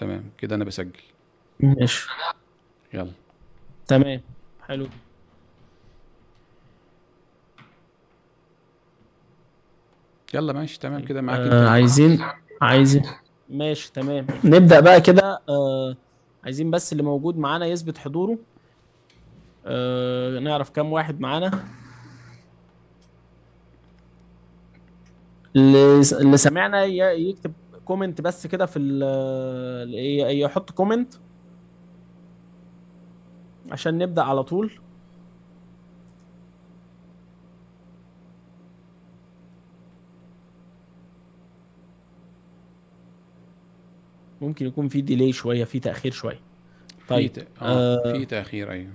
تمام كده انا بسجل ماشي يلا تمام حلو يلا ماشي تمام كده معاك آه عايزين عايزين ماشي تمام نبدأ بقى كده آه عايزين بس اللي موجود معانا يثبت حضوره آه نعرف كم واحد معانا اللي اللي سمعنا يكتب كومنت بس كده في ال إيه، إيه، يحط كومنت عشان نبدأ على طول ممكن يكون في ديلي شويه في تاخير شويه طيب في آه،, آه في تاخير ايوه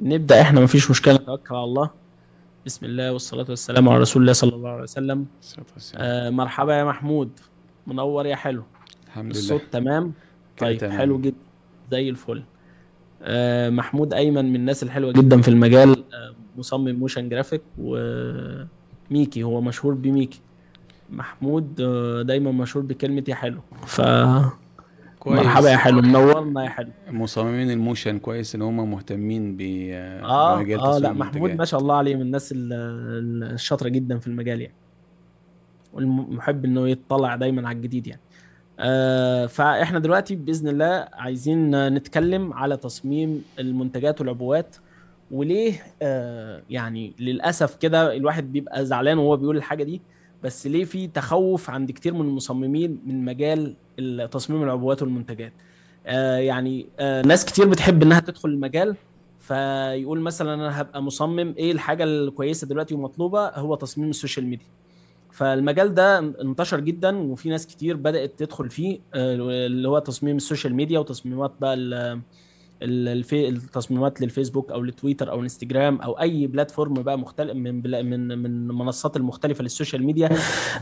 نبدا احنا مفيش مشكله نتوكل على الله بسم الله والصلاه والسلام على رسول الله صلى الله عليه وسلم آه مرحبا يا محمود منور يا حلو الحمد لله الصوت تمام طيب تمام. حلو جدا زي الفل آه محمود ايمن من الناس الحلوه جدا في المجال آه مصمم موشن جرافيك وميكي هو مشهور بميكي محمود آه دايما مشهور بكلمه يا حلو ف كويس مرحبا يا حلو منورنا يا حلو مصممين الموشن كويس ان هم مهتمين ب اه اه لا محمود ما شاء الله عليه من الناس الشاطره جدا في المجال يعني والمحب انه يطلع دايما على الجديد يعني آه، فاحنا دلوقتي باذن الله عايزين نتكلم على تصميم المنتجات والعبوات وليه آه، يعني للاسف كده الواحد بيبقى زعلان وهو بيقول الحاجه دي بس ليه في تخوف عند كتير من المصممين من مجال تصميم العبوات والمنتجات آه، يعني ناس كتير بتحب انها تدخل المجال فيقول مثلا انا هبقى مصمم ايه الحاجه الكويسه دلوقتي ومطلوبه هو تصميم السوشيال ميديا فالمجال ده انتشر جدا وفي ناس كتير بدات تدخل فيه آه، اللي هو تصميم السوشيال ميديا وتصميمات بقى الفي... التصميمات للفيسبوك او لتويتر او انستجرام او اي بلاتفورم بقى مختلف من بلا... من من منصات المختلفه للسوشيال ميديا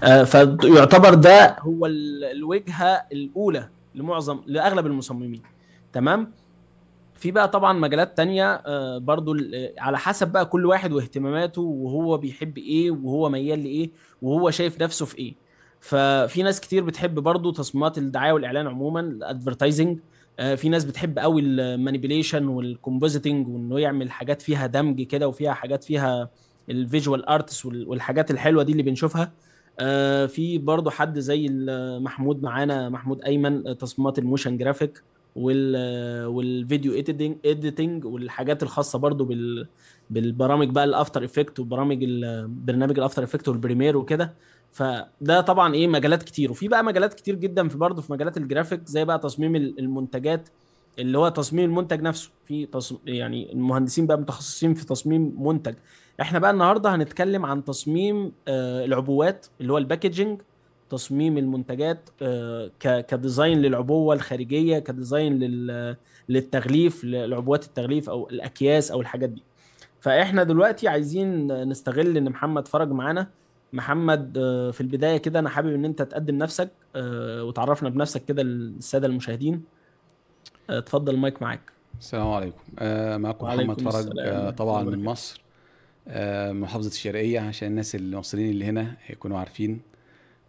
آه، فيعتبر ده هو الوجهه الاولى لمعظم لاغلب المصممين تمام في بقى طبعا مجالات تانية آه، برضو على حسب بقى كل واحد واهتماماته وهو بيحب ايه وهو ميال لايه وهو شايف نفسه في ايه ففي ناس كتير بتحب برضو تصميمات الدعايه والاعلان عموما الادفرتايزنج آه، في ناس بتحب قوي المانيبيليشن والكومبوزيتنج وانه يعمل حاجات فيها دمج كده وفيها حاجات فيها الفيجوال ارتس والحاجات الحلوه دي اللي بنشوفها آه، في برضو حد زي محمود معانا محمود ايمن آه، تصميمات الموشن جرافيك والفيديو ايديتنج والحاجات الخاصه برضو بال بالبرامج بقى الافتر افكت وبرامج البرنامج الافتر افكت والبريمير وكده فده طبعا ايه مجالات كتير وفي بقى مجالات كتير جدا في برضه في مجالات الجرافيك زي بقى تصميم المنتجات اللي هو تصميم المنتج نفسه في يعني المهندسين بقى متخصصين في تصميم منتج احنا بقى النهارده هنتكلم عن تصميم آه، العبوات اللي هو الباكجينج تصميم المنتجات آه، كديزاين للعبوه الخارجيه كديزاين للتغليف لعبوات التغليف او الاكياس او الحاجات دي فاحنا دلوقتي عايزين نستغل ان محمد فرج معانا محمد آه، في البدايه كده انا حابب ان انت تقدم نفسك آه، وتعرفنا بنفسك كده للساده المشاهدين آه، اتفضل المايك معاك السلام عليكم معكم محمد فرج طبعا من مصر محافظه الشرقيه عشان الناس المصريين اللي هنا يكونوا عارفين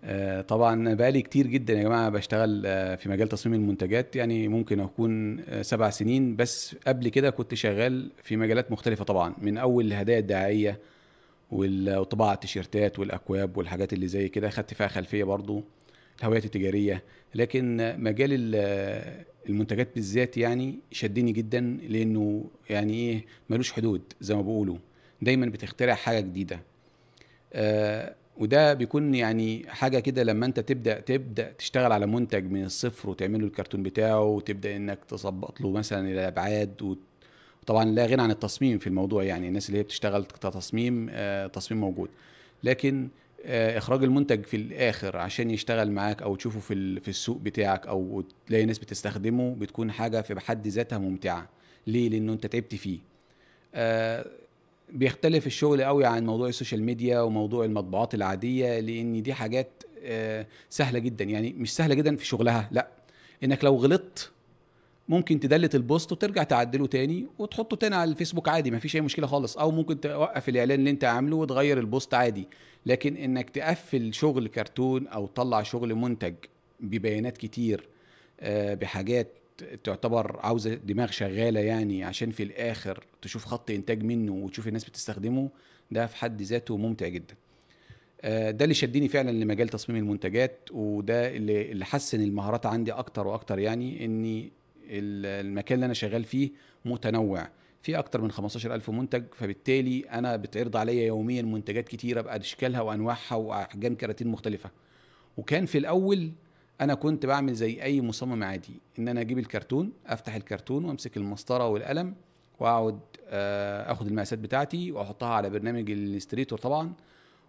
آه، طبعا بقالي كتير جدا يا جماعه بشتغل آه، في مجال تصميم المنتجات يعني ممكن اكون آه، سبع سنين بس قبل كده كنت شغال في مجالات مختلفه طبعا من اول الهدايا الدعائيه وطباعه التيشيرتات والاكواب والحاجات اللي زي كده خدت فيها خلفيه برضو الهويات التجاريه لكن مجال المنتجات بالذات يعني شدني جدا لانه يعني ايه ملوش حدود زي ما بيقولوا دايما بتخترع حاجه جديده آه وده بيكون يعني حاجه كده لما انت تبدا تبدا تشتغل على منتج من الصفر وتعمل له الكرتون بتاعه وتبدا انك تظبط له مثلا الابعاد وطبعا لا غنى عن التصميم في الموضوع يعني الناس اللي هي بتشتغل كتصميم آه تصميم موجود لكن آه اخراج المنتج في الاخر عشان يشتغل معاك او تشوفه في في السوق بتاعك او تلاقي ناس بتستخدمه بتكون حاجه في حد ذاتها ممتعه ليه لانه انت تعبت فيه آه بيختلف الشغل قوي عن موضوع السوشيال ميديا وموضوع المطبوعات العاديه لان دي حاجات آه، سهله جدا يعني مش سهله جدا في شغلها لا انك لو غلطت ممكن تدلت البوست وترجع تعدله تاني وتحطه تاني على الفيسبوك عادي مفيش اي مشكله خالص او ممكن توقف الاعلان اللي انت عامله وتغير البوست عادي لكن انك تقفل شغل كرتون او تطلع شغل منتج ببيانات كتير آه، بحاجات تعتبر عاوزه دماغ شغاله يعني عشان في الاخر تشوف خط انتاج منه وتشوف الناس بتستخدمه ده في حد ذاته ممتع جدا آه، ده اللي شدني فعلا لمجال تصميم المنتجات وده اللي, اللي حسن المهارات عندي اكتر واكتر يعني اني المكان اللي انا شغال فيه متنوع في اكتر من 15000 منتج فبالتالي انا بتعرض عليا يوميا منتجات كتيره باشكالها وانواعها واحجام كراتين مختلفه وكان في الاول انا كنت بعمل زي اي مصمم عادي ان انا اجيب الكرتون افتح الكرتون وامسك المسطره والقلم واقعد آه، اخد المقاسات بتاعتي واحطها على برنامج الاستريتور طبعا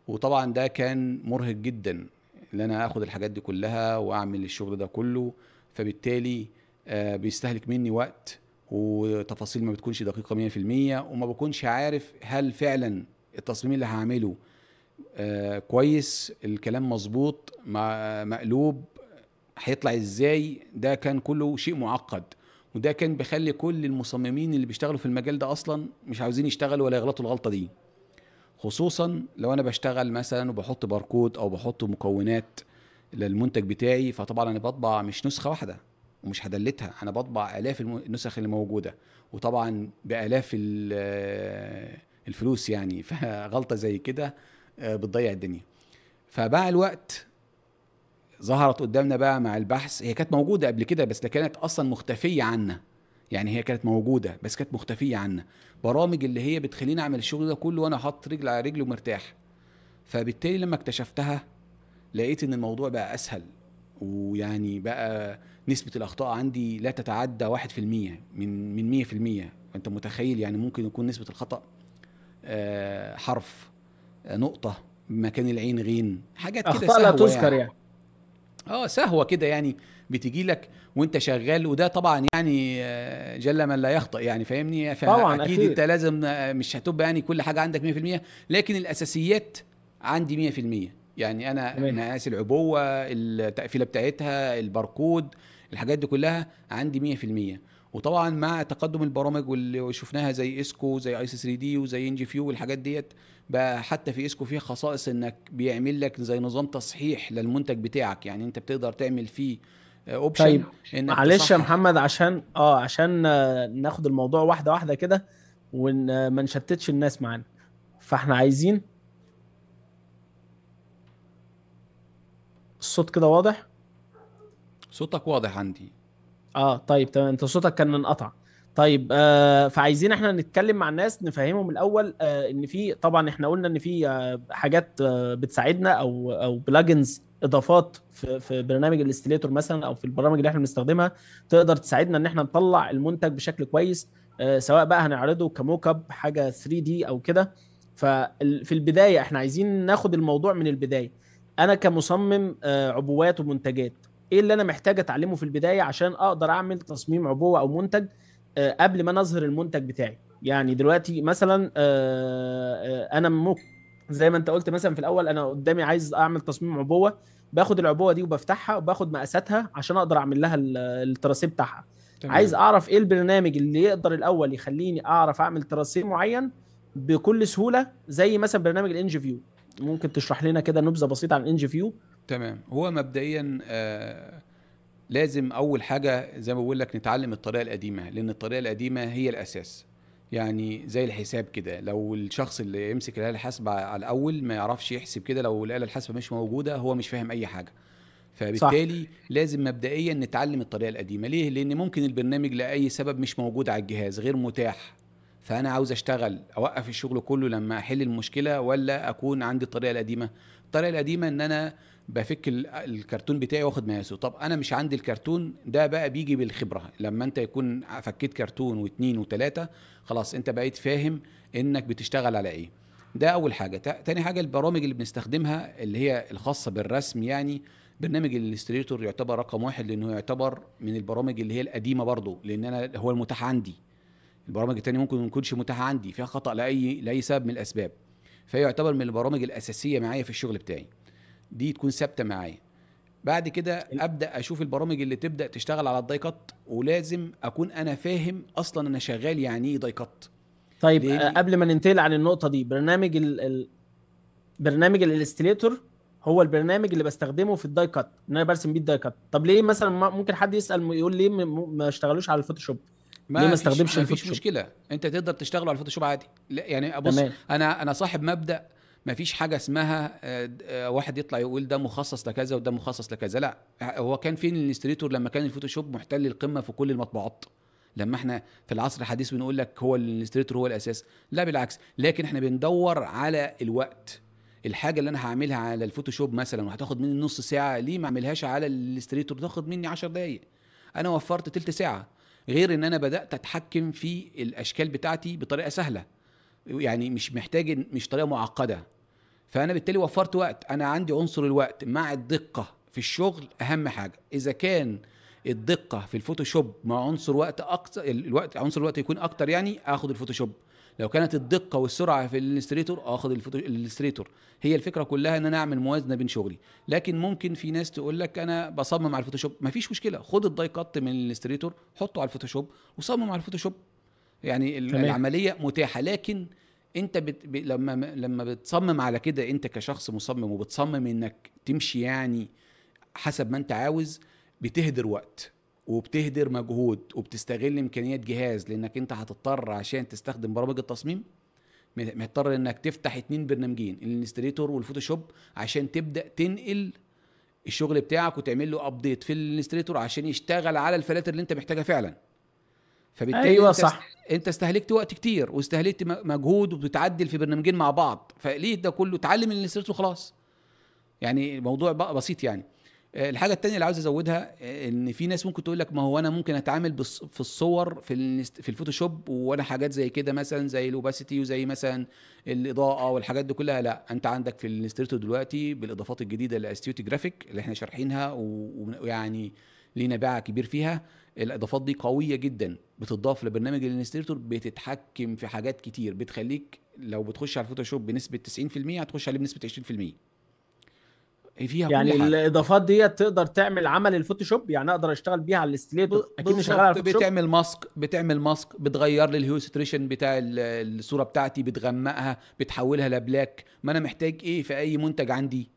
وطبعا ده كان مرهق جدا ان انا اخد الحاجات دي كلها واعمل الشغل ده كله فبالتالي آه، بيستهلك مني وقت وتفاصيل ما بتكونش دقيقه 100% وما بكونش عارف هل فعلا التصميم اللي هعمله آه، كويس الكلام مظبوط مقلوب هيطلع ازاي ده كان كله شيء معقد وده كان بيخلي كل المصممين اللي بيشتغلوا في المجال ده اصلا مش عاوزين يشتغلوا ولا يغلطوا الغلطه دي خصوصا لو انا بشتغل مثلا وبحط باركود او بحط مكونات للمنتج بتاعي فطبعا انا بطبع مش نسخه واحده ومش هدلتها انا بطبع الاف النسخ اللي موجوده وطبعا بالاف الفلوس يعني فغلطه زي كده آه، بتضيع الدنيا فمع الوقت ظهرت قدامنا بقى مع البحث هي كانت موجوده قبل كده بس كانت اصلا مختفيه عنا يعني هي كانت موجوده بس كانت مختفيه عنا برامج اللي هي بتخليني اعمل الشغل ده كله وانا حاطط رجل على رجل ومرتاح فبالتالي لما اكتشفتها لقيت ان الموضوع بقى اسهل ويعني بقى نسبه الاخطاء عندي لا تتعدى 1% من من 100% انت متخيل يعني ممكن يكون نسبه الخطا آه، حرف آه، نقطه مكان العين غين حاجات كده اخطاء لا تذكر يعني, يعني. اه سهوه كده يعني بتجي لك وانت شغال وده طبعا يعني آه، جل من لا يخطئ يعني فاهمني طبعا اكيد, أكيد. انت لازم آه، مش هتبقى يعني كل حاجه عندك 100% لكن الاساسيات عندي 100% يعني انا مين. مقاس العبوه التقفيله بتاعتها الباركود الحاجات دي كلها عندي 100% وطبعا مع تقدم البرامج واللي شفناها زي اسكو زي اي سي 3 دي وزي ان جي فيو والحاجات ديت بقى حتى في اسكو فيه خصائص انك بيعمل لك زي نظام تصحيح للمنتج بتاعك يعني انت بتقدر تعمل فيه اوبشن آه، طيب معلش يا محمد عشان اه عشان آه، ناخد الموضوع واحده واحده كده وما آه، نشتتش الناس معانا فاحنا عايزين الصوت كده واضح صوتك واضح عندي اه طيب تمام انت صوتك كان منقطع طيب آه فعايزين احنا نتكلم مع الناس نفهمهم الاول آه ان في طبعا احنا قلنا ان في آه، حاجات آه، بتساعدنا او او بلجنز اضافات في في برنامج الاستليتور مثلا او في البرامج اللي احنا بنستخدمها تقدر تساعدنا ان احنا نطلع المنتج بشكل كويس آه سواء بقى هنعرضه كموك اب حاجه 3 دي او كده ففي البدايه احنا عايزين ناخد الموضوع من البدايه انا كمصمم آه عبوات ومنتجات ايه اللي انا محتاج اتعلمه في البدايه عشان اقدر اعمل تصميم عبوه او منتج آه، قبل ما انا اظهر المنتج بتاعي يعني دلوقتي مثلا آه، آه، انا ممكن زي ما انت قلت مثلا في الاول انا قدامي عايز اعمل تصميم عبوه باخد العبوه دي وبفتحها وباخد مقاساتها عشان اقدر اعمل لها التراسيه بتاعها تمام. عايز اعرف ايه البرنامج اللي يقدر الاول يخليني اعرف اعمل تراسيه معين بكل سهوله زي مثلا برنامج الانج فيو ممكن تشرح لنا كده نبذه بسيطه عن الانج فيو تمام هو مبدئيا آه لازم اول حاجه زي ما بقول لك نتعلم الطريقه القديمه لان الطريقه القديمه هي الاساس يعني زي الحساب كده لو الشخص اللي يمسك الاله الحاسبه على الاول ما يعرفش يحسب كده لو الاله الحاسبه مش موجوده هو مش فاهم اي حاجه فبالتالي صح. لازم مبدئيا نتعلم الطريقه القديمه ليه لان ممكن البرنامج لاي سبب مش موجود على الجهاز غير متاح فانا عاوز اشتغل اوقف الشغل كله لما احل المشكله ولا اكون عندي الطريقه القديمه الطريقه القديمه ان انا بفك الكرتون بتاعي واخد مقاسه طب انا مش عندي الكرتون ده بقى بيجي بالخبره لما انت يكون فكيت كرتون واثنين وثلاثه خلاص انت بقيت فاهم انك بتشتغل على ايه ده اول حاجه تاني حاجه البرامج اللي بنستخدمها اللي هي الخاصه بالرسم يعني برنامج الاستريتور يعتبر رقم واحد لانه يعتبر من البرامج اللي هي القديمه برضه لان انا هو المتاح عندي البرامج التانية ممكن ما تكونش متاحه عندي فيها خطا لاي لاي سبب من الاسباب فيعتبر من البرامج الاساسيه معايا في الشغل بتاعي دي تكون ثابته معايا بعد كده ابدا اشوف البرامج اللي تبدا تشتغل على الداي كات ولازم اكون انا فاهم اصلا انا شغال يعني ايه داي كات طيب ليه؟ آه، قبل ما ننتقل عن النقطه دي برنامج ال... ال... برنامج الاستليتور هو البرنامج اللي بستخدمه في الداي كات ان انا برسم بيه الداي كات طب ليه مثلا ممكن حد يسال يقول ليه ما اشتغلوش على الفوتوشوب ما ليه ما استخدمش الفوتوشوب مشكله انت تقدر تشتغله على الفوتوشوب عادي لا يعني ابص تمام. انا انا صاحب مبدا ما فيش حاجه اسمها آه، آه، واحد يطلع يقول ده مخصص لكذا وده مخصص لكذا لا هو كان فين الانستريتور لما كان الفوتوشوب محتل القمه في كل المطبوعات لما احنا في العصر الحديث بنقول لك هو الانستريتور هو الاساس لا بالعكس لكن احنا بندور على الوقت الحاجه اللي انا هعملها على الفوتوشوب مثلا وهتاخد مني نص ساعه ليه ما اعملهاش على الانستريتور تاخد مني 10 دقائق انا وفرت تلت ساعه غير ان انا بدات اتحكم في الاشكال بتاعتي بطريقه سهله يعني مش محتاج مش طريقه معقده فانا بالتالي وفرت وقت انا عندي عنصر الوقت مع الدقه في الشغل اهم حاجه اذا كان الدقه في الفوتوشوب مع عنصر وقت اكتر الوقت عنصر الوقت يكون اكتر يعني اخد الفوتوشوب لو كانت الدقه والسرعه في الالستريتور اخد الالستريتور هي الفكره كلها ان انا اعمل موازنه بين شغلي لكن ممكن في ناس تقول لك انا بصمم على الفوتوشوب مفيش مشكله خد الداي كات من الالستريتور حطه على الفوتوشوب وصمم على الفوتوشوب يعني تمام. العمليه متاحه لكن انت بت... ب... لما لما بتصمم على كده انت كشخص مصمم وبتصمم انك تمشي يعني حسب ما انت عاوز بتهدر وقت وبتهدر مجهود وبتستغل امكانيات جهاز لانك انت هتضطر عشان تستخدم برامج التصميم مضطر انك تفتح اتنين برنامجين الانستريتور والفوتوشوب عشان تبدا تنقل الشغل بتاعك وتعمل له ابديت في الانستريتور عشان يشتغل على الفلاتر اللي انت محتاجها فعلا فبالتالي ايوه صح انت استهلكت وقت كتير واستهلكت مجهود وبتتعدل في برنامجين مع بعض فليه ده كله اتعلم اللي سيرته خلاص يعني الموضوع بقى بسيط يعني آه، الحاجه الثانيه اللي عاوز ازودها آه، ان في ناس ممكن تقول لك ما هو انا ممكن اتعامل في الصور في في الفوتوشوب وانا حاجات زي كده مثلا زي الاوباسيتي وزي مثلا الاضاءه والحاجات دي كلها لا انت عندك في الستريتو دلوقتي بالاضافات الجديده اللي جرافيك اللي احنا شارحينها ويعني لينا باع كبير فيها الاضافات دي قويه جدا بتضاف لبرنامج الانستريتور بتتحكم في حاجات كتير بتخليك لو بتخش على الفوتوشوب بنسبه 90% هتخش عليه بنسبه 20% فيها يعني كل الاضافات ديت تقدر تعمل عمل الفوتوشوب يعني اقدر اشتغل بيها على الاستليتو اكيد شغال على الفوتوشوب بتعمل ماسك بتعمل ماسك بتغير لي الهيو ستريشن بتاع الصوره بتاعتي بتغمقها بتحولها لبلاك ما انا محتاج ايه في اي منتج عندي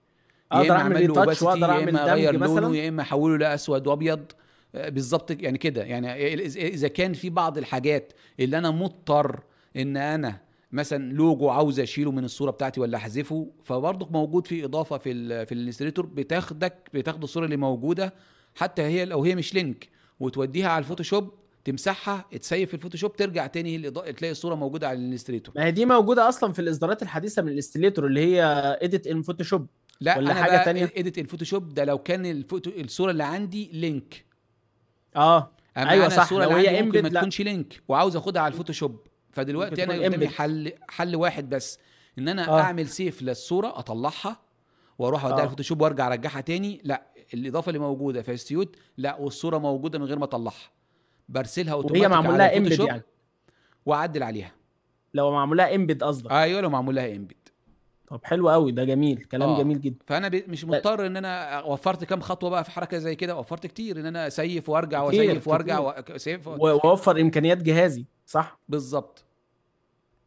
اقدر اعمل ايه تاتش واقدر اعمل دمج مثلا يا اما احوله لاسود وابيض بالظبط يعني كده يعني اذا كان في بعض الحاجات اللي انا مضطر ان انا مثلا لوجو عاوز اشيله من الصوره بتاعتي ولا احذفه فبرضك موجود في اضافه في في الانستريتور بتاخدك بتاخد الصوره اللي موجوده حتى هي لو هي مش لينك وتوديها على الفوتوشوب تمسحها تسيف في الفوتوشوب ترجع تاني الإضاءة تلاقي الصوره موجوده على الانستريتور ما هي دي موجوده اصلا في الاصدارات الحديثه من الانستريتور اللي هي اديت ان فوتوشوب لا ولا أنا حاجه ثانيه اديت ان فوتوشوب ده لو كان الفوتو الصوره اللي عندي لينك اه أيوة أنا ايوه صح الصوره لو هي ممكن ما تكونش لينك وعاوز اخدها على الفوتوشوب فدلوقتي انا قدامي حل حل واحد بس ان انا آه. اعمل سيف للصوره اطلعها واروح اوديها آه. الفوتوشوب وارجع ارجعها تاني لا الاضافه اللي موجوده في استيوت لا والصوره موجوده من غير ما اطلعها برسلها اوتوماتيك وهي معمول لها امبيد يعني واعدل عليها لو معمول لها امبيد قصدك ايوه لو معمول لها امبيد طب حلو قوي ده جميل كلام آه. جميل جدا فانا ب... مش مضطر ان انا وفرت كام خطوه بقى في حركه زي كده وفرت كتير ان انا سيف وارجع واسيف وارجع و... واوفر امكانيات جهازي صح بالظبط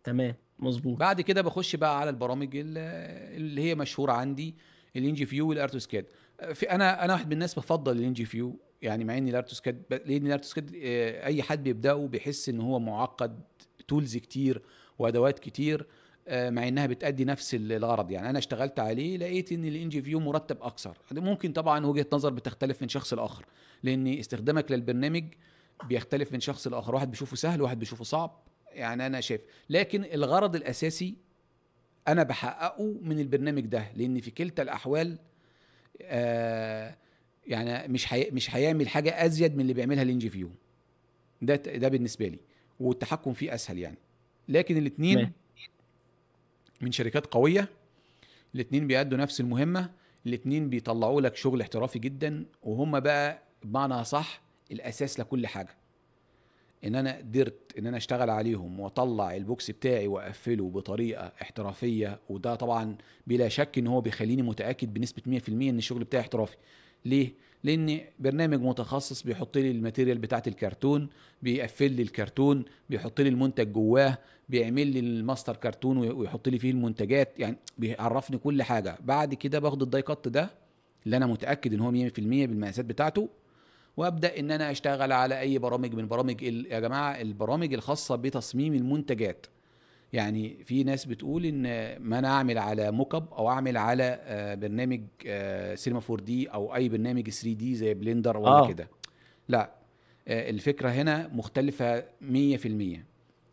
تمام مظبوط بعد كده بخش بقى على البرامج اللي هي مشهوره عندي الانجي فيو والارتوسكاد في انا انا واحد من الناس بفضل الانجي فيو يعني مع ان الارتوسكاد لان الارتوسكاد آه، اي حد بيبداه بيحس ان هو معقد تولز كتير وادوات كتير آه، مع انها بتادي نفس الغرض يعني انا اشتغلت عليه لقيت ان الانجي فيو مرتب اكثر ممكن طبعا وجهه نظر بتختلف من شخص لاخر لان استخدامك للبرنامج بيختلف من شخص لاخر واحد بيشوفه سهل واحد بيشوفه صعب يعني انا شايف لكن الغرض الاساسي انا بحققه من البرنامج ده لان في كلتا الاحوال آه يعني مش حي... مش هيعمل حاجه ازيد من اللي بيعملها الانجي فيو ده ده بالنسبه لي والتحكم فيه اسهل يعني لكن الاثنين من شركات قويه الاثنين بيأدوا نفس المهمه الاثنين بيطلعوا لك شغل احترافي جدا وهم بقى بمعنى صح الاساس لكل حاجه ان انا قدرت ان انا اشتغل عليهم واطلع البوكس بتاعي واقفله بطريقه احترافيه وده طبعا بلا شك ان هو بيخليني متاكد بنسبه 100% ان الشغل بتاعي احترافي ليه لان برنامج متخصص بيحط لي الماتيريال بتاعه الكرتون بيقفل لي الكرتون بيحط لي المنتج جواه بيعمل لي الماستر كرتون ويحط لي فيه المنتجات يعني بيعرفني كل حاجه بعد كده باخد الداي كات ده اللي انا متاكد ان هو 100% بالمقاسات بتاعته وابدا ان انا اشتغل على اي برامج من برامج يا جماعه البرامج الخاصه بتصميم المنتجات يعني في ناس بتقول ان ما انا اعمل على موك اب او اعمل على آه، برنامج سينما 4 دي او اي برنامج 3 دي زي بلندر ولا آه. كده لا آه، الفكره هنا مختلفه 100%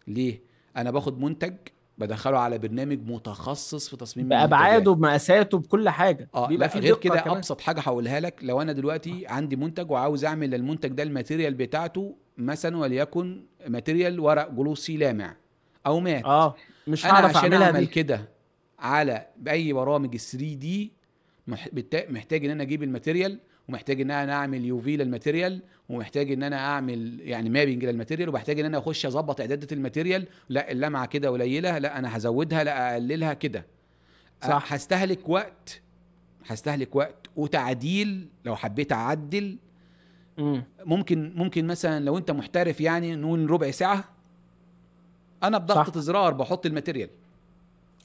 ليه انا باخد منتج بدخله على برنامج متخصص في تصميم بابعاده بمقاساته بكل حاجه اه بيبقى لا غير كده ابسط حاجه هقولها لك لو انا دلوقتي عندي منتج وعاوز اعمل للمنتج ده الماتيريال بتاعته مثلا وليكن ماتيريال ورق جلوسي لامع او مات اه مش هعرف اعملها أعمل كده على باي برامج ال 3 دي محتاج ان انا اجيب الماتيريال ومحتاج ان انا اعمل يوفي للماتيريال ومحتاج ان انا اعمل يعني مابنج للماتيريال وبحتاج ان انا اخش اظبط اعدادة الماتيريال لا اللمعه كده قليله لا انا هزودها لا اقللها كده صح هستهلك وقت هستهلك وقت وتعديل لو حبيت اعدل مم. ممكن ممكن مثلا لو انت محترف يعني نقول ربع ساعه انا بضغطه زرار بحط الماتيريال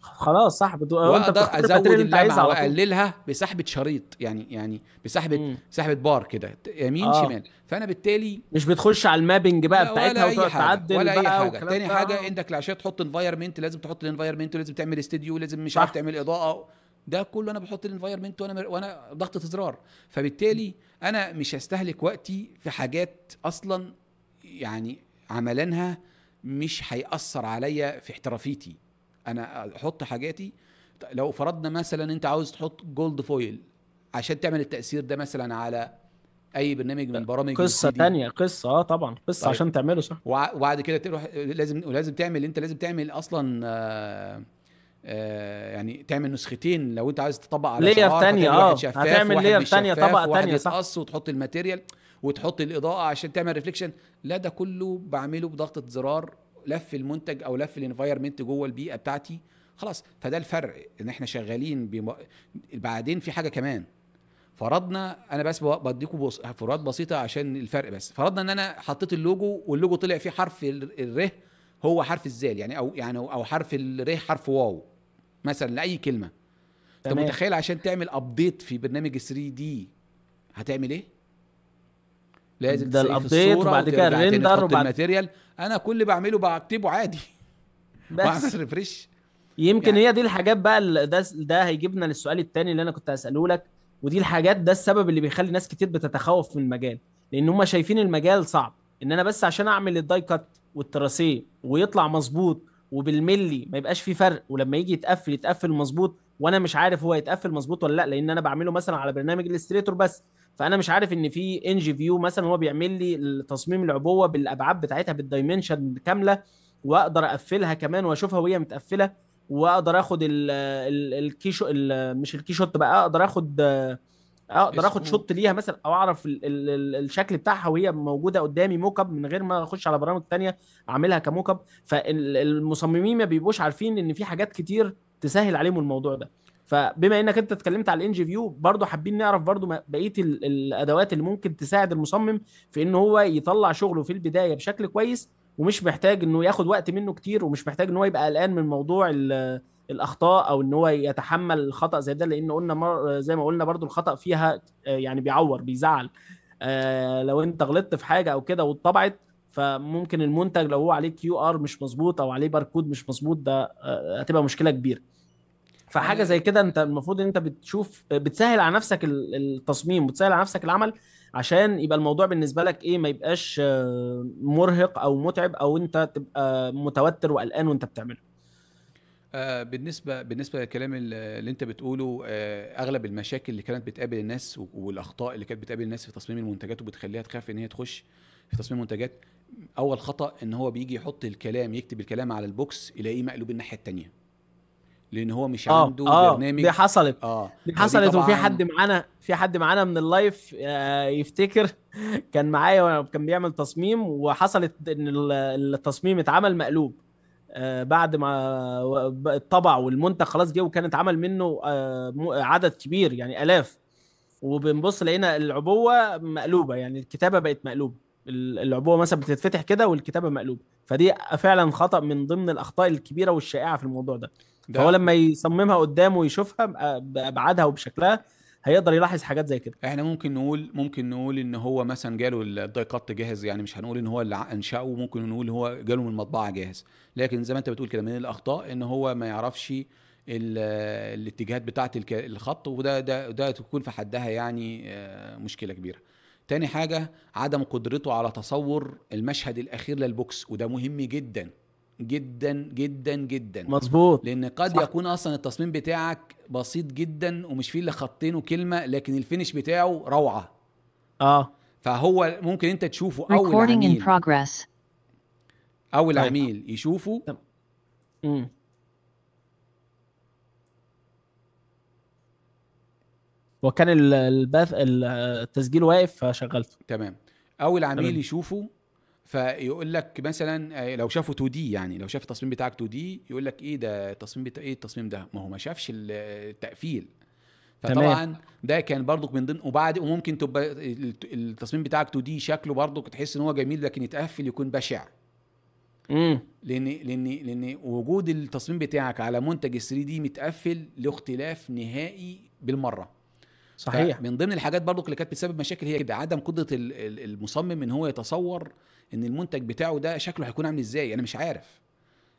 خلاص صح بدو... واقدر ازود اللمعه واقللها بسحبه شريط يعني يعني بسحبه سحبه بار كده يمين آه. شمال فانا بالتالي مش بتخش على المابنج بقى بتاعتها وتقعد تعدل ولا اي حاجه تاني حاجه عندك العشاء تحط انفايرمنت لازم تحط الانفايرمنت ولازم تعمل استديو لازم مش عارف تعمل اضاءه ده كله انا بحط الانفايرمنت وانا مر... وانا ضغطه زرار فبالتالي انا مش هستهلك وقتي في حاجات اصلا يعني عملانها مش هيأثر عليا في احترافيتي انا احط حاجاتي لو فرضنا مثلا انت عاوز تحط جولد فويل عشان تعمل التاثير ده مثلا على اي برنامج من برامج قصه تانية قصه اه طبعا قصه طيب. عشان تعمله صح وبعد كده تروح لازم ولازم تعمل انت لازم تعمل اصلا آآ آه، آآ آه، يعني تعمل نسختين لو انت عايز تطبق على لير ثانيه اه هتعمل لير ثانيه طبقه ثانيه صح وتحط الماتيريال وتحط الاضاءه عشان تعمل ريفليكشن لا ده كله بعمله بضغطه زرار لف المنتج او لف الانفايرمنت جوه البيئه بتاعتي خلاص فده الفرق ان احنا شغالين بم... بعدين في حاجه كمان فرضنا انا بس بديكم بص... فروقات بسيطه عشان الفرق بس فرضنا ان انا حطيت اللوجو واللوجو طلع فيه حرف الر هو حرف الزال يعني او يعني او حرف الر حرف واو مثلا لاي كلمه انت متخيل عشان تعمل ابديت في برنامج 3 دي هتعمل ايه لازم ده الابديت وبعد كده الريندر وبعد الماتيريال انا كل اللي بعمله بكتبه عادي بس ريفريش يمكن يعني. هي دي الحاجات بقى ده ده هيجيبنا للسؤال الثاني اللي انا كنت هساله لك ودي الحاجات ده السبب اللي بيخلي ناس كتير بتتخوف من المجال لان هم شايفين المجال صعب ان انا بس عشان اعمل الداي كات والتراسيه ويطلع مظبوط وبالملي ما يبقاش في فرق ولما يجي يتقفل يتقفل مظبوط وانا مش عارف هو يتقفل مظبوط ولا لا لان انا بعمله مثلا على برنامج الاستريتور بس فانا مش عارف ان في انج فيو مثلا هو بيعمل لي تصميم العبوه بالابعاد بتاعتها بالدايمنشن كامله واقدر اقفلها كمان واشوفها وهي متقفله واقدر اخد الكيشو مش الكي شوت بقى اقدر اخد اقدر اخد شوت ليها مثلا او اعرف الشكل بتاعها وهي موجوده قدامي موك اب من غير ما اخش على برامج تانية اعملها كموك اب فالمصممين ما بيبقوش عارفين ان في حاجات كتير تسهل عليهم الموضوع ده فبما انك انت اتكلمت على الانجي فيو برضه حابين نعرف برضه بقيه الادوات اللي ممكن تساعد المصمم في ان هو يطلع شغله في البدايه بشكل كويس ومش محتاج انه ياخد وقت منه كتير ومش محتاج ان هو يبقى قلقان من موضوع الاخطاء او ان هو يتحمل الخطا زي ده لان قلنا مر زي ما قلنا برضو الخطا فيها آه، يعني بيعور بيزعل آه، لو انت غلطت في حاجه او كده واتطبعت فممكن المنتج لو هو عليه كيو ار مش مظبوط او عليه باركود مش مظبوط ده آه، هتبقى مشكله كبيره فحاجه يعني زي كده انت المفروض ان انت بتشوف بتسهل على نفسك التصميم بتسهل على نفسك العمل عشان يبقى الموضوع بالنسبه لك ايه ما يبقاش آه، مرهق او متعب او انت تبقى متوتر وقلقان وانت بتعمله آه، بالنسبه بالنسبه للكلام اللي انت بتقوله آه، اغلب المشاكل اللي كانت بتقابل الناس والاخطاء اللي كانت بتقابل الناس في تصميم المنتجات وبتخليها تخاف ان هي تخش في تصميم منتجات اول خطا ان هو بيجي يحط الكلام يكتب الكلام على البوكس يلاقيه مقلوب الناحيه الثانيه لان هو مش آه عنده آه برنامج دي حصلت اه دي حصلت وفي حد معانا في حد معانا من اللايف آه، يفتكر كان معايا وكان كان بيعمل تصميم وحصلت ان التصميم اتعمل مقلوب آه، بعد ما اتطبع والمنتج خلاص جه وكان اتعمل منه آه، عدد كبير يعني الاف وبنبص لقينا العبوه مقلوبه يعني الكتابه بقت مقلوبه العبوه مثلا بتتفتح كده والكتابه مقلوبه فدي فعلا خطا من ضمن الاخطاء الكبيره والشائعه في الموضوع ده فهو لما يصممها قدامه ويشوفها بابعادها وبشكلها هيقدر يلاحظ حاجات زي كده احنا ممكن نقول ممكن نقول ان هو مثلا جاله الداي كات جاهز يعني مش هنقول ان هو اللي انشاه ممكن نقول هو جاله من المطبعه جاهز لكن زي ما انت بتقول كده من الاخطاء ان هو ما يعرفش الاتجاهات بتاعه الخط وده ده ده تكون في حدها يعني آه، مشكله كبيره تاني حاجه عدم قدرته على تصور المشهد الاخير للبوكس وده مهم جدا جدا جدا جدا مظبوط لان قد صح. يكون اصلا التصميم بتاعك بسيط جدا ومش فيه الا خطين وكلمه لكن الفينش بتاعه روعه اه فهو ممكن انت تشوفه اول عميل اول طيب. عميل يشوفه امم وكان البث التسجيل واقف فشغلته تمام اول عميل تمام. يشوفه فيقول لك مثلا آه، لو شافوا 2 دي يعني لو شاف التصميم بتاعك 2 دي يقول لك ايه ده التصميم بتاع ايه التصميم ده ما هو ما شافش التقفيل فطبعا تمام. ده كان برضك من ضمن وبعد وممكن تبقى التصميم بتاعك 2 دي شكله برضك تحس ان هو جميل لكن يتقفل يكون بشع امم لان لان لان وجود التصميم بتاعك على منتج 3 دي متقفل له اختلاف نهائي بالمره صحيح من ضمن الحاجات برضك اللي كانت بتسبب مشاكل هي كده عدم قدره المصمم ان هو يتصور ان المنتج بتاعه ده شكله هيكون عامل ازاي انا مش عارف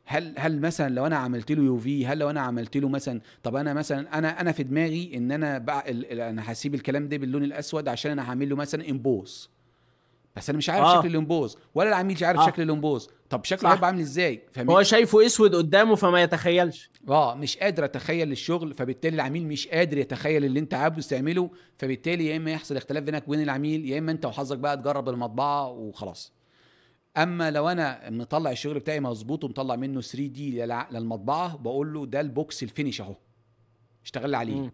هل هل مثلا لو انا عملت له يو في هل لو انا عملت له مثلا طب انا مثلا انا انا في دماغي ان انا بقى انا هسيب الكلام ده باللون الاسود عشان انا هعمل له مثلا امبوز بس انا مش عارف آه. شكل الامبوز ولا العميل مش عارف آه. شكل الامبوز طب شكله هيبقى عامل ازاي هو شايفه اسود قدامه فما يتخيلش اه مش قادر اتخيل الشغل فبالتالي العميل مش قادر يتخيل اللي انت عاوز تعمله فبالتالي يا اما يحصل اختلاف بينك وبين العميل يا اما انت وحظك بقى تجرب المطبعه وخلاص اما لو انا مطلع الشغل بتاعي مظبوط ومطلع منه 3 دي للمطبعه بقول له ده البوكس الفينش اهو اشتغل عليه مم.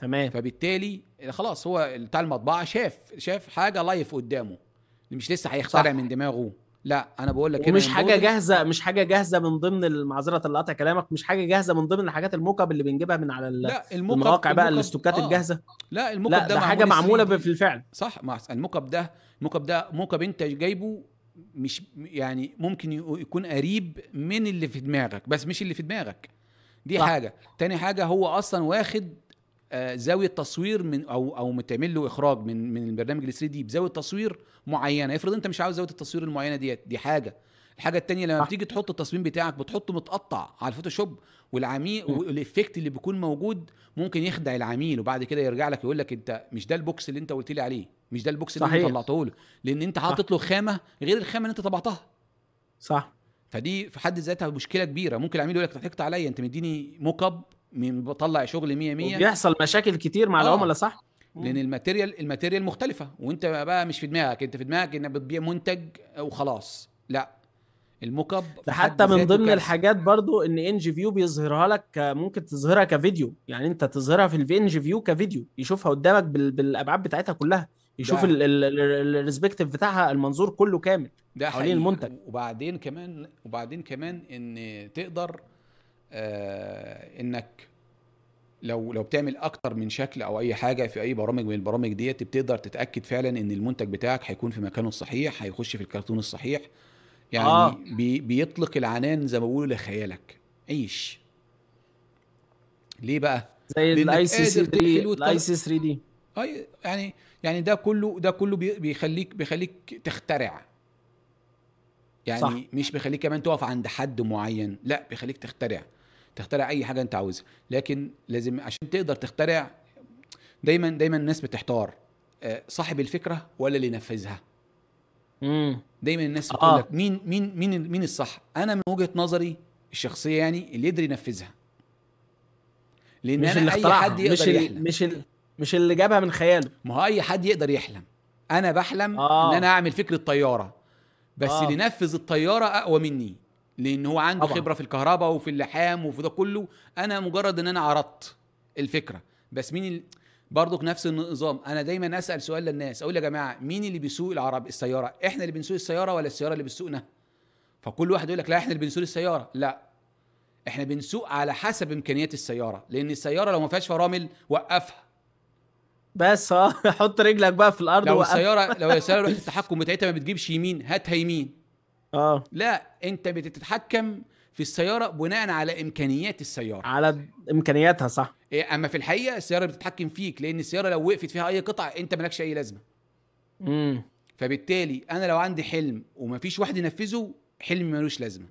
تمام فبالتالي خلاص هو بتاع المطبعه شاف شاف حاجه لايف قدامه مش لسه هيخترع من دماغه لا انا بقول لك مش حاجه جاهزه مش حاجه جاهزه من ضمن معذره اللي قطع كلامك مش حاجه جاهزه من ضمن الحاجات الموكب اللي بنجيبها من على لا المواقع بقى الاستوكات آه. الجاهزه لا الموكب ده, ده, ده حاجه معموله في الفعل صح الموكب ده الموكب ده موكب انت جايبه مش يعني ممكن يكون قريب من اللي في دماغك بس مش اللي في دماغك دي صح. حاجه تاني حاجه هو اصلا واخد آه، زاويه تصوير من او او متعمل له اخراج من من البرنامج ال 3 دي بزاويه تصوير معينه افرض انت مش عاوز زاويه التصوير المعينه ديت دي حاجه الحاجه التانية لما صح. بتيجي تحط التصميم بتاعك بتحطه متقطع على الفوتوشوب والعميل والافكت اللي بيكون موجود ممكن يخدع العميل وبعد كده يرجع لك يقول لك انت مش ده البوكس اللي انت قلت لي عليه مش ده البوكس اللي انت طلعته له لان انت حاطط له خامه غير الخامه اللي انت طبعتها صح فدي في حد ذاتها مشكله كبيره ممكن العميل يقول لك ضحكت عليا انت مديني موك اب بطلع شغل 100 100 بيحصل مشاكل كتير مع آه. العملاء صح لان الماتيريال الماتيريال مختلفه وانت بقى مش في دماغك انت في دماغك انك بتبيع منتج وخلاص لا الموك اب ده حتى من ضمن كارثة. الحاجات برضو ان انج فيو بيظهرها لك ممكن تظهرها كفيديو يعني انت تظهرها في الانج فيو كفيديو يشوفها قدامك بالابعاد بتاعتها كلها يشوف يعني. الريسبكتيف بتاعها المنظور كله كامل ده حوالين المنتج وبعدين كمان وبعدين كمان ان تقدر آه انك لو لو بتعمل اكتر من شكل او اي حاجه في اي برامج من البرامج ديت بتقدر تتاكد فعلا ان المنتج بتاعك هيكون في مكانه الصحيح هيخش في الكرتون الصحيح يعني آه. بي بيطلق العنان زي ما بيقولوا لخيالك عيش ليه بقى زي الاي سي 3 دي الاي سي 3 دي يعني يعني ده كله ده كله بيخليك بيخليك تخترع يعني صح. مش بيخليك كمان تقف عند حد معين لا بيخليك تخترع تخترع اي حاجه انت عاوزها لكن لازم عشان تقدر تخترع دايما دايما الناس بتحتار آه، صاحب الفكره ولا اللي ينفذها دايما الناس آه. بتقول لك آه. مين مين مين مين الصح انا من وجهه نظري الشخصيه يعني اللي يقدر ينفذها لان مش انا اللي اي حد يقدر مش يحلم. مش ال... مش اللي جابها من خياله ما هو اي حد يقدر يحلم انا بحلم آه. ان انا اعمل فكره طياره بس آه. اللي نفذ الطياره اقوى مني لان هو عنده طبعا. خبره في الكهرباء وفي اللحام وفي ده كله انا مجرد ان انا عرضت الفكره بس مين ال... برضك نفس النظام انا دايما اسال سؤال للناس اقول يا جماعه مين اللي بيسوق العرب السياره احنا اللي بنسوق السياره ولا السياره اللي بتسوقنا فكل واحد يقول لك لا احنا اللي بنسوق السياره لا احنا بنسوق على حسب امكانيات السياره لان السياره لو ما فيهاش فرامل وقفها بس اه حط رجلك بقى في الارض لو السياره لو السياره رحت التحكم بتاعتها ما بتجيبش يمين هاتها يمين اه لا انت بتتحكم في السياره بناء على امكانيات السياره على امكانياتها صح إيه اما في الحقيقه السياره بتتحكم فيك لان السياره لو وقفت فيها اي قطعه انت مالكش اي لازمه امم فبالتالي انا لو عندي حلم ومفيش واحد ينفذه حلمي ملوش لازمه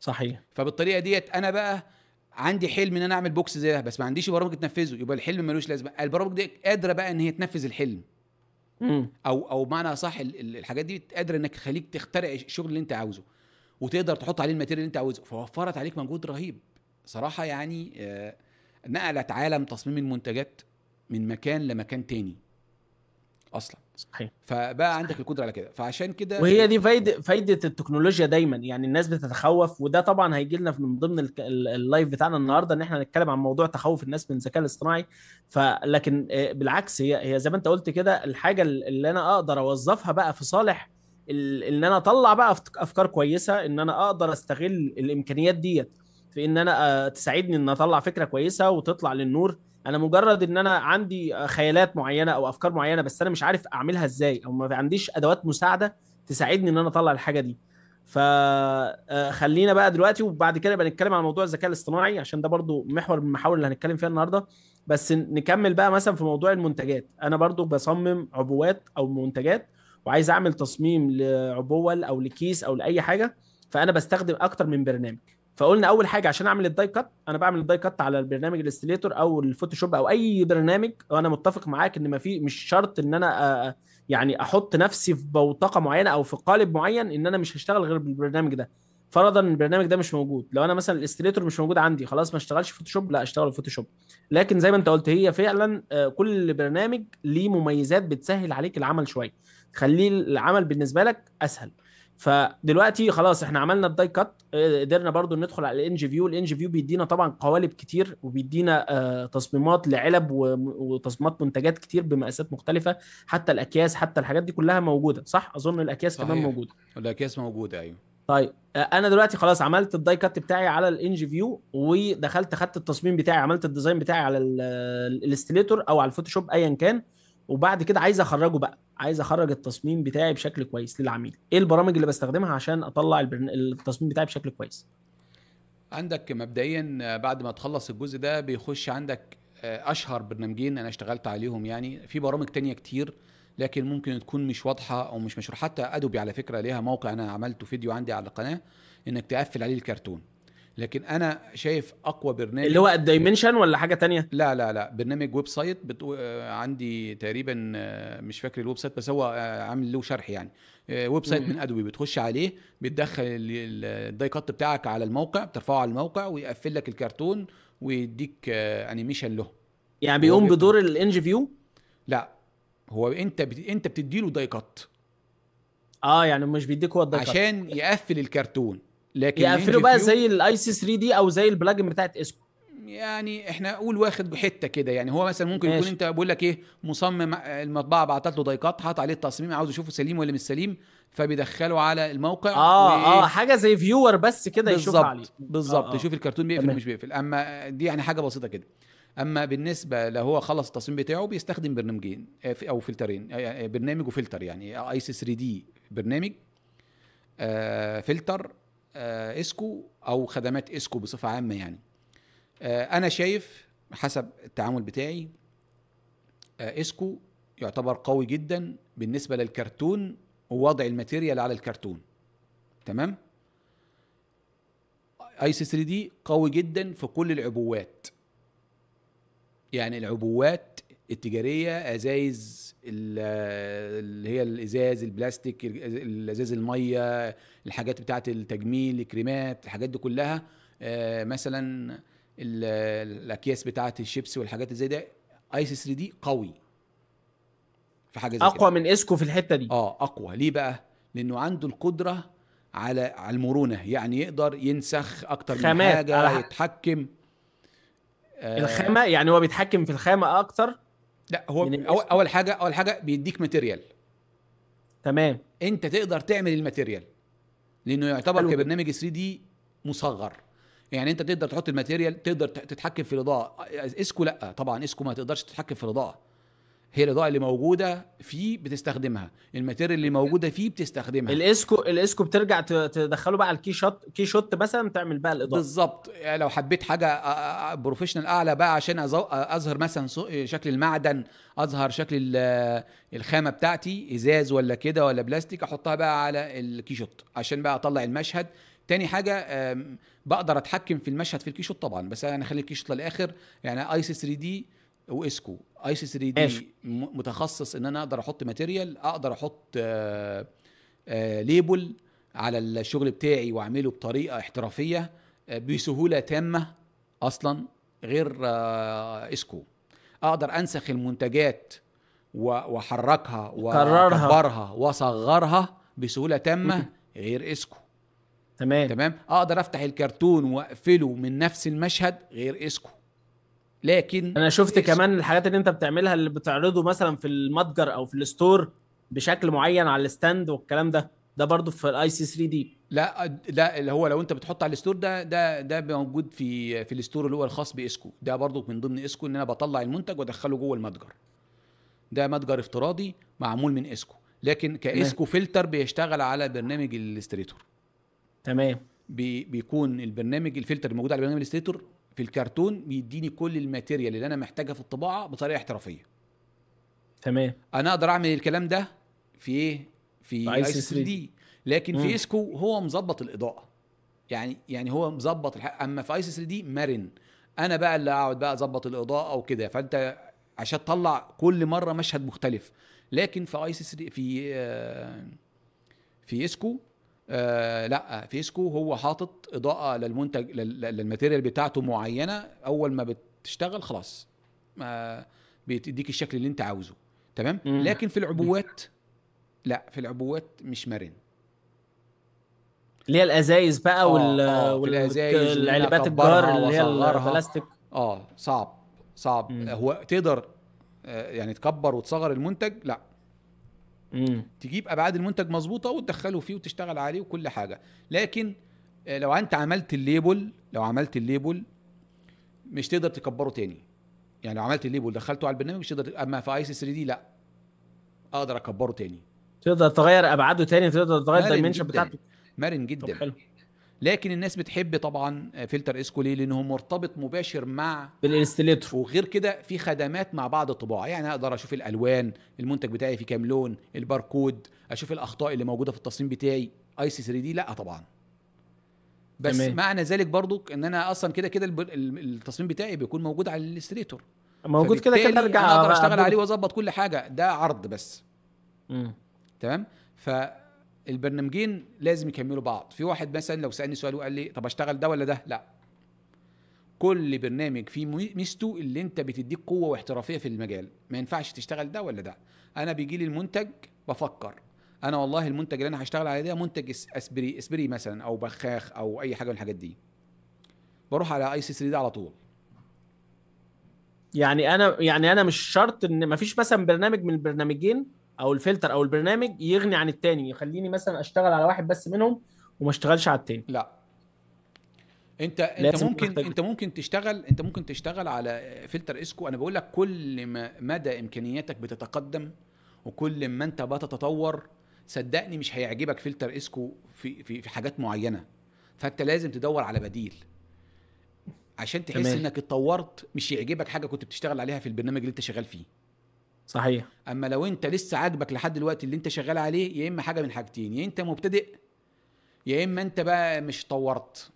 صحيح فبالطريقه ديت انا بقى عندي حلم ان انا اعمل بوكس زي ده بس ما عنديش برامج تنفذه يبقى الحلم ملوش لازمه البرامج دي قادره بقى ان هي تنفذ الحلم مم. او او معنى صح الحاجات دي قادره انك تخليك تخترع الشغل اللي انت عاوزه وتقدر تحط عليه الماتيريال اللي انت عاوزه فوفرت عليك مجهود رهيب صراحه يعني آه، نقلت عالم تصميم المنتجات من مكان لمكان تاني اصلا صحيح فبقى عندك القدره على كده فعشان كده وهي دي فايده فايده التكنولوجيا دايما يعني الناس بتتخوف وده طبعا هيجي لنا من ضمن اللايف بتاعنا النهارده ان احنا نتكلم عن موضوع تخوف الناس من الذكاء الاصطناعي فلكن آه، بالعكس هي هي زي ما انت قلت كده الحاجه اللي انا اقدر اوظفها بقى في صالح ان انا اطلع بقى افكار كويسه ان انا اقدر استغل الامكانيات ديت في ان انا آه، تساعدني ان اطلع فكره كويسه وتطلع للنور انا مجرد ان انا عندي خيالات معينه او افكار معينه بس انا مش عارف اعملها ازاي او ما عنديش ادوات مساعده تساعدني ان انا اطلع الحاجه دي فخلينا آه، بقى دلوقتي وبعد كده بقى نتكلم عن موضوع الذكاء الاصطناعي عشان ده برضو محور من المحاور اللي هنتكلم فيها النهارده بس نكمل بقى مثلا في موضوع المنتجات انا برضو بصمم عبوات او منتجات وعايز اعمل تصميم لعبوه او لكيس او لاي حاجه فانا بستخدم اكتر من برنامج فقلنا اول حاجه عشان اعمل الداي كات انا بعمل الداي كات على البرنامج الاستليتور او الفوتوشوب او اي برنامج وانا متفق معاك ان ما في مش شرط ان انا آه، آه، يعني احط نفسي في بوتقه معينه او في قالب معين ان انا مش هشتغل غير بالبرنامج ده فرضا البرنامج ده مش موجود لو انا مثلا الاستليتور مش موجود عندي خلاص ما اشتغلش فوتوشوب لا اشتغل فوتوشوب لكن زي ما انت قلت هي فعلا آه، كل برنامج ليه مميزات بتسهل عليك العمل شويه تخليه العمل بالنسبه لك اسهل فدلوقتي خلاص احنا عملنا الداي كات قدرنا برضو ندخل على الانج فيو الانج فيو بيدينا طبعا قوالب كتير وبيدينا آه، تصميمات لعلب وتصميمات منتجات كتير بمقاسات مختلفه حتى الاكياس حتى الحاجات دي كلها موجوده صح اظن الاكياس صحيح. كمان موجوده الاكياس موجوده ايوه طيب آه، انا دلوقتي خلاص عملت الداي كات بتاعي على الانج فيو ودخلت خدت التصميم بتاعي عملت الديزاين بتاعي على الاستليتور آه، او على الفوتوشوب ايا كان وبعد كده عايز اخرجه بقى عايز اخرج التصميم بتاعي بشكل كويس للعميل ايه البرامج اللي بستخدمها عشان اطلع البرن... التصميم بتاعي بشكل كويس عندك مبدئيا بعد ما تخلص الجزء ده بيخش عندك آه، اشهر برنامجين انا اشتغلت عليهم يعني في برامج تانية كتير لكن ممكن تكون مش واضحه او مش مشروحه حتى ادوبي على فكره ليها موقع انا عملته فيديو عندي على القناه انك تقفل عليه الكرتون لكن انا شايف اقوى برنامج اللي هو الدايمنشن ولا حاجه تانية لا لا لا برنامج ويب سايت بتو... آه، عندي تقريبا آه، مش فاكر الويب سايت بس هو آه، عامل له شرح يعني ويب سايت من ادوبي بتخش عليه بتدخل الداي كات بتاعك على الموقع بترفعه على الموقع ويقفل لك الكرتون ويديك انيميشن له يعني بيقوم بدور الانج فيو لا هو انت بت... انت بتديله داي كات اه يعني مش بيديك هو الداي كات عشان يقفل الكرتون لكن يقفلوا بقى زي الاي سي 3 دي او زي البلاجن بتاعت اسكو يعني احنا قول واخد حته كده يعني هو مثلا ممكن يكون انت بقول لك ايه مصمم المطبعه بعتت له ضيقات حاط عليه التصميم عاوز يشوفه سليم ولا مش سليم فبيدخله على الموقع اه اه إيه. حاجه زي فيور بس كده يشوف عليه بالظبط آه آه. يشوف الكرتون بيقفل مش بيقفل اما دي يعني حاجه بسيطه كده اما بالنسبه لو هو خلص التصميم بتاعه بيستخدم برنامجين آه، او فلترين آه، آه، برنامج وفلتر يعني اي سي 3 دي برنامج آه فلتر آه، اسكو او خدمات اسكو بصفه عامه يعني آه، انا شايف حسب التعامل بتاعي آه، اسكو يعتبر قوي جدا بالنسبه للكرتون ووضع الماتيريال على الكرتون تمام اي سي 3 دي قوي جدا في كل العبوات يعني العبوات التجاريه ازايز اللي هي الازاز البلاستيك الازاز الميه الحاجات بتاعه التجميل الكريمات الحاجات دي كلها آه، مثلا الاكياس بتاعه الشيبس والحاجات زي ده ايس 3 دي قوي في حاجه زي اقوى كده. من اسكو في الحته دي اه اقوى ليه بقى لانه عنده القدره على على المرونه يعني يقدر ينسخ اكتر من حاجه يتحكم آه. الخامه يعني هو بيتحكم في الخامه اكتر لا هو يعني أول, اول حاجه اول حاجه بيديك ماتيريال تمام انت تقدر تعمل الماتيريال لانه يعتبر حلو. كبرنامج 3 دي مصغر يعني انت تقدر تحط الماتيريال تقدر تتحكم في الاضاءه اسكو لا طبعا اسكو ما تقدرش تتحكم في الاضاءه هي الاضاءه اللي موجوده فيه بتستخدمها الماتيريال اللي موجوده فيه بتستخدمها الاسكو الاسكو بترجع تدخله بقى على الكي شوت كي شوت مثلا تعمل بقى الاضاءه بالظبط يعني لو حبيت حاجه بروفيشنال اعلى بقى عشان اظهر مثلا شكل المعدن اظهر شكل الخامه بتاعتي ازاز ولا كده ولا بلاستيك احطها بقى على الكي شوت عشان بقى اطلع المشهد تاني حاجه بقدر اتحكم في المشهد في الكيشوت طبعا بس انا اخلي الكيشوت للاخر يعني ايس 3 دي واسكو اي سي 3 دي متخصص ان انا اقدر احط ماتيريال اقدر احط آآ آآ ليبل على الشغل بتاعي واعمله بطريقه احترافيه آه، بسهوله تامه اصلا غير آه، اسكو اقدر انسخ المنتجات واحركها واكبرها واصغرها بسهوله تامه غير اسكو تمام تمام اقدر افتح الكرتون واقفله من نفس المشهد غير اسكو لكن انا شفت كمان الحاجات اللي انت بتعملها اللي بتعرضه مثلا في المتجر او في الستور بشكل معين على الستاند والكلام ده ده برضو في الاي سي 3 دي لا ده اللي هو لو انت بتحط على الستور ده ده ده موجود في في الستور اللي هو الخاص باسكو ده برضو من ضمن اسكو ان انا بطلع المنتج وادخله جوه المتجر ده متجر افتراضي معمول من اسكو لكن كاسكو فلتر بيشتغل على برنامج الاستريتور تمام بي بيكون البرنامج الفلتر الموجود على برنامج الاستريتور في الكرتون بيديني كل الماتيريال اللي انا محتاجها في الطباعه بطريقه احترافيه تمام انا اقدر اعمل الكلام ده في ايه في ايس 3 دي لكن مم. في اسكو هو مظبط الاضاءه يعني يعني هو مظبط اما في ايس 3 دي مرن انا بقى اللي اقعد بقى اظبط الاضاءه وكده فانت عشان تطلع كل مره مشهد مختلف لكن في ايس 3 في آه، في اسكو آه، لا فيسكو هو حاطط اضاءه للمنتج للماتيريال بتاعته معينه اول ما بتشتغل خلاص ما بتديك الشكل اللي انت عاوزه تمام لكن في العبوات لا في العبوات مش مرن اللي هي الازايز بقى آه، وال آه العلبات الجار اللي هي البلاستيك اه صعب صعب مم. هو تقدر آه، يعني تكبر وتصغر المنتج لا مم. تجيب ابعاد المنتج مظبوطه وتدخله فيه وتشتغل عليه وكل حاجه لكن آه، لو انت عملت الليبل لو عملت الليبل مش تقدر تكبره تاني يعني لو عملت الليبل دخلته على البرنامج مش تقدر اما في اي سي 3 دي لا اقدر اكبره تاني تقدر تغير ابعاده تاني تقدر تغير الدايمنشن بتاعته مرن جدا طب حلو لكن الناس بتحب طبعا آه، فلتر اسكو ليه لانه مرتبط مباشر مع بالانستليتر وغير كده في خدمات مع بعض الطباعه يعني اقدر اشوف الالوان المنتج بتاعي في كام لون الباركود اشوف الاخطاء اللي موجوده في التصميم بتاعي اي سي 3 دي لا طبعا بس تمام. معنى ذلك برضو ان انا اصلا كده كده التصميم بتاعي بيكون موجود على الالستريتور موجود كده كده ارجع اقدر اشتغل عليه واظبط كل حاجه ده عرض بس تمام ف البرنامجين لازم يكملوا بعض في واحد مثلا لو سالني سؤال وقال لي طب اشتغل ده ولا ده لا كل برنامج فيه ميزته اللي انت بتديك قوه واحترافيه في المجال ما ينفعش تشتغل ده ولا ده انا بيجي لي المنتج بفكر انا والله المنتج اللي انا هشتغل عليه ده منتج اسبري اسبري مثلا او بخاخ او اي حاجه من الحاجات دي بروح على اي سي 3 ده على طول يعني انا يعني انا مش شرط ان مفيش مثلا برنامج من البرنامجين او الفلتر او البرنامج يغني عن التاني يخليني مثلا اشتغل على واحد بس منهم وما اشتغلش على التاني لا انت انت ممكن انت ممكن تشتغل انت ممكن تشتغل على فلتر اسكو انا بقول لك كل ما مدى امكانياتك بتتقدم وكل ما انت بتتطور صدقني مش هيعجبك فلتر اسكو في في, في حاجات معينه فانت لازم تدور على بديل عشان تحس تمام. انك اتطورت مش يعجبك حاجه كنت بتشتغل عليها في البرنامج اللي انت شغال فيه صحيح اما لو انت لسه عاجبك لحد دلوقتي اللي انت شغال عليه يا اما حاجه من حاجتين يا انت مبتدئ يا اما انت بقى مش طورت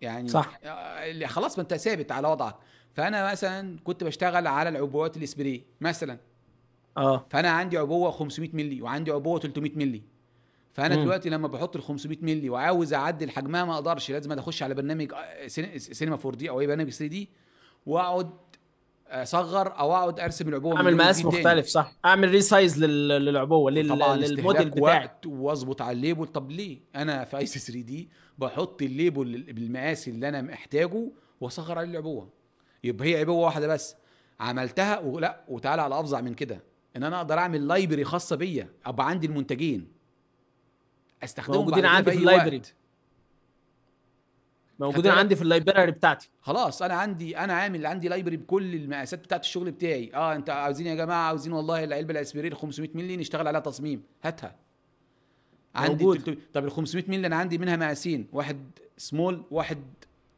يعني صح آه، خلاص ما انت ثابت على وضعك فانا مثلا كنت بشتغل على العبوات الاسبري مثلا اه فانا عندي عبوه 500 مللي وعندي عبوه 300 مللي فانا دلوقتي لما بحط ال 500 مللي وعاوز اعدل حجمها ما اقدرش لازم اخش على برنامج آه، سينما 4 دي او اي برنامج 3 دي واقعد اصغر او اقعد ارسم العبوه اعمل مقاس مختلف صح اعمل ريسايز للعبوه للموديل بتاعي واظبط على الليبل طب ليه انا في ايس 3 دي بحط الليبل بالمقاس اللي انا محتاجه واصغر عليه العبوه يبقى هي عبوه واحده بس عملتها ولا وتعالى على افظع من كده ان انا اقدر اعمل لايبرري خاصه بيا ابقى عندي المنتجين استخدمهم موجودين عندي في اللايبرري موجودين عندي في اللايبراري بتاعتي خلاص انا عندي انا عامل عندي لايبراري بكل المقاسات بتاعت الشغل بتاعي اه انت عاوزين يا جماعه عاوزين والله العلبه الاسبرين 500 مللي نشتغل عليها تصميم هاتها عندي موجود. تلتو... طب ال 500 مللي انا عندي منها مقاسين واحد سمول واحد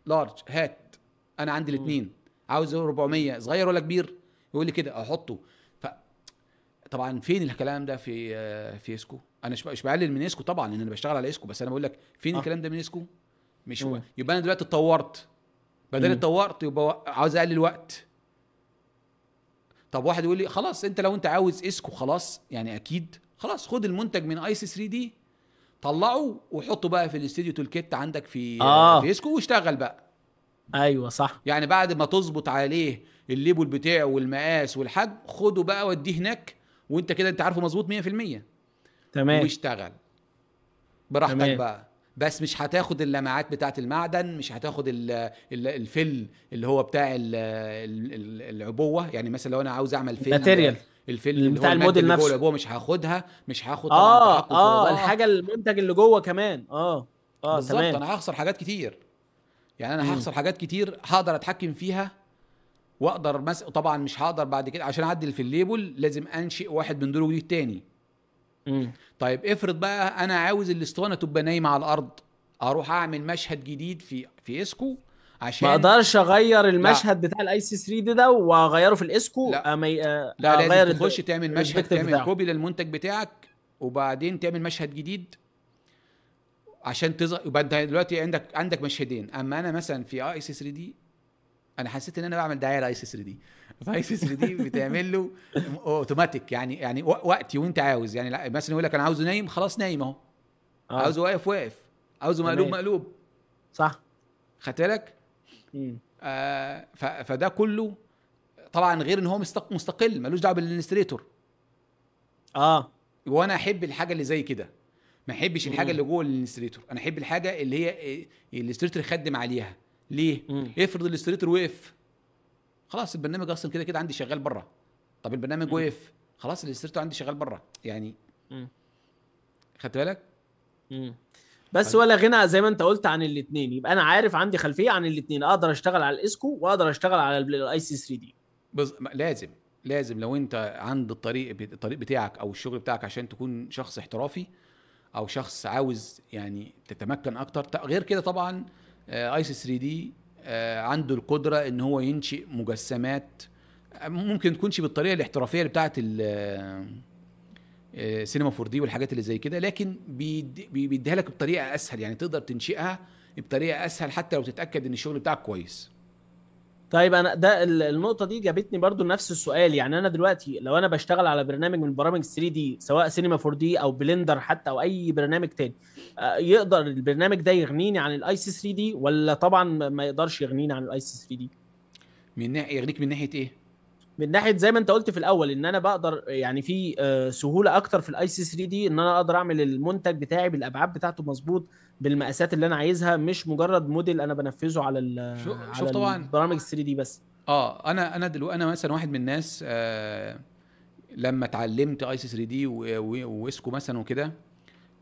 لارج هات انا عندي الاثنين عاوز 400 صغير ولا كبير يقول لي كده احطه ف طبعا فين الكلام ده في آه، في اسكو انا مش بقلل من اسكو طبعا ان انا بشتغل على اسكو بس انا بقول لك فين آه. الكلام ده من اسكو مش و... يبقى انا دلوقتي اتطورت بدل اتطورت يبقى عاوز اقلل وقت طب واحد يقول لي خلاص انت لو انت عاوز اسكو خلاص يعني اكيد خلاص خد المنتج من اي سي 3 دي طلعه وحطه بقى في الاستديو تول كيت عندك في آه. في اسكو واشتغل بقى ايوه صح يعني بعد ما تظبط عليه الليبل بتاعه والمقاس والحجم خده بقى وديه هناك وانت كده انت عارفه مظبوط 100% تمام واشتغل براحتك تمام. بقى بس مش هتاخد اللمعات بتاعه المعدن مش هتاخد الفل اللي هو بتاع العبوه يعني مثلا لو انا عاوز اعمل فيل ماتيريال الفيل بتاع الموديل نفسه العبوه مش هاخدها مش هاخد اه اه الحاجه المنتج اللي جوه كمان اه اه بالظبط انا هخسر حاجات كتير يعني انا هخسر حاجات كتير هقدر اتحكم فيها واقدر مس... طبعا مش هقدر بعد كده عشان اعدل في الليبل لازم انشئ واحد من دول وجديد تاني طيب افرض بقى انا عاوز الاسطوانه تبقى نايمه على الارض اروح اعمل مشهد جديد في في اسكو عشان ما اقدرش اغير المشهد لا. بتاع الاي سي 3 ده واغيره في الاسكو لا أمي... آه، آه، لا لازم تخش تعمل مشهد تعمل كوبي للمنتج بتاعك وبعدين تعمل مشهد جديد عشان تظهر يبقى انت دلوقتي عندك عندك مشهدين اما انا مثلا في اي سي 3 دي انا حسيت ان انا بعمل دعايه لاي سي 3 دي فايسس دي بتعمل له اوتوماتيك يعني يعني وقتي وانت عاوز يعني مثلا يقول لك انا عاوزه نايم خلاص نايم اهو آه. عاوزه واقف واقف عاوزه مقلوب مقلوب صح خدت بالك؟ آه فده كله طبعا غير ان هو مستقل ملوش دعوه بالانستريتور اه وانا احب الحاجه اللي زي كده ما احبش الحاجه اللي جوه الانستريتور انا احب الحاجه اللي هي إيه، الانستريتور يخدم عليها ليه؟ افرض الادمنستريتور وقف خلاص البرنامج اصلا كده كده عندي شغال بره طب البرنامج وقف خلاص اللي سيرته عندي شغال بره يعني خدت بالك بس ولا غنى زي ما انت قلت عن الاثنين يبقى انا عارف عندي خلفيه عن الاثنين اقدر اشتغل على الاسكو واقدر اشتغل على الاي سي 3 دي بز... لازم لازم لو انت عند الطريق الطريق بتاعك او الشغل بتاعك عشان تكون شخص احترافي او شخص عاوز يعني تتمكن اكتر غير كده طبعا اي سي 3 دي آه، عنده القدره ان هو ينشئ مجسمات ممكن تكونش بالطريقه الاحترافيه اللي بتاعه سينما 4 دي والحاجات اللي زي كده لكن بيديها لك بطريقه اسهل يعني تقدر تنشئها بطريقه اسهل حتى لو تتاكد ان الشغل بتاعك كويس طيب انا ده النقطه دي جابتني برضو نفس السؤال يعني انا دلوقتي لو انا بشتغل على برنامج من برامج 3 دي سواء سينما 4 دي او بلندر حتى او اي برنامج تاني آه، يقدر البرنامج ده يغنيني عن الاي سي 3 دي ولا طبعا ما يقدرش يغنيني عن الاي سي 3 دي من ناحيه يغنيك من ناحيه ايه من ناحيه زي ما انت قلت في الاول ان انا بقدر يعني في آه، سهوله اكتر في الاي سي 3 دي ان انا اقدر اعمل المنتج بتاعي بالابعاد بتاعته مظبوط بالمقاسات اللي انا عايزها مش مجرد موديل انا بنفذه على ال شوف, على شوف طبعا برامج 3 دي بس اه انا انا دلوقتي انا مثلا واحد من الناس آه لما اتعلمت اي سي 3 دي واسكو مثلا وكده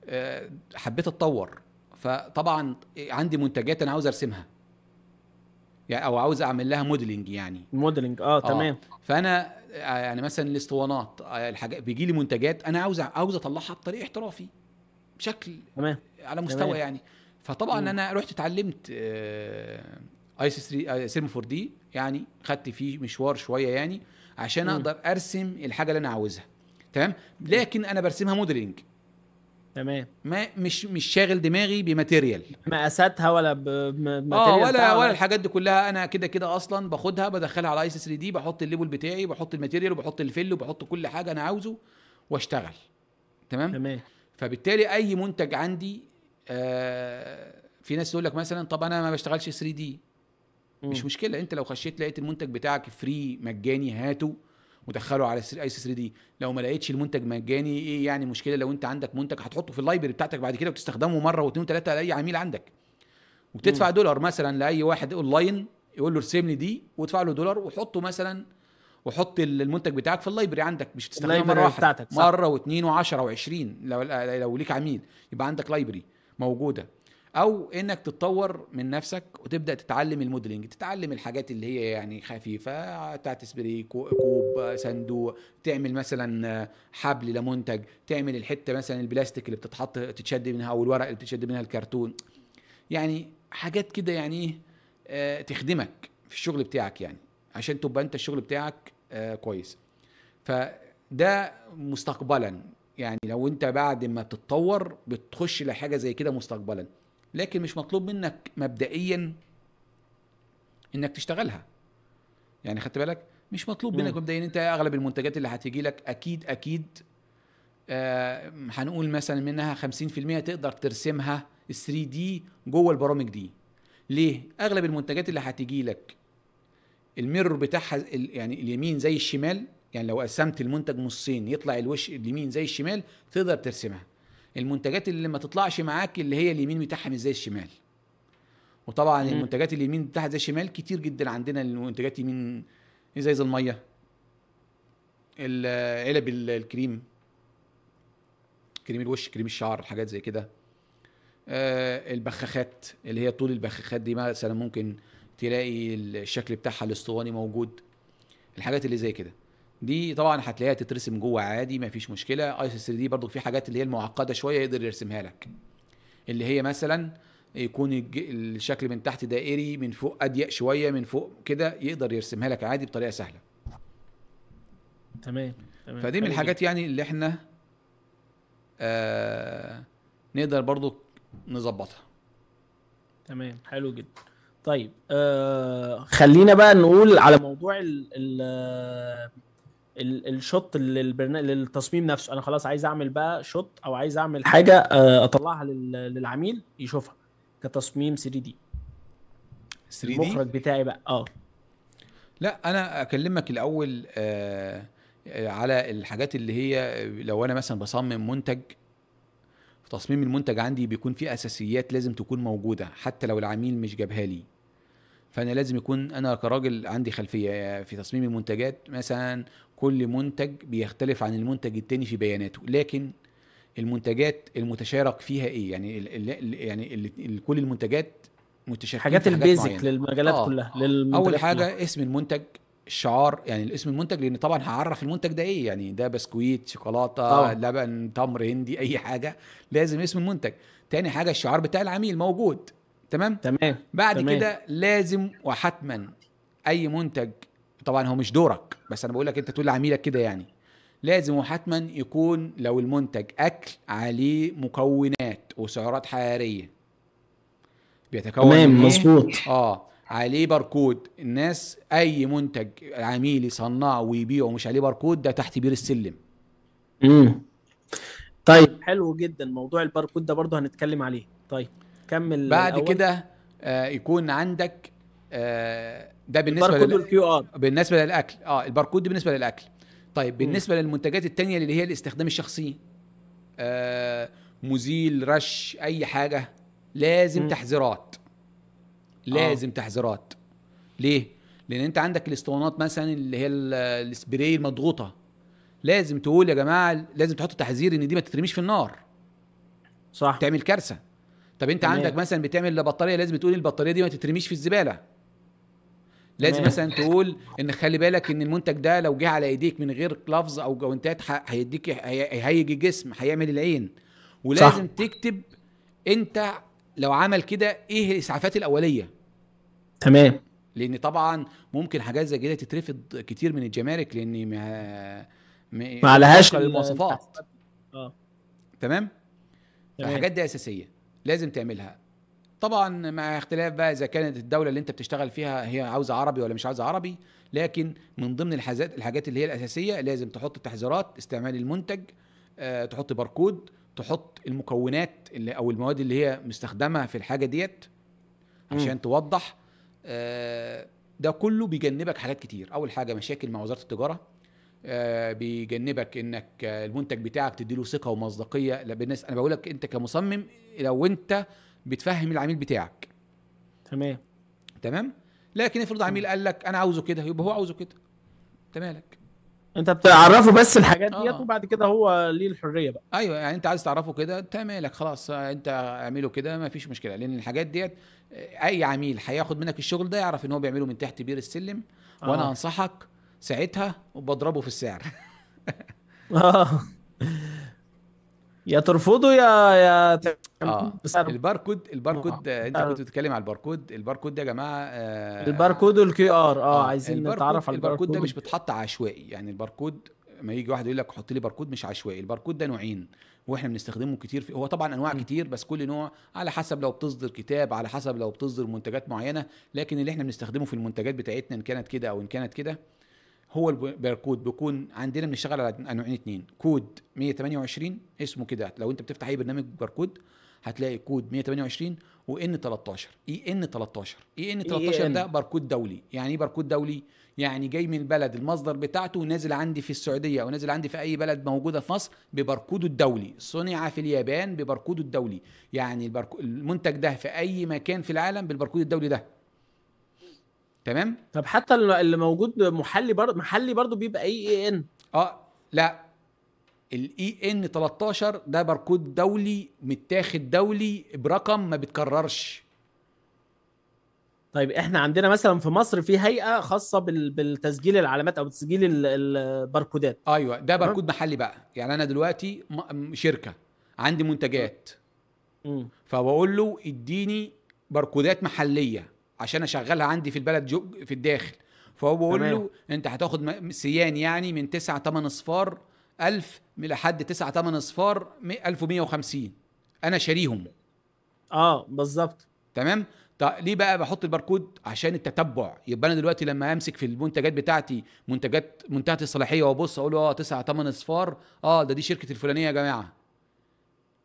آه حبيت اتطور فطبعا عندي منتجات انا عاوز ارسمها يعني او عاوز اعمل لها موديلنج يعني موديلنج آه،, اه تمام آه. فانا يعني مثلا الاسطوانات آه، الحاجات بيجي لي منتجات انا عاوز عاوز اطلعها بطريقه احترافي بشكل تمام على مستوى تمام. يعني فطبعا مم. انا رحت اتعلمت اي سي 3 سيرم 4 دي يعني خدت فيه مشوار شويه يعني عشان مم. اقدر ارسم الحاجه اللي انا عاوزها تمام لكن انا برسمها موديلنج تمام ما مش مش شاغل دماغي بماتيريال مقاساتها ولا بماتيريال اه ولا ولا الحاجات دي كلها انا كده كده اصلا باخدها بدخلها على اي اس 3 دي بحط الليبل بتاعي بحط الماتيريال وبحط الفل وبحط كل حاجه انا عاوزه واشتغل تمام تمام فبالتالي اي منتج عندي آه في ناس تقول لك مثلا طب انا ما بشتغلش 3 دي مش مشكله انت لو خشيت لقيت المنتج بتاعك فري مجاني هاته ودخله على اي 3 دي لو ما لقيتش المنتج مجاني ايه يعني مشكله لو انت عندك منتج هتحطه في اللايبرري بتاعتك بعد كده وتستخدمه مره واثنين وثلاثه لاي عميل عندك وتدفع مم. دولار مثلا لاي واحد اونلاين يقول له ارسم لي دي وادفع له دولار وحطه مثلا وحط المنتج بتاعك في اللايبرري عندك مش تستخدمه مره واحده بتاعتك صح. مره واثنين و10 و20 لو لو ليك عميل يبقى عندك لايبرري موجوده او انك تتطور من نفسك وتبدا تتعلم الموديلنج تتعلم الحاجات اللي هي يعني خفيفه بتاعت سبري كوب صندوق تعمل مثلا حبل لمنتج تعمل الحته مثلا البلاستيك اللي بتتحط تتشد منها او الورق اللي بتتشد منها الكرتون يعني حاجات كده يعني آه، تخدمك في الشغل بتاعك يعني عشان تبقى انت الشغل بتاعك آه، كويس فده مستقبلا يعني لو انت بعد ما بتتطور بتخش لحاجه زي كده مستقبلا لكن مش مطلوب منك مبدئيا انك تشتغلها يعني خدت بالك مش مطلوب منك مبدئيا انت اغلب المنتجات اللي هتيجي لك اكيد اكيد آه هنقول مثلا منها 50% تقدر ترسمها 3 دي جوه البرامج دي ليه اغلب المنتجات اللي هتيجي لك الميرور بتاعها يعني اليمين زي الشمال يعني لو قسمت المنتج نصين يطلع الوش اليمين زي الشمال تقدر ترسمها المنتجات اللي ما تطلعش معاك اللي هي اليمين بتاعها مش زي الشمال وطبعا م. المنتجات اليمين بتاعها زي الشمال كتير جدا عندنا المنتجات يمين زي الميه علب الكريم كريم الوش كريم الشعر حاجات زي كده آه البخاخات اللي هي طول البخاخات دي مثلا ممكن تلاقي الشكل بتاعها الاسطواني موجود الحاجات اللي زي كده دي طبعا هتلاقيها تترسم جوه عادي ما فيش مشكله ايس 3 دي برضو في حاجات اللي هي المعقده شويه يقدر يرسمها لك اللي هي مثلا يكون الشكل من تحت دائري من فوق اضيق شويه من فوق كده يقدر يرسمها لك عادي بطريقه سهله تمام تمام فدي من الحاجات يعني اللي احنا آه نقدر برضو نظبطها تمام حلو جدا طيب آه خلينا بقى نقول على موضوع ال ال الشوت للبرنا... للتصميم نفسه انا خلاص عايز اعمل بقى شوت او عايز اعمل حاجه آه اطلعها للعميل يشوفها كتصميم 3 دي 3 دي المخرج بتاعي بقى اه لا انا اكلمك الاول آه على الحاجات اللي هي لو انا مثلا بصمم منتج تصميم المنتج عندي بيكون فيه اساسيات لازم تكون موجوده حتى لو العميل مش جابها لي فانا لازم يكون انا كراجل عندي خلفيه في تصميم المنتجات مثلا كل منتج بيختلف عن المنتج التاني في بياناته لكن المنتجات المتشارك فيها ايه يعني ال يعني ال كل المنتجات متشاركين حاجات, حاجات البيزك للمجالات آه. كلها اول حاجه كلها. اسم المنتج الشعار يعني اسم المنتج لان طبعا هعرف المنتج ده ايه يعني ده بسكويت شوكولاته آه. لبن تمر هندي اي حاجه لازم اسم المنتج تاني حاجه الشعار بتاع العميل موجود تمام تمام بعد تمام. كده لازم وحتما اي منتج طبعا هو مش دورك بس انا بقول لك انت تقول لعميلك كده يعني لازم وحتما يكون لو المنتج اكل عليه مكونات وسعرات حراريه بيتكون تمام إيه؟ مظبوط اه عليه باركود الناس اي منتج عميل يصنعه ويبيعه ومش عليه باركود ده تحت بير السلم امم طيب حلو جدا موضوع الباركود ده برضه هنتكلم عليه طيب كمل بعد كده آه يكون عندك آه ده بالنسبه الباركود والكيو ار بالنسبه للاكل اه الباركود بالنسبه للاكل طيب بالنسبه م. للمنتجات الثانيه اللي هي الاستخدام الشخصي آه مزيل رش اي حاجه لازم م. تحذيرات آه. لازم آه. تحذيرات ليه لان انت عندك الاسطوانات مثلا اللي هي السبراي المضغوطه لازم تقول يا جماعه لازم تحط تحذير ان دي ما تترميش في النار صح تعمل كارثه طب انت تمام. عندك مثلا بتعمل لبطاريه لازم تقول البطاريه دي ما تترميش في الزباله لازم تمام. مثلا تقول ان خلي بالك ان المنتج ده لو جه على ايديك من غير لفظ او جوانتات هيديك هيهيج الجسم هيعمل العين ولازم صح. تكتب انت لو عمل كده ايه الاسعافات الاوليه تمام لان طبعا ممكن حاجات زي كده تترفض كتير من الجمارك لان ما ما عليهاش المواصفات اه تمام الحاجات دي اساسيه لازم تعملها طبعا مع اختلاف بقى اذا كانت الدوله اللي انت بتشتغل فيها هي عاوزه عربي ولا مش عاوزه عربي لكن من ضمن الحاجات الحاجات اللي هي الاساسيه لازم تحط تحذيرات استعمال المنتج أه تحط باركود تحط المكونات اللي او المواد اللي هي مستخدمه في الحاجه ديت عشان م. توضح أه ده كله بيجنبك حاجات كتير اول حاجه مشاكل مع وزاره التجاره آه، بيجنبك انك آه، المنتج بتاعك تديله ثقه ومصداقيه بالناس انا بقول لك انت كمصمم لو انت بتفهم العميل بتاعك تمام تمام لكن افرض عميل قال لك انا عاوزه كده يبقى هو عاوزه كده انت مالك انت بتعرفه بس الحاجات ديت آه. وبعد كده هو ليه الحريه بقى ايوه يعني انت عايز تعرفه كده انت مالك خلاص آه، انت اعمله كده ما فيش مشكله لان الحاجات ديت اي عميل هياخد منك الشغل ده يعرف ان هو بيعمله من تحت بير السلم آه. وانا انصحك ساعتها وبضربه في السعر اه يا ترفضه يا يا اه الباركود الباركود آه. انت كنت بتتكلم على الباركود الباركود ده يا جماعه آه الباركود والكي ار اه, آه. عايزين نتعرف على الباركود الباركود ده مش بيتحط عشوائي يعني الباركود ما يجي واحد يقول لك حط لي باركود مش عشوائي الباركود ده نوعين واحنا بنستخدمه كتير في هو طبعا انواع م. كتير بس كل نوع على حسب لو بتصدر كتاب على حسب لو بتصدر منتجات معينه لكن اللي احنا بنستخدمه في المنتجات بتاعتنا ان كانت كده او ان كانت كده هو الباركود بيكون عندنا بنشتغل على نوعين اتنين كود 128 اسمه كده لو انت بتفتح اي برنامج باركود هتلاقي كود 128 وان 13 اي ان 13 اي ان 13 ده باركود دولي يعني ايه باركود دولي يعني جاي من البلد المصدر بتاعته نازل عندي في السعوديه او نازل عندي في اي بلد موجوده في مصر بباركوده الدولي صنع في اليابان بباركوده الدولي يعني البركو... المنتج ده في اي مكان في العالم بالباركود الدولي ده تمام طب حتى اللي موجود محلي برضه محلي برضه بيبقى اي اي ان اه لا الاي ان 13 ده باركود دولي متاخد دولي برقم ما بيتكررش طيب احنا عندنا مثلا في مصر في هيئه خاصه بالتسجيل العلامات او تسجيل الباركودات ايوه ده باركود محلي بقى يعني انا دلوقتي شركه عندي منتجات فبقول له اديني باركودات محليه عشان اشغلها عندي في البلد جو في الداخل فهو بيقول له انت هتاخد سيان يعني من 9 8 اصفار 1000 لحد 9 8 اصفار 1150 انا شاريهم اه بالظبط تمام طيب ليه بقى بحط الباركود عشان التتبع يبقى انا دلوقتي لما امسك في المنتجات بتاعتي منتجات منتهيه الصلاحيه وابص اقول اه 9 8 اصفار اه ده دي شركه الفلانيه يا جماعه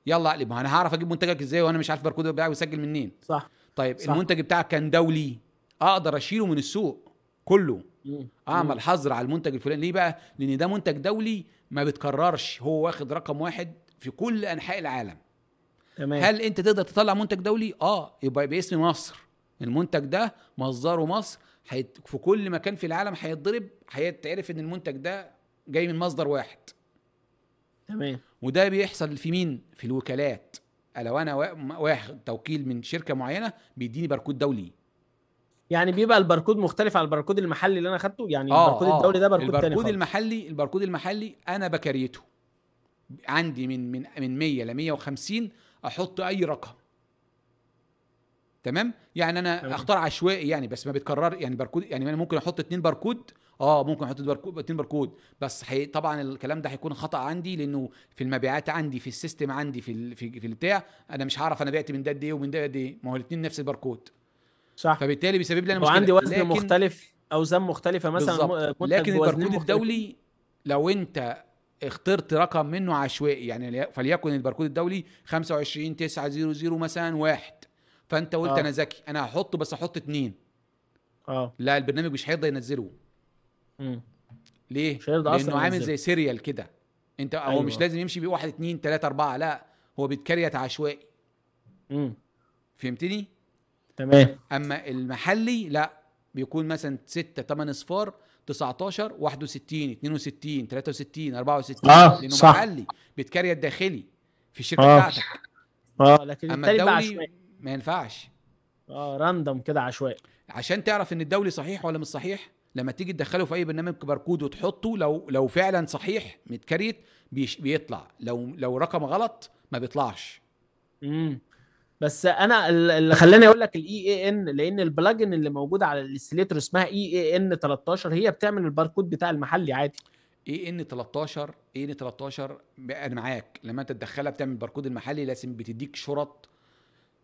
يلا اقلب ما انا هعرف اجيب منتجك ازاي وانا مش عارف باركود بتاعي واسجل منين صح طيب صح. المنتج بتاعك كان دولي اقدر اشيله من السوق كله مم. اعمل حظر على المنتج الفلاني ليه بقى لان ده منتج دولي ما بتكررش هو واخد رقم واحد في كل انحاء العالم تمام. هل انت تقدر تطلع منتج دولي اه يبقى باسم مصر المنتج ده مصدره مصر حيت في كل مكان في العالم هيتضرب هيتعرف ان المنتج ده جاي من مصدر واحد تمام وده بيحصل في مين في الوكالات لو انا واخد توكيل من شركه معينه بيديني باركود دولي يعني بيبقى الباركود مختلف عن الباركود المحلي اللي انا خدته يعني آه الباركود آه الدولي ده باركود الباركود تاني خالص. المحلي الباركود المحلي انا بكريته عندي من من من 100 ل 150 احط اي رقم تمام يعني انا تمام. اختار عشوائي يعني بس ما بتكرر يعني باركود يعني انا ممكن احط اتنين باركود اه ممكن احط اتنين باركود بس حي... طبعا الكلام ده هيكون خطا عندي لانه في المبيعات عندي في السيستم عندي في ال... في, في البتاع انا مش هعرف انا بعت من ده قد ايه ومن ده قد ايه ما هو الاثنين نفس الباركود صح فبالتالي بيسبب لي انا مشكله وعندي وزن لكن... مختلف اوزان مختلفه مثلا لكن الباركود الدولي لو انت اخترت رقم منه عشوائي يعني فليكن الباركود الدولي 25 9 0 0 مثلا واحد فانت قلت آه. انا ذكي انا هحطه بس احط اثنين اه لا البرنامج مش هيرضى ينزله ليه؟ مش هيرضى اصلا لانه عامل زي سيريال كده انت أيوة. هو مش لازم يمشي بيه واحد اثنين ثلاثه اربعه لا هو بيتكريت عشوائي امم فهمتني؟ تمام اما المحلي لا بيكون مثلا 6 8 اصفار 19 61 62 63 64 آه لانه صح. محلي بيتكريت داخلي في الشركه آه. بتاعتك اه لكن اما الدولي ما ينفعش اه راندوم كده عشوائي عشان تعرف ان الدولي صحيح ولا مش صحيح لما تيجي تدخله في اي برنامج باركود وتحطه لو لو فعلا صحيح متكريت بيطلع لو لو رقم غلط ما بيطلعش امم بس انا اللي خلاني اقول لك الاي اي e ان لان البلاجن اللي موجود على الاستليتر اسمها اي اي ان 13 هي بتعمل الباركود بتاع المحلي عادي اي ان 13 اي ان 13 انا معاك لما انت تدخلها بتعمل باركود المحلي لازم بتديك شرط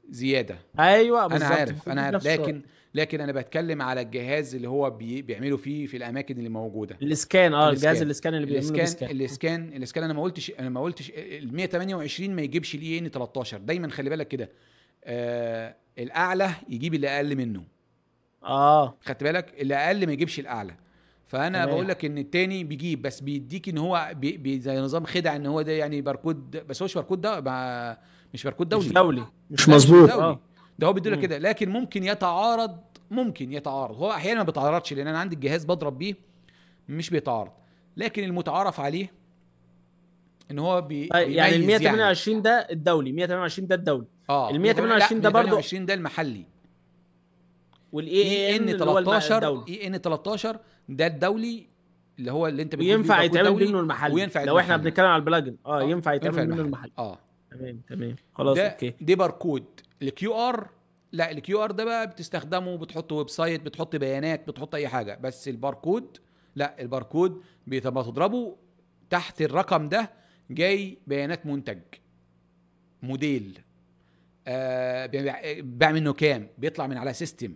زياده ايوه بالظبط انا عارف انا عارف لكن شرط. لكن انا بتكلم على الجهاز اللي هو بي... بيعمله فيه في الاماكن اللي موجوده الاسكان اه الجهاز الاسكان اللي بيعمله الاسكان الاسكان الاسكان انا ما قلتش انا ما قلتش ال 128 ما يجيبش الاي ان 13 دايما خلي بالك كده آه الاعلى يجيب اللي اقل منه اه خدت بالك اللي اقل ما يجيبش الاعلى فانا بقول لك ان التاني بيجيب بس بيديك ان هو بي بي زي نظام خدع ان هو ده يعني باركود بس هو مش باركود ده مش باركود دولي مش دولي مش مظبوط اه ده هو بيديله كده لكن ممكن يتعارض ممكن يتعارض هو احيانا ما بيتعارضش لان انا عندي الجهاز بضرب بيه مش بيتعارض لكن المتعارف عليه ان هو بي طيب، يعني ال 128 يعني. ده الدولي 128 ده الدولي اه ال 128 ده برضه 128 ده المحلي والاي ان 13 اي ان 13 ده الدولي اللي هو اللي انت ينفع يتعمل منه المحلي وينفع لو احنا بنتكلم على البلاجن اه, آه ينفع يتعمل منه المحلي اه تمام تمام خلاص اوكي دي باركود الكيو ار لا الكيو ار ده بقى بتستخدمه بتحط ويب سايت بتحط بيانات بتحط اي حاجه بس الباركود لا الباركود بتبقى تضربه تحت الرقم ده جاي بيانات منتج موديل آه بيع منه كام بيطلع من على سيستم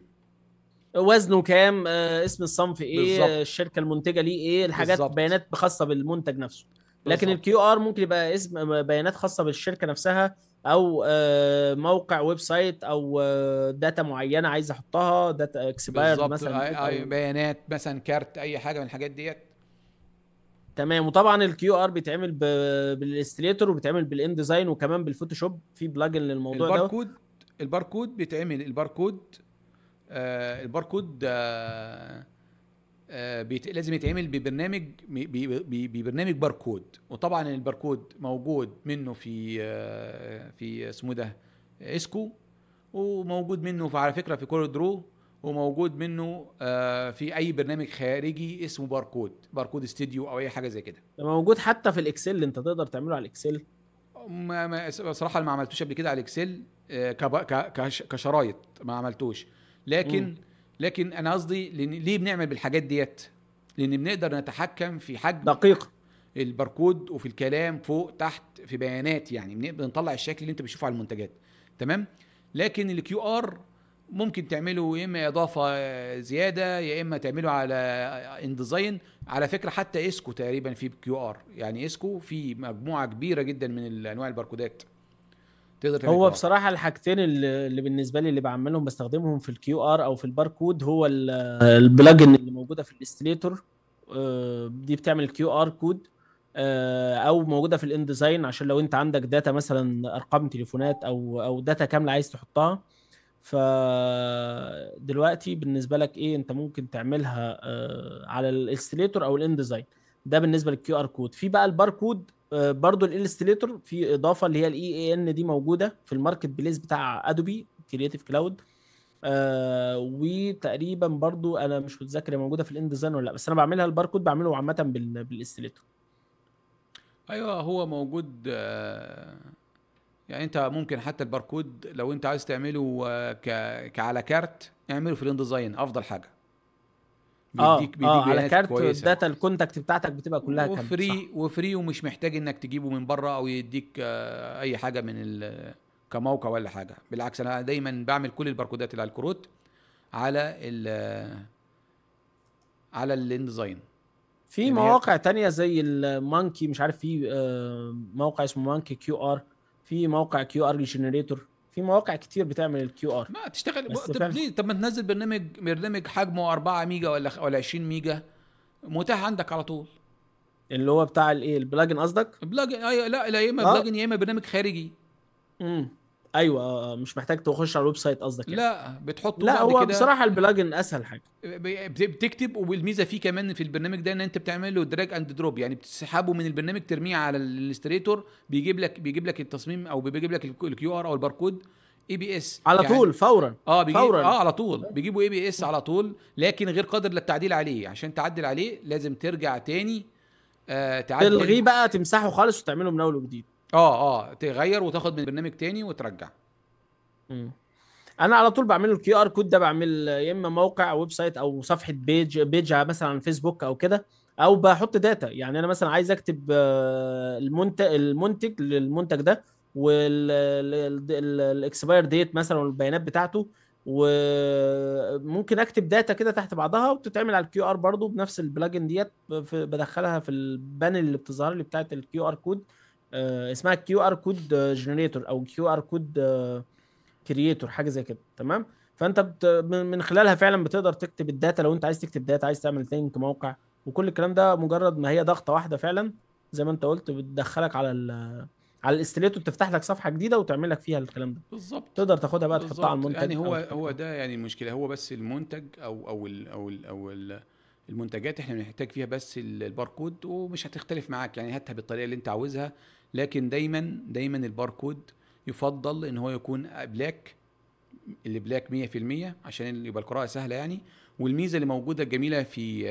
وزنه كام آه اسم الصنف ايه بالزبط. الشركه المنتجه ليه ايه الحاجات بالزبط. بيانات خاصه بالمنتج نفسه لكن الكيو ار ممكن يبقى اسم بيانات خاصه بالشركه نفسها او آه، موقع ويب سايت او داتا آه، معينه عايز احطها داتا اكسباير مثلا أي أي يعني. بيانات مثلا كارت اي حاجه من الحاجات ديت تمام وطبعا الكيو ار بيتعمل بالاستريتور وبيتعمل بالان ديزاين وكمان بالفوتوشوب في بلاجن للموضوع ده الباركود الباركود بيتعمل الباركود آه الباركود آه آه، لازم يتعمل ببرنامج ببرنامج باركود وطبعا الباركود موجود منه في آه، في اسمه ده اسكو وموجود منه على فكره في كور درو وموجود منه آه، في اي برنامج خارجي اسمه باركود باركود استوديو او اي حاجه زي كده موجود حتى في الاكسل انت تقدر تعمله على الاكسل ما صراحه ما عملتوش قبل كده على الاكسل كشرايط ما عملتوش لكن م. لكن انا قصدي ليه بنعمل بالحاجات ديت لان بنقدر نتحكم في حجم دقيق الباركود وفي الكلام فوق تحت في بيانات يعني بنقدر نطلع الشكل اللي انت بتشوفه على المنتجات تمام لكن الكيو ار ممكن تعمله يا اما اضافه زياده يا اما تعمله على انديزاين على فكره حتى اسكو تقريبا في كيو ار يعني اسكو في مجموعه كبيره جدا من انواع الباركودات تقدر هو بصراحه الحاجتين اللي, بالنسبه لي اللي بعملهم بستخدمهم في الكيو ار او في الباركود هو آه، البلجن اللي موجوده في الاستليتور آه، دي بتعمل كيو ار كود او موجوده في الانديزاين عشان لو انت عندك داتا مثلا ارقام تليفونات او او داتا كامله عايز تحطها فدلوقتي بالنسبه لك ايه انت ممكن تعملها آه، على الاستليتور او الانديزاين ده بالنسبه للكيو ار كود في بقى الباركود آه، برضو الالستريتور في اضافه اللي هي الاي اي e ان دي موجوده في الماركت بليس بتاع ادوبي كرييتيف كلاود آه وتقريبا برضو انا مش متذكر هي موجوده في الانديزاين ولا لا بس انا بعملها الباركود بعمله عامه بالالستريتور ايوه هو موجود آه، يعني انت ممكن حتى الباركود لو انت عايز تعمله آه، ك... على كارت اعمله في الانديزاين افضل حاجه آه، بيديك اه, آه على كارت الداتا الكونتاكت بتاعتك بتبقى كلها وفري كارت وفري ومش محتاج انك تجيبه من بره او يديك آه اي حاجه من كموقع ولا حاجه بالعكس انا دايما بعمل كل الباركودات اللي على الكروت على ال على الانديزاين في يعني مواقع تانية زي المانكي مش عارف في آه، موقع اسمه مانكي كيو ار في موقع كيو ار جنريتور في مواقع كتير بتعمل الكيو ار ما تشتغل طب ليه طب ما تنزل برنامج برنامج حجمه 4 ميجا ولا ولا 20 ميجا متاح عندك على طول اللي هو بتاع الايه البلاجن قصدك؟ بلاجن ايوه لا لا يا اما بلاجن يا اما برنامج خارجي امم ايوه آه، آه، مش محتاج تخش على الويب سايت قصدك يعني. لا بتحطه لا هو بصراحه البلاجن اسهل حاجه بتكتب والميزه فيه كمان في البرنامج ده ان انت بتعمل له دراج اند دروب يعني بتسحبه من البرنامج ترميه على الالستريتور بيجيب لك بيجيب لك التصميم او بيجيب لك الكيو ار او الباركود اي بي اس على يعني طول فورا اه بيجيب فورا اه على طول بيجيبوا اي بي اس على طول لكن غير قادر للتعديل عليه عشان تعدل عليه لازم ترجع تاني آه تعدل تلغيه بقى تمسحه خالص وتعمله من اول وجديد اه اه تغير وتاخد من برنامج تاني وترجع انا على طول بعمل الكيو ار كود ده بعمل يا اما موقع او ويب سايت او صفحه بيج بيج مثلا على فيسبوك او كده او بحط داتا يعني انا مثلا عايز اكتب آه، المنتج المنتج للمنتج ده والاكسباير ديت مثلا والبيانات بتاعته وممكن اكتب داتا كده تحت بعضها وتتعمل على الكيو ار برضه بنفس البلاجن ديت بدخلها في البانل اللي بتظهر لي بتاعه الكيو ار كود آه، اسمها كيو ار كود جنريتور آه، او كيو ار كود كرييتور آه، حاجه زي كده تمام فانت بت... من خلالها فعلا بتقدر تكتب الداتا لو انت عايز تكتب داتا عايز تعمل ثينك موقع وكل الكلام ده مجرد ما هي ضغطه واحده فعلا زي ما انت قلت بتدخلك على ال... على الاستليتو تفتح لك صفحه جديده وتعمل لك فيها الكلام ده بالظبط تقدر تاخدها بقى تحطها على المنتج يعني هو هو ده يعني المشكله هو بس المنتج او او الـ او الـ او الـ المنتجات احنا بنحتاج فيها بس الباركود ومش هتختلف معاك يعني هاتها بالطريقه اللي انت عاوزها لكن دايما دايما الباركود يفضل ان هو يكون بلاك اللي بلاك 100% عشان يبقى القراءه سهله يعني والميزه اللي موجوده الجميله في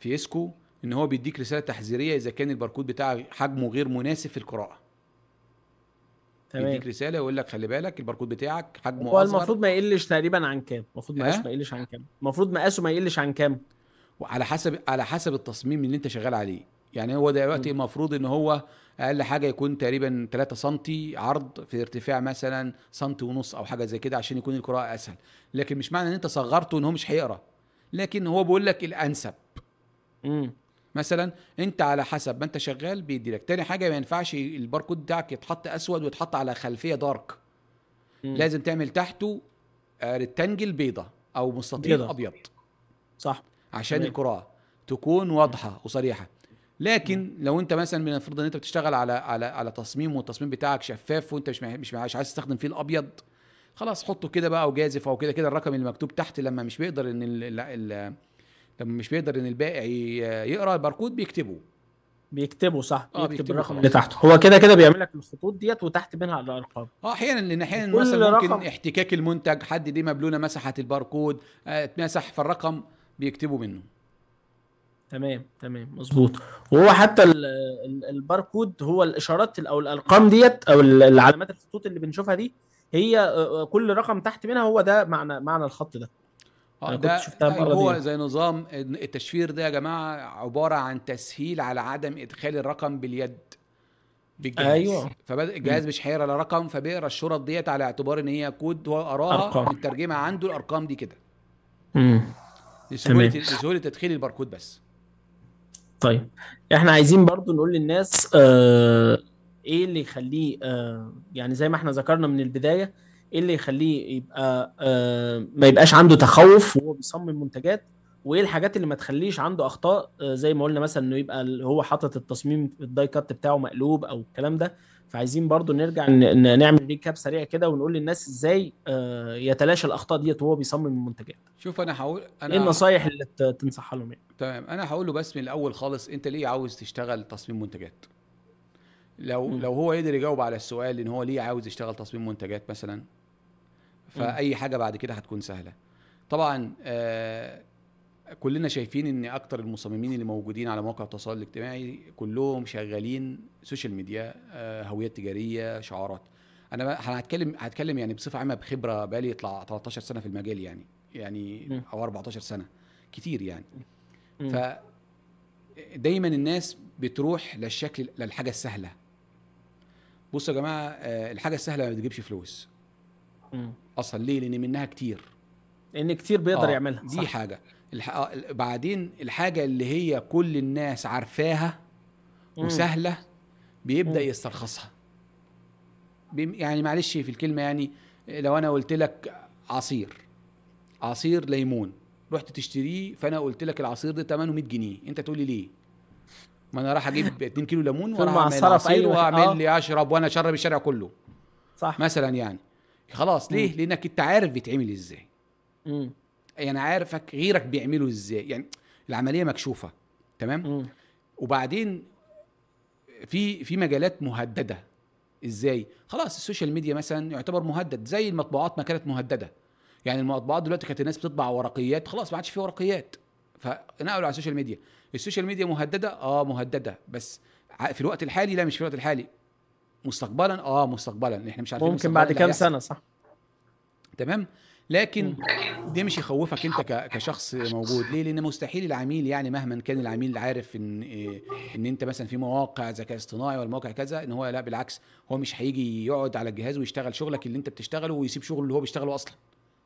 في اسكو ان هو بيديك رساله تحذيريه اذا كان الباركود بتاعك حجمه غير مناسب في القراءه تمام يديك رساله ويقول لك خلي بالك الباركود بتاعك حجمه هو المفروض ما يقلش تقريبا عن كام المفروض مقاسه ما يقلش عن كام المفروض مقاسه ما يقلش عن كام وعلى حسب على حسب التصميم اللي انت شغال عليه يعني هو دلوقتي المفروض ان هو اقل حاجه يكون تقريبا 3 سم عرض في ارتفاع مثلا سم ونص او حاجه زي كده عشان يكون القراءه اسهل لكن مش معنى ان انت صغرته ان هو مش هيقرا لكن هو بيقول لك الانسب مم. مثلا انت على حسب ما انت شغال بيدي لك تاني حاجه ما ينفعش الباركود بتاعك يتحط اسود ويتحط على خلفيه دارك مم. لازم تعمل تحته ريتانجل آه، بيضه او مستطيل ابيض صح عشان القراءه تكون واضحه وصريحه لكن لو انت مثلا من المفروض ان انت بتشتغل على على على تصميم والتصميم بتاعك شفاف وانت مش مش عايز تستخدم فيه الابيض خلاص حطه كده بقى وجازف او كده كده الرقم اللي مكتوب تحت لما مش بيقدر ان الـ الـ لما مش بيقدر ان البائع يقرا الباركود بيكتبه بيكتبه صح آه بيكتب, بيكتب الرقم اللي تحت هو كده كده بيعمل لك الخطوط ديت وتحت منها الارقام اه احيانا لان احيانا مثلا ممكن رقم. احتكاك المنتج حد دي مبلونه مسحت الباركود آه، اتمسح فالرقم بيكتبوا منه تمام تمام مظبوط وهو حتى الباركود هو الاشارات او الارقام ديت او العلامات الخطوط اللي بنشوفها دي هي آه، آه، كل رقم تحت منها هو ده معنى معنى الخط ده اه ده شفتها المره هو دي. زي نظام التشفير ده يا جماعه عباره عن تسهيل على عدم ادخال الرقم باليد بالجهاز ايوه فالجهاز مش هيقرا الرقم رقم فبيقرا الشرط ديت على اعتبار ان هي كود هو قراها الترجمه عنده الارقام دي كده امم لسهوله تدخيل الباركود بس طيب احنا عايزين برضو نقول للناس آه ايه اللي يخليه آه يعني زي ما احنا ذكرنا من البدايه ايه اللي يخليه يبقى آه ما يبقاش عنده تخوف وهو بيصمم منتجات وايه الحاجات اللي ما تخليش عنده اخطاء آه زي ما قلنا مثلا انه يبقى هو حاطط التصميم الداي كات بتاعه مقلوب او الكلام ده فعايزين برضو نرجع نعمل ريكاب سريع كده ونقول للناس ازاي آه، يتلاشى الاخطاء ديت وهو بيصمم المنتجات شوف انا هقول انا ايه النصايح اللي تنصحها لهم يعني تمام انا هقول له بس من الاول خالص انت ليه عاوز تشتغل تصميم منتجات لو م. لو هو قدر يجاوب على السؤال ان هو ليه عاوز يشتغل تصميم منتجات مثلا فاي حاجه بعد كده هتكون سهله طبعا آه كلنا شايفين ان اكتر المصممين اللي موجودين على مواقع التواصل الاجتماعي كلهم شغالين سوشيال آه، ميديا هويات تجاريه شعارات انا هتكلم هتكلم يعني بصفه عامه بخبره بقالي 13 سنه في المجال يعني يعني او 14 سنه كتير يعني ف دايما الناس بتروح للشكل للحاجه السهله بصوا يا جماعه آه، الحاجه السهله ما بتجيبش فلوس اصلا ليه لان منها كتير لان كتير بيقدر آه يعملها دي صح. حاجه بعدين الحاجه اللي هي كل الناس عارفاها وسهله بيبدا يسترخصها يعني معلش في الكلمه يعني لو انا قلت لك عصير عصير ليمون رحت تشتريه فانا قلت لك العصير ده 800 جنيه انت تقول لي ليه ما انا راح اجيب 2 كيلو ليمون واروح اعمل عصير واعمل آه. لي اشرب وانا اشرب الشارع كله صح مثلا يعني خلاص ليه مم. لانك انت عارف بيتعمل ازاي مم. يعني عارفك غيرك بيعمله ازاي يعني العمليه مكشوفه تمام م. وبعدين في في مجالات مهدده ازاي خلاص السوشيال ميديا مثلا يعتبر مهدد زي المطبوعات ما كانت مهدده يعني المطبوعات دلوقتي كانت الناس بتطبع ورقيات خلاص ما عادش في ورقيات فنقلوا على السوشيال ميديا السوشيال ميديا مهدده اه مهدده بس في الوقت الحالي لا مش في الوقت الحالي مستقبلا اه مستقبلا احنا مش عارفين ممكن بعد كام سنه صح تمام لكن ده مش يخوفك انت كشخص موجود ليه لان مستحيل العميل يعني مهما كان العميل عارف ان إيه، ان انت مثلا في مواقع ذكاء اصطناعي ولا مواقع كذا ان هو لا بالعكس هو مش هيجي يقعد على الجهاز ويشتغل شغلك اللي انت بتشتغله ويسيب شغله اللي هو بيشتغله اصلا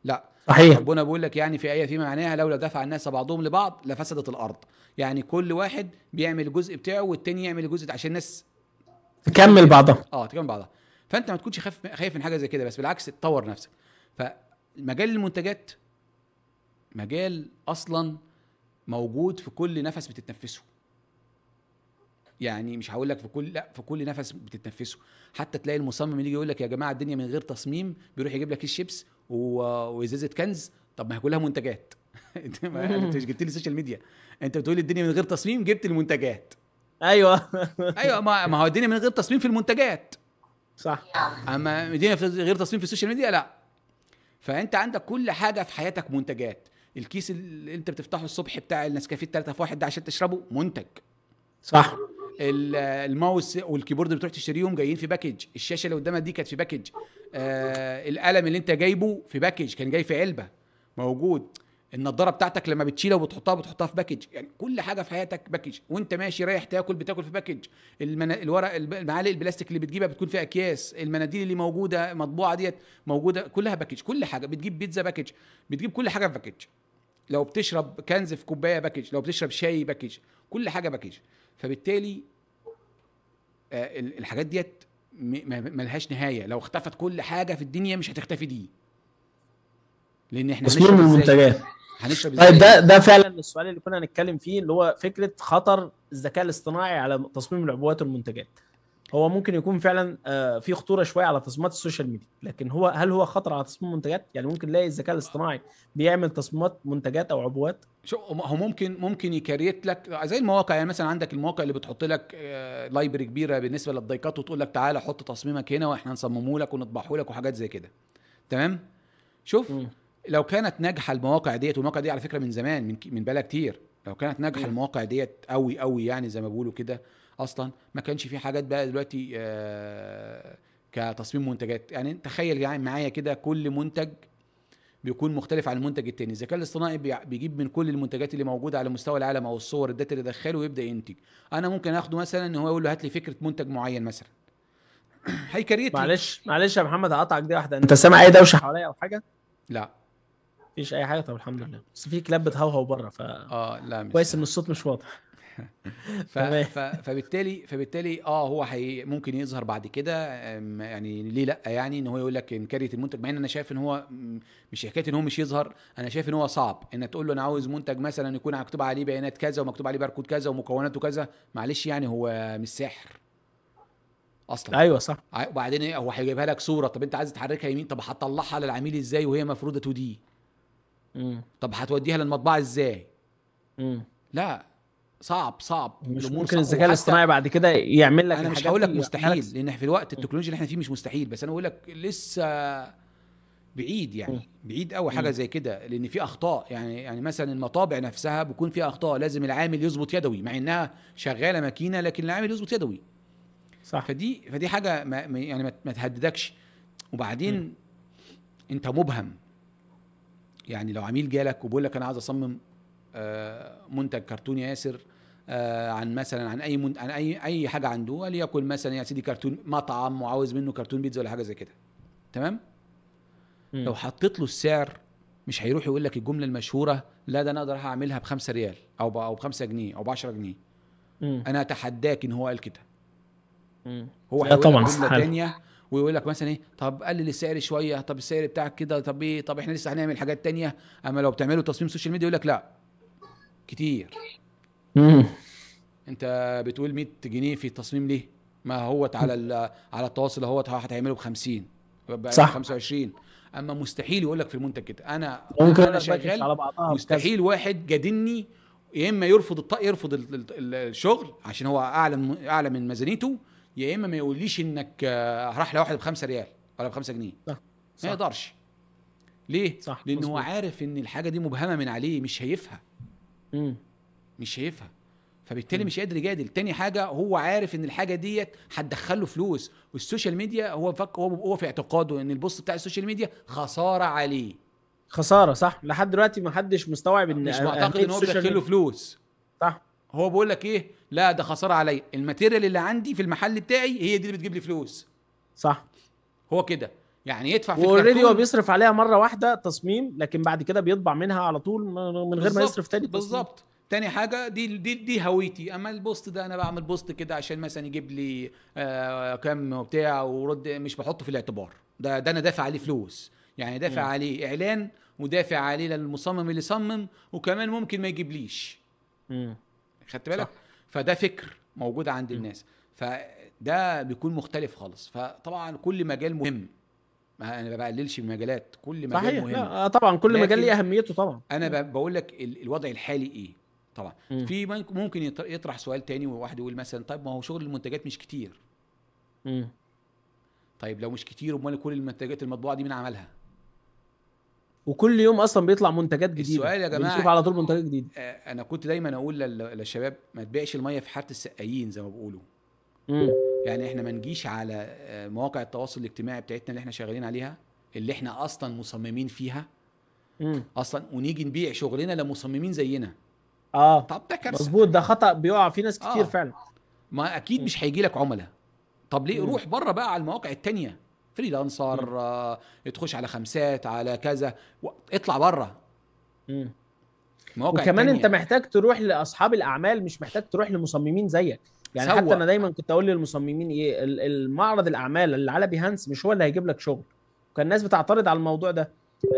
لا صحيح ربنا بيقول لك يعني في ايه في معناها لولا دفع الناس بعضهم لبعض لفسدت الارض يعني كل واحد بيعمل الجزء بتاعه والتاني يعمل الجزء عشان الناس تكمل بعضها اه تكمل بعضها فانت ما تكونش خايف خايف من حاجه زي كده بس بالعكس تطور نفسك مجال المنتجات مجال اصلا موجود في كل نفس بتتنفسه يعني مش هقول لك في كل لا في كل نفس بتتنفسه حتى تلاقي المصمم يجي يقول لك يا جماعه الدنيا من غير تصميم بيروح يجيب لك الشيبس وازازه كنز طب ما هي كلها منتجات انت انت مش جبت لي السوشيال ميديا انت بتقول الدنيا من غير تصميم جبت المنتجات ايوه ايوه ما هو الدنيا من غير تصميم في المنتجات صح اما الدنيا غير تصميم في السوشيال ميديا لا فانت عندك كل حاجه في حياتك منتجات الكيس اللي انت بتفتحه الصبح بتاع النسكافيه الثلاثة في واحد ده عشان تشربه منتج صح الماوس والكيبورد اللي بتروح تشتريهم جايين في باكج الشاشه اللي قدامك دي كانت في باكج آه القلم اللي انت جايبه في باكج كان جاي في علبه موجود النضاره بتاعتك لما بتشيلها وبتحطها بتحطها في باكج يعني كل حاجه في حياتك باكج وانت ماشي رايح تاكل بتاكل في باكج المنا... الورق المعالق البلاستيك اللي بتجيبها بتكون في اكياس المناديل اللي موجوده مطبوعه ديت موجوده كلها باكج كل حاجه بتجيب بيتزا باكج بتجيب كل حاجه في باكج لو بتشرب كنز في كوبايه باكج لو بتشرب شاي باكج كل حاجه باكج فبالتالي آه الحاجات ديت ملهاش نهايه لو اختفت كل حاجه في الدنيا مش هتختفي دي لان احنا تصميم المنتجات هنشرب طيب ده ده فعلا السؤال اللي كنا هنتكلم فيه اللي هو فكره خطر الذكاء الاصطناعي على تصميم العبوات والمنتجات هو ممكن يكون فعلا آه، في خطوره شويه على تصميمات السوشيال ميديا لكن هو هل هو خطر على تصميم منتجات يعني ممكن نلاقي الذكاء الاصطناعي بيعمل تصميمات منتجات او عبوات شو هو ممكن ممكن يكريت لك زي المواقع يعني مثلا عندك المواقع اللي بتحط لك لايبرري آه، كبيره بالنسبه للضيقات وتقول لك تعالى حط تصميمك هنا واحنا نصممه لك ونطبعه لك وحاجات زي كده تمام شوف م. لو كانت ناجحه المواقع ديت والمواقع دي على فكره من زمان من من بلا كتير لو كانت ناجحه المواقع ديت قوي قوي يعني زي ما بيقولوا كده اصلا ما كانش في حاجات بقى دلوقتي آه كتصميم منتجات يعني تخيل يعني معايا كده كل منتج بيكون مختلف عن المنتج التاني الذكاء الاصطناعي بيجيب من كل المنتجات اللي موجوده على مستوى العالم او الصور الداتا اللي دخله ويبدا ينتج انا ممكن اخده مثلا ان هو يقول له هات لي فكره منتج معين مثلا هيكريت معلش معلش يا محمد هقطعك دي واحده انت سامع اي دوشه حواليا او حاجه لا فيش اي حاجه طب الحمد لله بس في كلاب بتهوهو بره ف اه لا مش كويس ان الصوت مش واضح ف... ف... فبالتالي فبالتالي اه هو حي... ممكن يظهر بعد كده يعني ليه لا يعني ان هو يقول لك ان كاريه المنتج مع ان انا شايف ان هو مش حكايه ان هو مش يظهر انا شايف ان هو صعب انك تقول له انا عاوز منتج مثلا يكون مكتوب عليه بيانات كذا ومكتوب عليه باركود كذا ومكوناته كذا معلش يعني هو مش ساحر اصلا ايوه صح وبعدين هو هيجيبها لك صوره طب انت عايز تحركها يمين طب هتطلعها للعميل ازاي وهي مفروضه 2 دي مم. طب هتوديها للمطبعه ازاي مم. لا صعب صعب مش ممكن الذكاء الاصطناعي بعد كده يعمل لك انا مش هقول لك مستحيل لان في الوقت التكنولوجيا اللي احنا فيه مش مستحيل بس انا بقول لك لسه بعيد يعني بعيد قوي حاجه زي كده لان في اخطاء يعني يعني مثلا المطابع نفسها بيكون فيها اخطاء لازم العامل يظبط يدوي مع انها شغاله ماكينه لكن العامل يظبط يدوي صح فدي فدي حاجه ما يعني ما تهددكش وبعدين م. انت مبهم يعني لو عميل جالك وبيقول لك انا عايز اصمم آه، منتج كرتون ياسر ياسر آه، عن مثلا عن اي من... عن اي اي حاجه عنده وليكن مثلا يا سيدي كرتون مطعم وعاوز منه كرتون بيتزا ولا حاجه زي كده تمام م. لو حطيت له السعر مش هيروح يقول لك الجمله المشهوره لا ده انا اقدر اعملها ب 5 ريال او ب او ب 5 جنيه او ب 10 جنيه م. انا اتحداك ان هو قال كده هو هيقول طبعا جمله ثانيه ويقول لك مثلا ايه طب قلل السعر شويه طب السعر بتاعك كده طب ايه طب احنا لسه هنعمل حاجات تانية اما لو بتعملوا تصميم سوشيال ميديا يقول لك لا كتير انت بتقول 100 جنيه في التصميم ليه ما هو على على التواصل اهوت هتعمله ب 50 صح 25 اما مستحيل يقول لك في المنتج كده انا ممكن انا شغال على مستحيل واحد جادني يا اما يرفض الط... يرفض الشغل عشان هو اعلى اعلى من ميزانيته يا اما ما يقوليش انك آه، راح لواحد بخمسة ريال ولا بخمسة جنيه صح. ما يقدرش ليه؟ صح لان مصبوع. هو عارف ان الحاجه دي مبهمه من عليه مش شايفها مش شايفها فبالتالي مم. مش قادر يجادل تاني حاجه هو عارف ان الحاجه ديت هتدخل له فلوس والسوشيال ميديا هو فك هو هو في اعتقاده ان البوست بتاع السوشيال ميديا خساره عليه خساره صح لحد دلوقتي ما حدش مستوعب ان مش معتقد ان هو بيدخله فلوس صح هو بيقول لك ايه لا ده خساره عليا الماتيريال اللي عندي في المحل بتاعي هي دي اللي بتجيب لي فلوس صح هو كده يعني يدفع في اوريدي هو بيصرف عليها مره واحده تصميم لكن بعد كده بيطبع منها على طول من غير ما يصرف تاني بالظبط تاني حاجه دي دي دي هويتي اما البوست ده انا بعمل بوست كده عشان مثلا يجيب لي آه كام وبتاع ورد مش بحطه في الاعتبار ده ده انا دافع عليه فلوس يعني دافع م. عليه اعلان ودافع عليه للمصمم اللي صمم وكمان ممكن ما يجيبليش امم خدت بالك صح. فده فكر موجود عند الناس فده بيكون مختلف خالص فطبعا كل مجال مهم ما انا ما بقللش مجالات كل مجال صحيح. مهم لا آه، طبعا كل مجال ليه اهميته طبعا انا بقول لك الوضع الحالي ايه طبعا م. في ممكن يطرح سؤال تاني وواحد يقول مثلا طيب ما هو شغل المنتجات مش كتير م. طيب لو مش كتير امال كل المنتجات المطبوعه دي مين عملها وكل يوم اصلا بيطلع منتجات جديده السؤال يا جماعه بنشوف على طول منتجات جديده آه، انا كنت دايما اقول للشباب ما تبيعش الميه في حاره السقايين زي ما بيقولوا يعني احنا ما نجيش على آه، مواقع التواصل الاجتماعي بتاعتنا اللي احنا شغالين عليها اللي احنا اصلا مصممين فيها مم. اصلا ونيجي نبيع شغلنا لمصممين زينا اه طب ده كارثه مظبوط ده خطا بيقع فيه ناس كتير آه. فعلا ما اكيد مم. مش هيجي لك عملاء طب ليه مم. روح بره بقى على المواقع التانية فريلانسر آه تخش على خمسات على كذا و... اطلع بره مواقع وكمان انت محتاج تروح لاصحاب الاعمال مش محتاج تروح لمصممين زيك يعني سوى. حتى انا دايما كنت اقول للمصممين ايه المعرض الاعمال اللي على بيهانس مش هو اللي هيجيب لك شغل وكان الناس بتعترض على الموضوع ده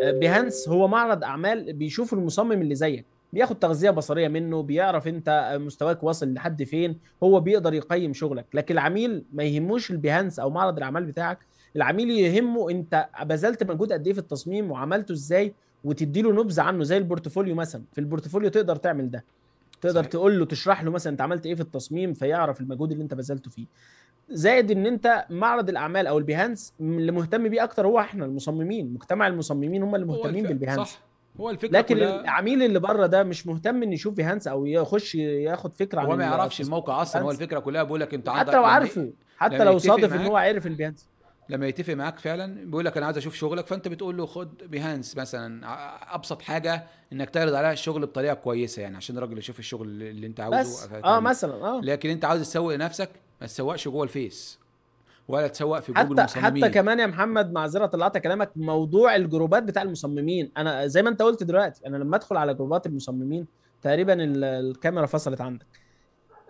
بيهانس آه، هو معرض اعمال بيشوف المصمم اللي زيك بياخد تغذيه بصريه منه بيعرف انت آه، مستواك واصل لحد فين هو بيقدر يقيم شغلك لكن العميل ما يهموش البيهانس او معرض الاعمال بتاعك العميل يهمه انت بذلت مجهود قد ايه في التصميم وعملته ازاي وتدي له نبذه عنه زي البورتفوليو مثلا في البورتفوليو تقدر تعمل ده تقدر صحيح. تقول له تشرح له مثلا انت عملت ايه في التصميم فيعرف المجهود اللي انت بذلته فيه زائد ان انت معرض الاعمال او البيهانس اللي مهتم بيه اكتر هو احنا المصممين مجتمع المصممين هم اللي مهتمين هو بالبيهانس صح هو الفكره لكن كلها... العميل اللي بره ده مش مهتم انه يشوف بيهانس او يخش ياخد فكره عن هو ما يعرفش الموقع اصلا هو الفكره كلها بيقول لك انت حتى لو يعني إيه؟ عارفه حتى يعني لو صادف ان هو عرف البيهانس لما يتفق معاك فعلا بيقول لك انا عايز اشوف شغلك فانت بتقول له خد بيهانس مثلا ابسط حاجه انك تعرض عليها الشغل بطريقه كويسه يعني عشان الراجل يشوف الشغل اللي انت عاوزه بس اه مثلا اه لكن انت عاوز تسوق لنفسك ما تسوقش جوه الفيس ولا تسوق في جروب المصممين حتى كمان يا محمد معذره طلعت كلامك موضوع الجروبات بتاع المصممين انا زي ما انت قلت دلوقتي انا لما ادخل على جروبات المصممين تقريبا الكاميرا فصلت عندك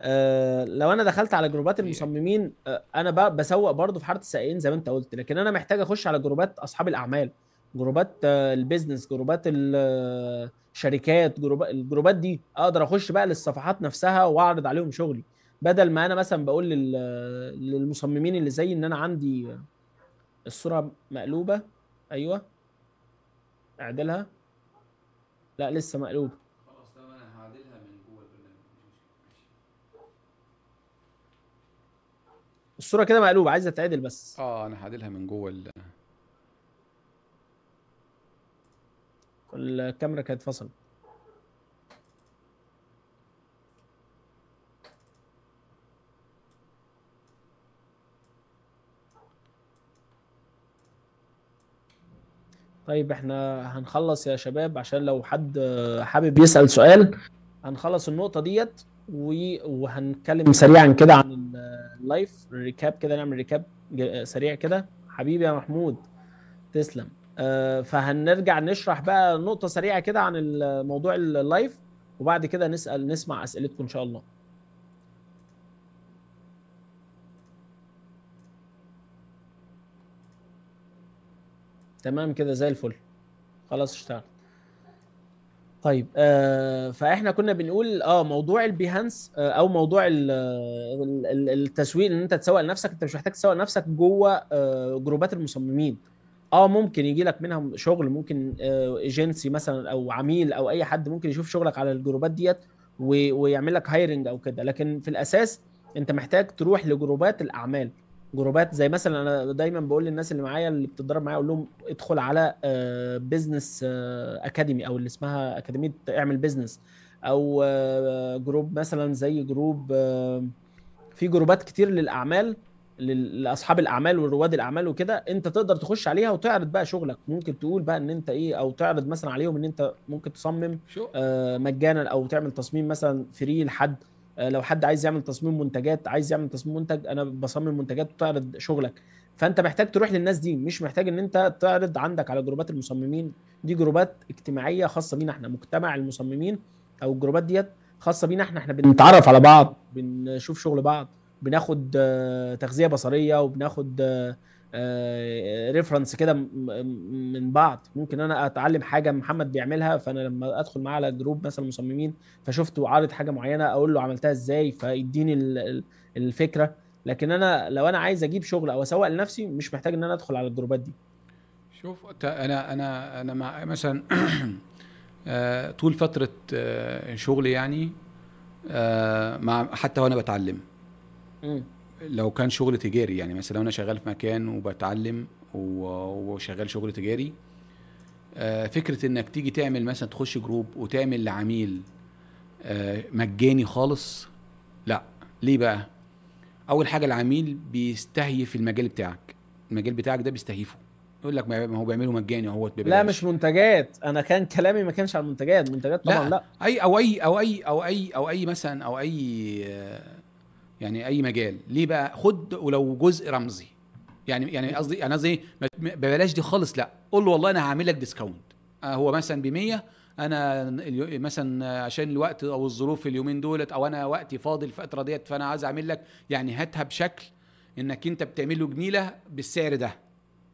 آه، لو انا دخلت على جروبات أيوة. المصممين أه انا بسوق برضه في حاره السائقين زي ما انت قلت لكن انا محتاج اخش على جروبات اصحاب الاعمال جروبات أه البيزنس جروبات الشركات آه، جروبات الجروبات دي اقدر اخش بقى للصفحات نفسها واعرض عليهم شغلي بدل ما انا مثلا بقول للمصممين اللي زي ان انا عندي الصوره مقلوبه ايوه اعدلها لا لسه مقلوبه الصوره كده مقلوبه عايزه تتعدل بس اه انا هعدلها من جوه ال... الكاميرا كانت فصلت طيب احنا هنخلص يا شباب عشان لو حد حابب يسأل سؤال هنخلص النقطة ديت وهنتكلم سريعا كده عن اللايف ريكاب كده نعمل ريكاب سريع كده حبيبي يا محمود تسلم آه، فهنرجع نشرح بقى نقطة سريعة كده عن الموضوع اللايف وبعد كده نسأل نسمع أسئلتكم إن شاء الله تمام كده زي الفل خلاص اشتغل طيب آه فاحنا كنا بنقول اه موضوع البيهانس آه او موضوع التسويق ان انت تسوق لنفسك انت مش محتاج تسوق لنفسك جوه آه جروبات المصممين اه ممكن يجي لك منها شغل ممكن ايجنسي آه مثلا او عميل او اي حد ممكن يشوف شغلك على الجروبات ديت ويعمل لك هايرنج او كده لكن في الاساس انت محتاج تروح لجروبات الاعمال جروبات زي مثلا انا دايما بقول للناس اللي معايا اللي بتتدرب معايا اقول لهم ادخل على بزنس آه، اكاديمي آه، او اللي اسمها اكاديميه اعمل بزنس او جروب آه، مثلا زي جروب في جروبات كتير للاعمال لاصحاب الاعمال ورواد الاعمال وكده انت تقدر تخش عليها وتعرض بقى شغلك ممكن تقول بقى ان انت ايه او تعرض مثلا عليهم ان انت ممكن تصمم مجانا او تعمل تصميم مثلا فري لحد آه، لو حد عايز يعمل تصميم منتجات عايز يعمل تصميم منتج انا بصمم منتجات وتعرض شغلك فانت محتاج تروح للناس دي مش محتاج ان انت تعرض عندك على جروبات المصممين دي جروبات اجتماعيه خاصه بينا احنا مجتمع المصممين او الجروبات ديت خاصه بينا احنا بنتعرف على بعض بنشوف شغل بعض بناخد آه، تغذيه بصريه وبناخد آه، ريفرنس آه، كده من بعض ممكن انا اتعلم حاجه محمد بيعملها فانا لما ادخل معاه على جروب مثلا مصممين فشفته عارض حاجه معينه اقول له عملتها ازاي فيديني الفكره لكن انا لو انا عايز اجيب شغل او اسوق لنفسي مش محتاج ان انا ادخل على الجروبات دي شوف انا انا انا مع مثلا آه، طول فتره آه، شغلي يعني مع حتى وانا بتعلم لو كان شغل تجاري يعني مثلا لو انا شغال في مكان وبتعلم وشغال شغل تجاري آه، فكره انك تيجي تعمل مثلا تخش جروب وتعمل لعميل آه، مجاني خالص لا ليه بقى اول حاجه العميل بيستهيف المجال بتاعك المجال بتاعك ده بيستهيفه يقول لك ما هو بيعمله مجاني هو لا مش منتجات انا كان كلامي ما كانش على المنتجات منتجات طبعا لا, لا. اي او اي او اي او اي او اي مثلا او اي آه، يعني اي مجال ليه بقى خد ولو جزء رمزي يعني يعني قصدي انا يعني قصدي إيه؟ ببلاش دي خالص لا قول له والله انا هعمل لك ديسكاونت آه، هو مثلا ب 100 انا مثلا عشان الوقت او الظروف اليومين دولت او انا وقتي فاضي الفتره ديت فانا عايز اعمل لك يعني هاتها بشكل انك انت بتعمل له جميله بالسعر ده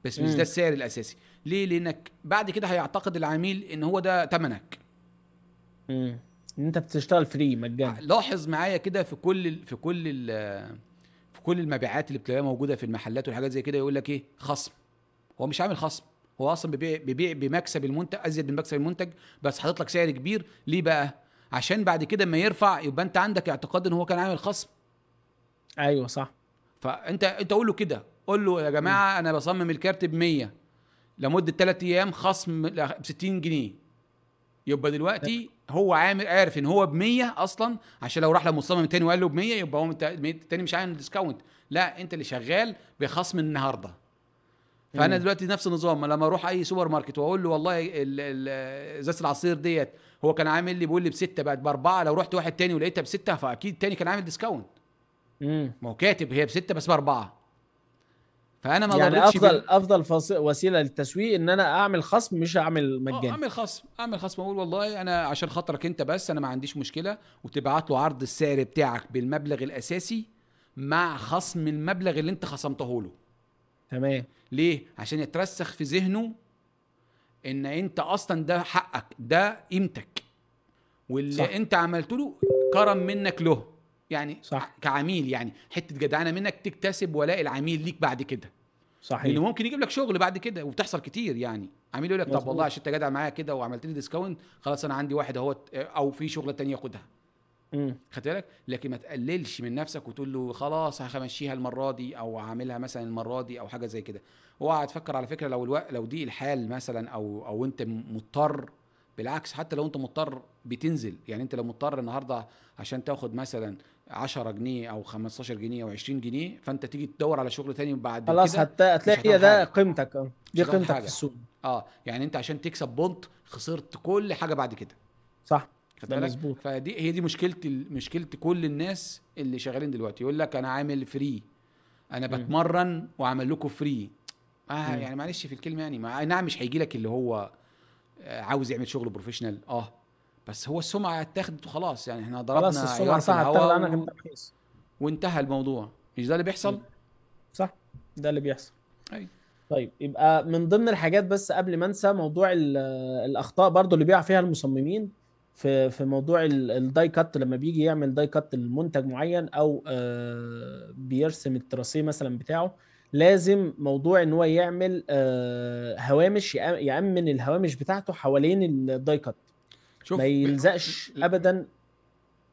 بس مش ده السعر الاساسي ليه لانك بعد كده هيعتقد العميل ان هو ده ثمنك ان انت بتشتغل فري مجانا لاحظ معايا كده في كل في كل في كل المبيعات اللي بتلاقيها موجوده في المحلات والحاجات زي كده يقول لك ايه خصم هو مش عامل خصم هو اصلا بيبيع بيبيع بمكسب المنتج ازيد من مكسب المنتج بس حاطط لك سعر كبير ليه بقى عشان بعد كده ما يرفع يبقى انت عندك اعتقاد ان هو كان عامل خصم ايوه صح فانت انت قول له كده قول له يا جماعه م. انا بصمم الكارت ب 100 لمده 3 ايام خصم ب 60 جنيه يبقى دلوقتي هو عامل عارف ان هو ب 100 اصلا عشان لو راح لمصمم تاني وقال له ب 100 يبقى هو التاني مش عامل ديسكاونت لا انت اللي شغال بخصم النهارده فانا دلوقتي نفس النظام لما اروح اي سوبر ماركت واقول له والله ازازه العصير ديت هو كان عامل لي بيقول لي بسته بقت باربعه لو رحت واحد تاني ولقيتها بسته فاكيد تاني كان عامل ديسكاونت ما هو كاتب هي بسته بس باربعه فانا ما يعني افضل بي... افضل فص... وسيله للتسويق ان انا اعمل خصم مش اعمل آه، مجاني اعمل خصم اعمل خصم اقول والله انا عشان خاطرك انت بس انا ما عنديش مشكله وتبعت له عرض السعر بتاعك بالمبلغ الاساسي مع خصم المبلغ اللي انت خصمته له تمام ليه عشان يترسخ في ذهنه ان انت اصلا ده حقك ده قيمتك واللي صح. انت عملت له كرم منك له يعني صح. كعميل يعني حته جدعانه منك تكتسب ولاء العميل ليك بعد كده صحيح لانه ممكن يجيب لك شغل بعد كده وبتحصل كتير يعني عميل يقول لك طب والله عشان انت جدع معايا كده وعملت لي ديسكاونت خلاص انا عندي واحد اهوت او في شغله تانية ياخدها خدت بالك لكن ما تقللش من نفسك وتقول له خلاص همشيها المره دي او هعملها مثلا المره دي او حاجه زي كده اوعى تفكر على فكره لو الو... لو دي الحال مثلا او او انت مضطر بالعكس حتى لو انت مضطر بتنزل يعني انت لو مضطر النهارده عشان تاخد مثلا 10 جنيه او 15 جنيه او 20 جنيه فانت تيجي تدور على شغل تاني بعد خلاص هتلاقي هي ده قيمتك آه، دي قيمتك في السوق اه يعني انت عشان تكسب بونت خسرت كل حاجه بعد كده صح ده مظبوط فدي هي دي مشكله مشكله كل الناس اللي شغالين دلوقتي يقول لك انا عامل فري انا بتمرن وعمل لكم فري آه يعني معلش في الكلمه يعني مع نعم مش هيجي لك اللي هو آه، عاوز يعمل شغل بروفيشنال اه بس هو السمعه اتاخدت وخلاص يعني احنا ضربنا خلاص السمعه صح و... وانتهى الموضوع مش ده اللي بيحصل؟ صح ده اللي بيحصل ايوه طيب يبقى من ضمن الحاجات بس قبل ما انسى موضوع آه، الاخطاء برضو اللي بيقع فيها المصممين في في موضوع الداي كات لما بيجي يعمل داي كات لمنتج معين او آه، بيرسم التراسيه مثلا بتاعه لازم موضوع ان هو يعمل آه، هوامش يامن الهوامش بتاعته حوالين الداي كات شوف ما يلزقش ابدا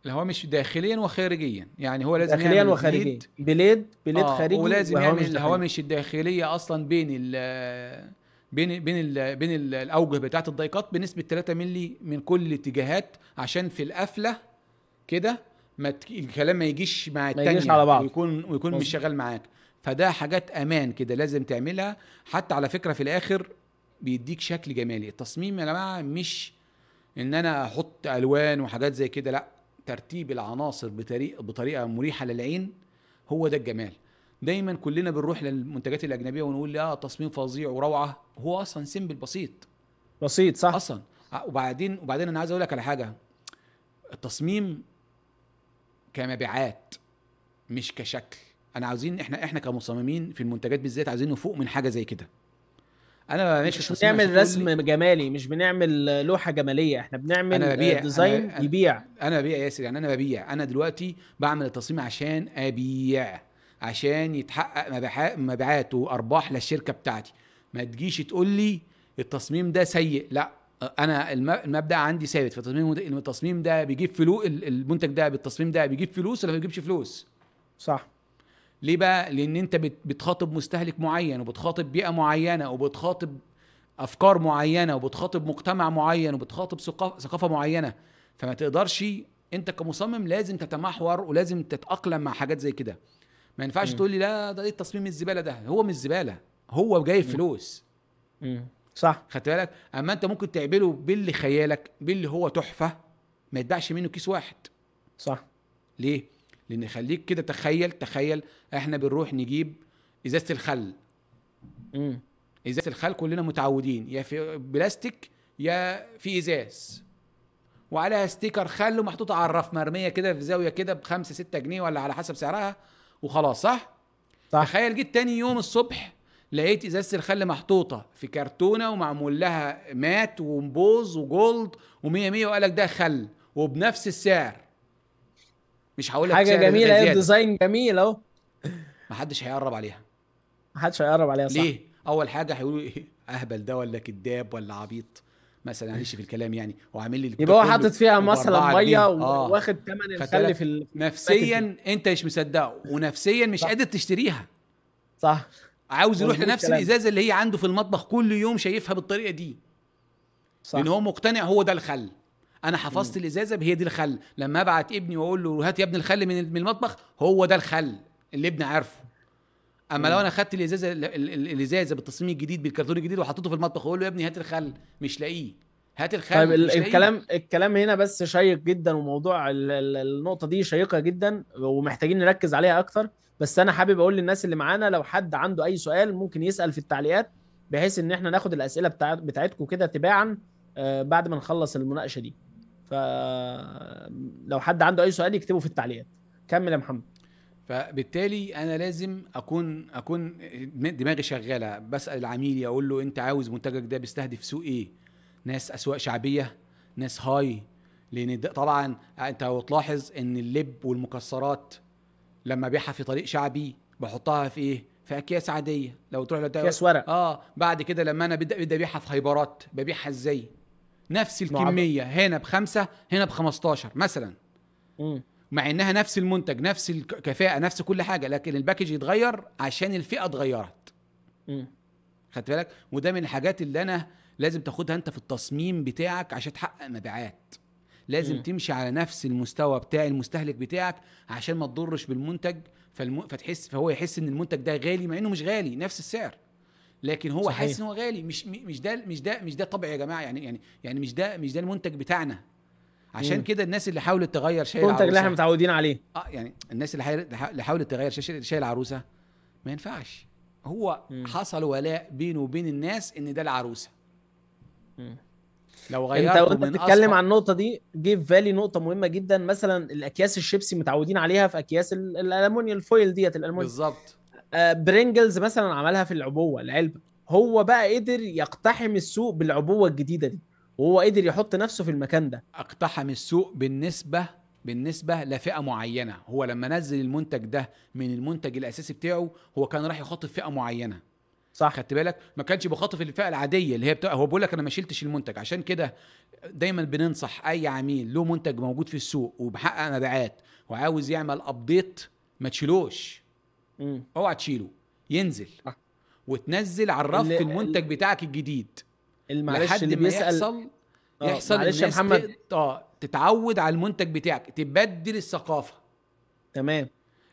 الهوامش داخليا وخارجيا يعني هو لازم داخليا يعمل وخارجيا بليد بليد آه خارجي ولازم يعمل الهوامش الداخليه اصلا بين ال بين بين بين الاوجه بتاعه الضيقات بنسبه 3 مللي من كل الاتجاهات عشان في القفله كده ما الكلام ما يجيش مع التانية ما يجيش على بعض ويكون ويكون مش شغال معاك فده حاجات امان كده لازم تعملها حتى على فكره في الاخر بيديك شكل جمالي التصميم يا جماعه مش ان انا احط الوان وحاجات زي كده لا ترتيب العناصر بطريقه بطريقه مريحه للعين هو ده الجمال دايما كلنا بنروح للمنتجات الاجنبيه ونقول اه تصميم فظيع وروعه هو اصلا سيمبل بسيط بسيط صح اصلا وبعدين وبعدين انا عايز اقول لك على حاجه التصميم كمبيعات مش كشكل انا عاوزين احنا احنا كمصممين في المنتجات بالذات عايزين نفوق من حاجه زي كده انا ما بعملش مش بنعمل رسم لي. جمالي مش بنعمل لوحه جماليه احنا بنعمل ديزاين آه، يبيع انا ببيع ياسر يعني انا ببيع انا دلوقتي بعمل التصميم عشان ابيع عشان يتحقق مبيعات وارباح للشركه بتاعتي ما تجيش تقول لي التصميم ده سيء لا انا المبدا عندي ثابت التصميم التصميم ده بيجيب فلوس المنتج ده بالتصميم ده بيجيب فلوس ولا ما بيجيبش فلوس صح ليه بقى لان انت بتخاطب مستهلك معين وبتخاطب بيئه معينه وبتخاطب افكار معينه وبتخاطب مجتمع معين وبتخاطب ثقافه معينه فما تقدرش انت كمصمم لازم تتمحور ولازم تتاقلم مع حاجات زي كده ما ينفعش تقول لي لا ده ايه التصميم الزباله ده هو مش زباله هو جايب فلوس مم. صح خدت بالك اما انت ممكن تعمله باللي خيالك باللي هو تحفه ما يتباعش منه كيس واحد صح ليه لان خليك كده تخيل تخيل احنا بنروح نجيب ازازه الخل امم ازازه الخل كلنا متعودين يا في بلاستيك يا في ازاز وعليها ستيكر خل ومحطوطه على الرف مرميه كده في زاويه كده بخمسة ستة جنيه ولا على حسب سعرها وخلاص صح؟ صح تخيل جيت تاني يوم الصبح لقيت ازازه الخل محطوطه في كرتونه ومعمول لها مات ومبوز وجولد ومية مية وقالك وقال لك ده خل وبنفس السعر مش هقول لك حاجه جميله ايه ديزاين جميل اهو محدش هيقرب عليها محدش هيقرب عليها صح ليه؟ اول حاجه هيقولوا ايه اهبل ده ولا كداب ولا عبيط مثلا معلش في الكلام يعني وعامل لي يبقى هو حاطط فيها مثلا ميه آه. واخد ثمن الخل في نفسيا نفسيا انت مش مصدقه ونفسيا مش قادر تشتريها صح عاوز يروح لنفس الازازه اللي هي عنده في المطبخ كل يوم شايفها بالطريقه دي صح. لان هو مقتنع هو ده الخل انا حفظت الازازه هي دي الخل لما ابعت ابني واقول له هات يا ابني الخل من المطبخ هو ده الخل اللي ابني عارفه اما لو انا خدت الازازه الازازه بالتصميم الجديد بالكرتون الجديد وحطيته في المطبخ واقول له يا ابني هات الخل مش لاقيه هات الخل طيب مش الكلام لقيه. الكلام هنا بس شيق جدا وموضوع النقطه دي شيقه جدا ومحتاجين نركز عليها اكتر بس انا حابب اقول للناس اللي معانا لو حد عنده اي سؤال ممكن يسال في التعليقات بحيث ان احنا ناخد الاسئله بتاعتكم كده تباعا آه، بعد ما نخلص المناقشه دي فلو حد عنده اي سؤال يكتبه في التعليقات كمل يا محمد فبالتالي انا لازم اكون اكون دماغي شغاله بسال العميل اقول له انت عاوز منتجك ده بيستهدف سوق ايه ناس اسواق شعبيه ناس هاي لان طبعا انت لو تلاحظ ان اللب والمكسرات لما بيعها في طريق شعبي بحطها في ايه في اكياس عاديه لو تروح لو اكياس ورق اه بعد كده لما انا بدي ابيعها في هايبرات ببيعها ازاي نفس الكميه هنا بخمسه هنا بخمستاشر مثلا مم. مع انها نفس المنتج نفس الكفاءه نفس كل حاجه لكن الباكج يتغير عشان الفئه اتغيرت خدت بالك وده من الحاجات اللي انا لازم تاخدها انت في التصميم بتاعك عشان تحقق مبيعات لازم مم. تمشي على نفس المستوى بتاع المستهلك بتاعك عشان ما تضرش بالمنتج فالم... فتحس فهو يحس ان المنتج ده غالي مع انه مش غالي نفس السعر لكن هو حاسس ان هو غالي مش مش ده مش ده مش ده طبع يا جماعه يعني يعني يعني مش ده مش ده المنتج بتاعنا عشان كده الناس اللي حاولت تغير شاي العروسه المنتج اللي احنا متعودين عليه اه يعني الناس اللي حاولت تغير شاي العروسه ما ينفعش هو مم. حصل ولاء بينه وبين الناس ان ده العروسه مم. لو غيرت انت وانت بتتكلم عن النقطه دي جه في بالي نقطه مهمه جدا مثلا الاكياس الشيبسي متعودين عليها في اكياس الالومنيوم الفويل ديت الالومنيوم بالظبط برينجلز آه، مثلا عملها في العبوه العلبه هو بقى قدر يقتحم السوق بالعبوه الجديده دي وهو قدر يحط نفسه في المكان ده اقتحم السوق بالنسبه بالنسبه لفئه معينه هو لما نزل المنتج ده من المنتج الاساسي بتاعه هو كان راح يخاطب فئه معينه صح خدت بالك ما كانش بيخاطب الفئه العاديه اللي هي بتاع هو بيقول لك انا ما شلتش المنتج عشان كده دايما بننصح اي عميل له منتج موجود في السوق وبحقق مبيعات وعاوز يعمل ابديت ما تشيلوش اوعى تشيله ينزل آه. وتنزل على الرف المنتج بتاعك الجديد معلش اللي ما يحصل آه، يحصل معلش يا محمد اه تتعود على المنتج بتاعك تبدل الثقافه تمام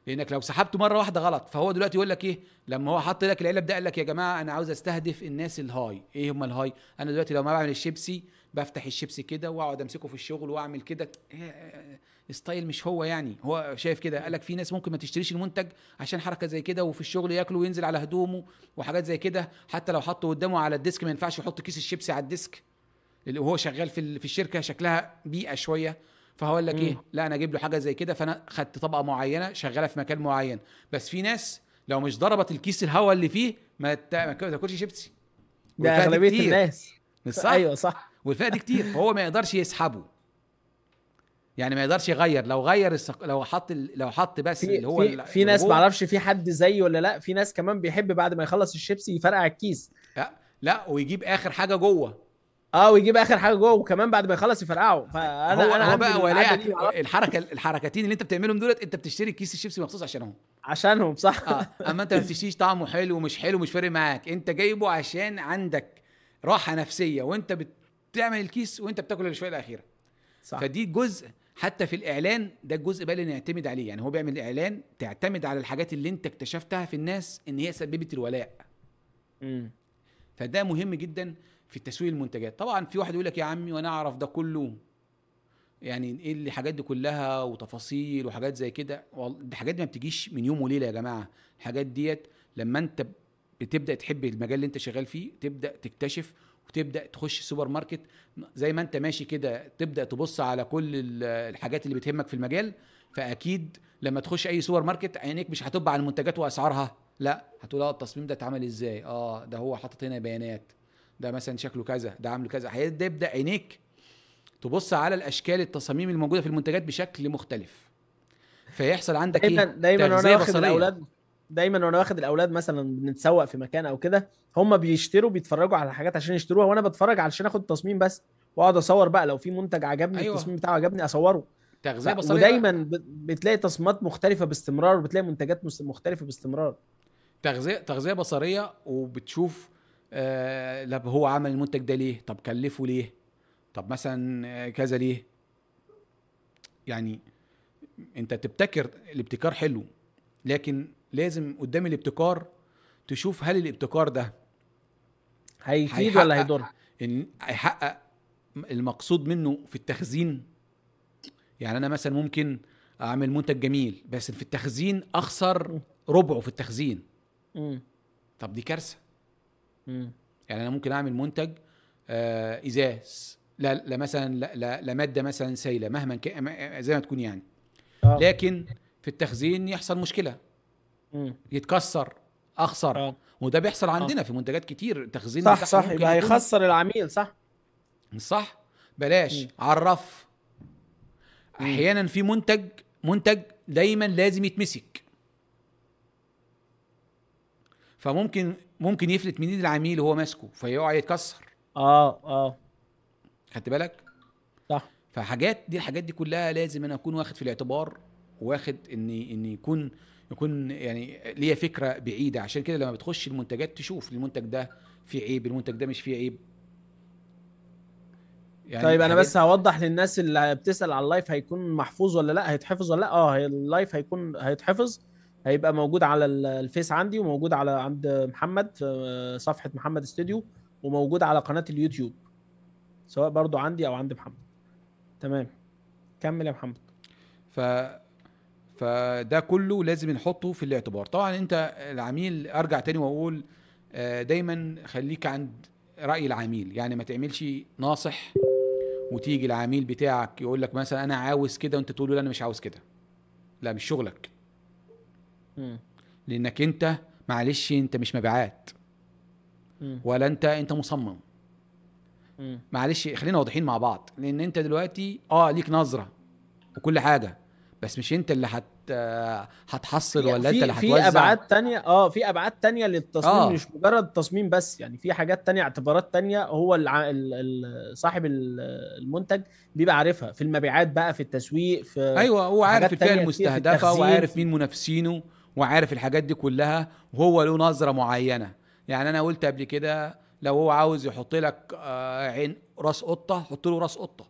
لانك لو سحبته مره واحده غلط فهو دلوقتي يقول لك ايه لما هو حط لك العلب ده قال لك يا جماعه انا عاوز استهدف الناس الهاي ايه هم الهاي انا دلوقتي لو ما بعمل الشيبسي بفتح الشيبسي كده واقعد امسكه في الشغل واعمل كده إيه، إيه، إيه، ستايل مش هو يعني هو شايف كده قال لك في ناس ممكن ما تشتريش المنتج عشان حركه زي كده وفي الشغل ياكله وينزل على هدومه وحاجات زي كده حتى لو حطه قدامه على الديسك ما ينفعش يحط كيس الشيبسي على الديسك اللي هو شغال في في الشركه شكلها بيئه شويه فهقول لك ايه لا انا اجيب له حاجه زي كده فانا خدت طبقه معينه شغاله في مكان معين بس في ناس لو مش ضربت الكيس الهواء اللي فيه ما تاكلش شيبسي ده اغلبيه الناس مش صح ايوه صح والفئه دي كتير فهو ما يقدرش يسحبه يعني ما يقدرش يغير لو غير السق... لو حط ال... لو حط بس في اللي هو في, في ناس ما اعرفش في حد زيه ولا لا في ناس كمان بيحب بعد ما يخلص الشيبسي يفرقع الكيس لا لا ويجيب اخر حاجه جوه اه ويجيب اخر حاجه جوه وكمان بعد ما يخلص يفرقعه فانا هو انا هو بقى ولاء الحركه الحركتين اللي انت بتعملهم دولت انت بتشتري كيس الشيبسي مخصوص عشانهم عشانهم صح آه. اما انت ما بتشتريش طعمه حلو ومش حلو مش فارق معاك انت جايبه عشان عندك راحه نفسيه وانت بتعمل الكيس وانت بتاكل الشويه الاخيره صح فدي جزء حتى في الاعلان ده الجزء بقى اللي نعتمد عليه يعني هو بيعمل اعلان تعتمد على الحاجات اللي انت اكتشفتها في الناس ان هي سببت الولاء امم فده مهم جدا في تسويق المنتجات طبعا في واحد يقول لك يا عمي وانا اعرف ده كله يعني ايه اللي الحاجات دي كلها وتفاصيل وحاجات زي كده الحاجات دي ما بتجيش من يوم وليله يا جماعه الحاجات ديت لما انت بتبدا تحب المجال اللي انت شغال فيه تبدا تكتشف وتبدا تخش السوبر ماركت زي ما انت ماشي كده تبدا تبص على كل الحاجات اللي بتهمك في المجال فاكيد لما تخش اي سوبر ماركت عينيك مش هتبقى على المنتجات واسعارها لا هتقول اه التصميم ده اتعمل ازاي اه ده هو حاطط هنا بيانات ده مثلا شكله كذا ده عامل كذا هيبدا عينيك تبص على الاشكال التصاميم الموجوده في المنتجات بشكل مختلف فيحصل عندك دايما ايه دايما وانا واخد الاولاد دايما وانا واخد الاولاد مثلا بنتسوق في مكان او كده هم بيشتروا بيتفرجوا على حاجات عشان يشتروها وانا بتفرج علشان اخد تصميم بس واقعد اصور بقى لو في منتج عجبني أيوة. التصميم بتاعه عجبني اصوره تغذيه بصريه ودايما بتلاقي تصميمات مختلفه باستمرار وبتلاقي منتجات مختلفه باستمرار تغذيه تغذيه بصريه وبتشوف آه، طب هو عمل المنتج ده ليه طب كلفه ليه طب مثلا آه، كذا ليه يعني انت تبتكر الابتكار حلو لكن لازم قدام الابتكار تشوف هل الابتكار ده هيفيد ولا هيضر هيحقق المقصود منه في التخزين يعني انا مثلا ممكن اعمل منتج جميل بس في التخزين اخسر ربعه في التخزين م. طب دي كارثه مم. يعني انا ممكن اعمل منتج آه ازاز لا لا مثلا لا, لا ماده مثلا سائله مهما كان زي ما تكون يعني آه. لكن في التخزين يحصل مشكله مم. يتكسر اخسر آه. وده بيحصل آه. عندنا آه. في منتجات كتير تخزين صح صح يبقى هيخسر العميل صح صح بلاش مم. عرف احيانا في منتج منتج دايما لازم يتمسك فممكن ممكن يفلت من ايد العميل وهو ماسكه فيقع يتكسر اه اه خدت بالك صح فحاجات دي الحاجات دي كلها لازم انا اكون واخد في الاعتبار واخد ان ان يكون يكون يعني ليا فكره بعيده عشان كده لما بتخش المنتجات تشوف المنتج ده فيه عيب المنتج ده مش فيه عيب يعني طيب انا بس هوضح للناس اللي بتسال على اللايف هيكون محفوظ ولا لا هيتحفظ ولا لا اه اللايف هيكون هيتحفظ هيبقى موجود على الفيس عندي وموجود على عند محمد في صفحه محمد استوديو وموجود على قناه اليوتيوب سواء برضو عندي او عند محمد تمام كمل يا محمد ف فده كله لازم نحطه في الاعتبار طبعا انت العميل ارجع تاني واقول آه، دايما خليك عند راي العميل يعني ما تعملش ناصح وتيجي العميل بتاعك يقول لك مثلا انا عاوز كده وانت تقول له لا انا مش عاوز كده لا مش شغلك لانك انت معلش انت مش مبيعات ولا انت انت مصمم معلش خلينا واضحين مع بعض لان انت دلوقتي اه ليك نظره وكل حاجه بس مش انت اللي هت هتحصل ولا انت اللي هتوزع في ابعاد تانية اه في ابعاد تانية للتصميم آه. مش مجرد تصميم بس يعني في حاجات تانية اعتبارات تانية هو الع... صاحب المنتج بيبقى عارفها في المبيعات بقى في التسويق في ايوه هو عارف الفئه المستهدفه وعارف مين منافسينه وعارف الحاجات دي كلها وهو له نظره معينه يعني انا قلت قبل كده لو هو عاوز يحط لك آه، عين راس قطه حط له راس قطه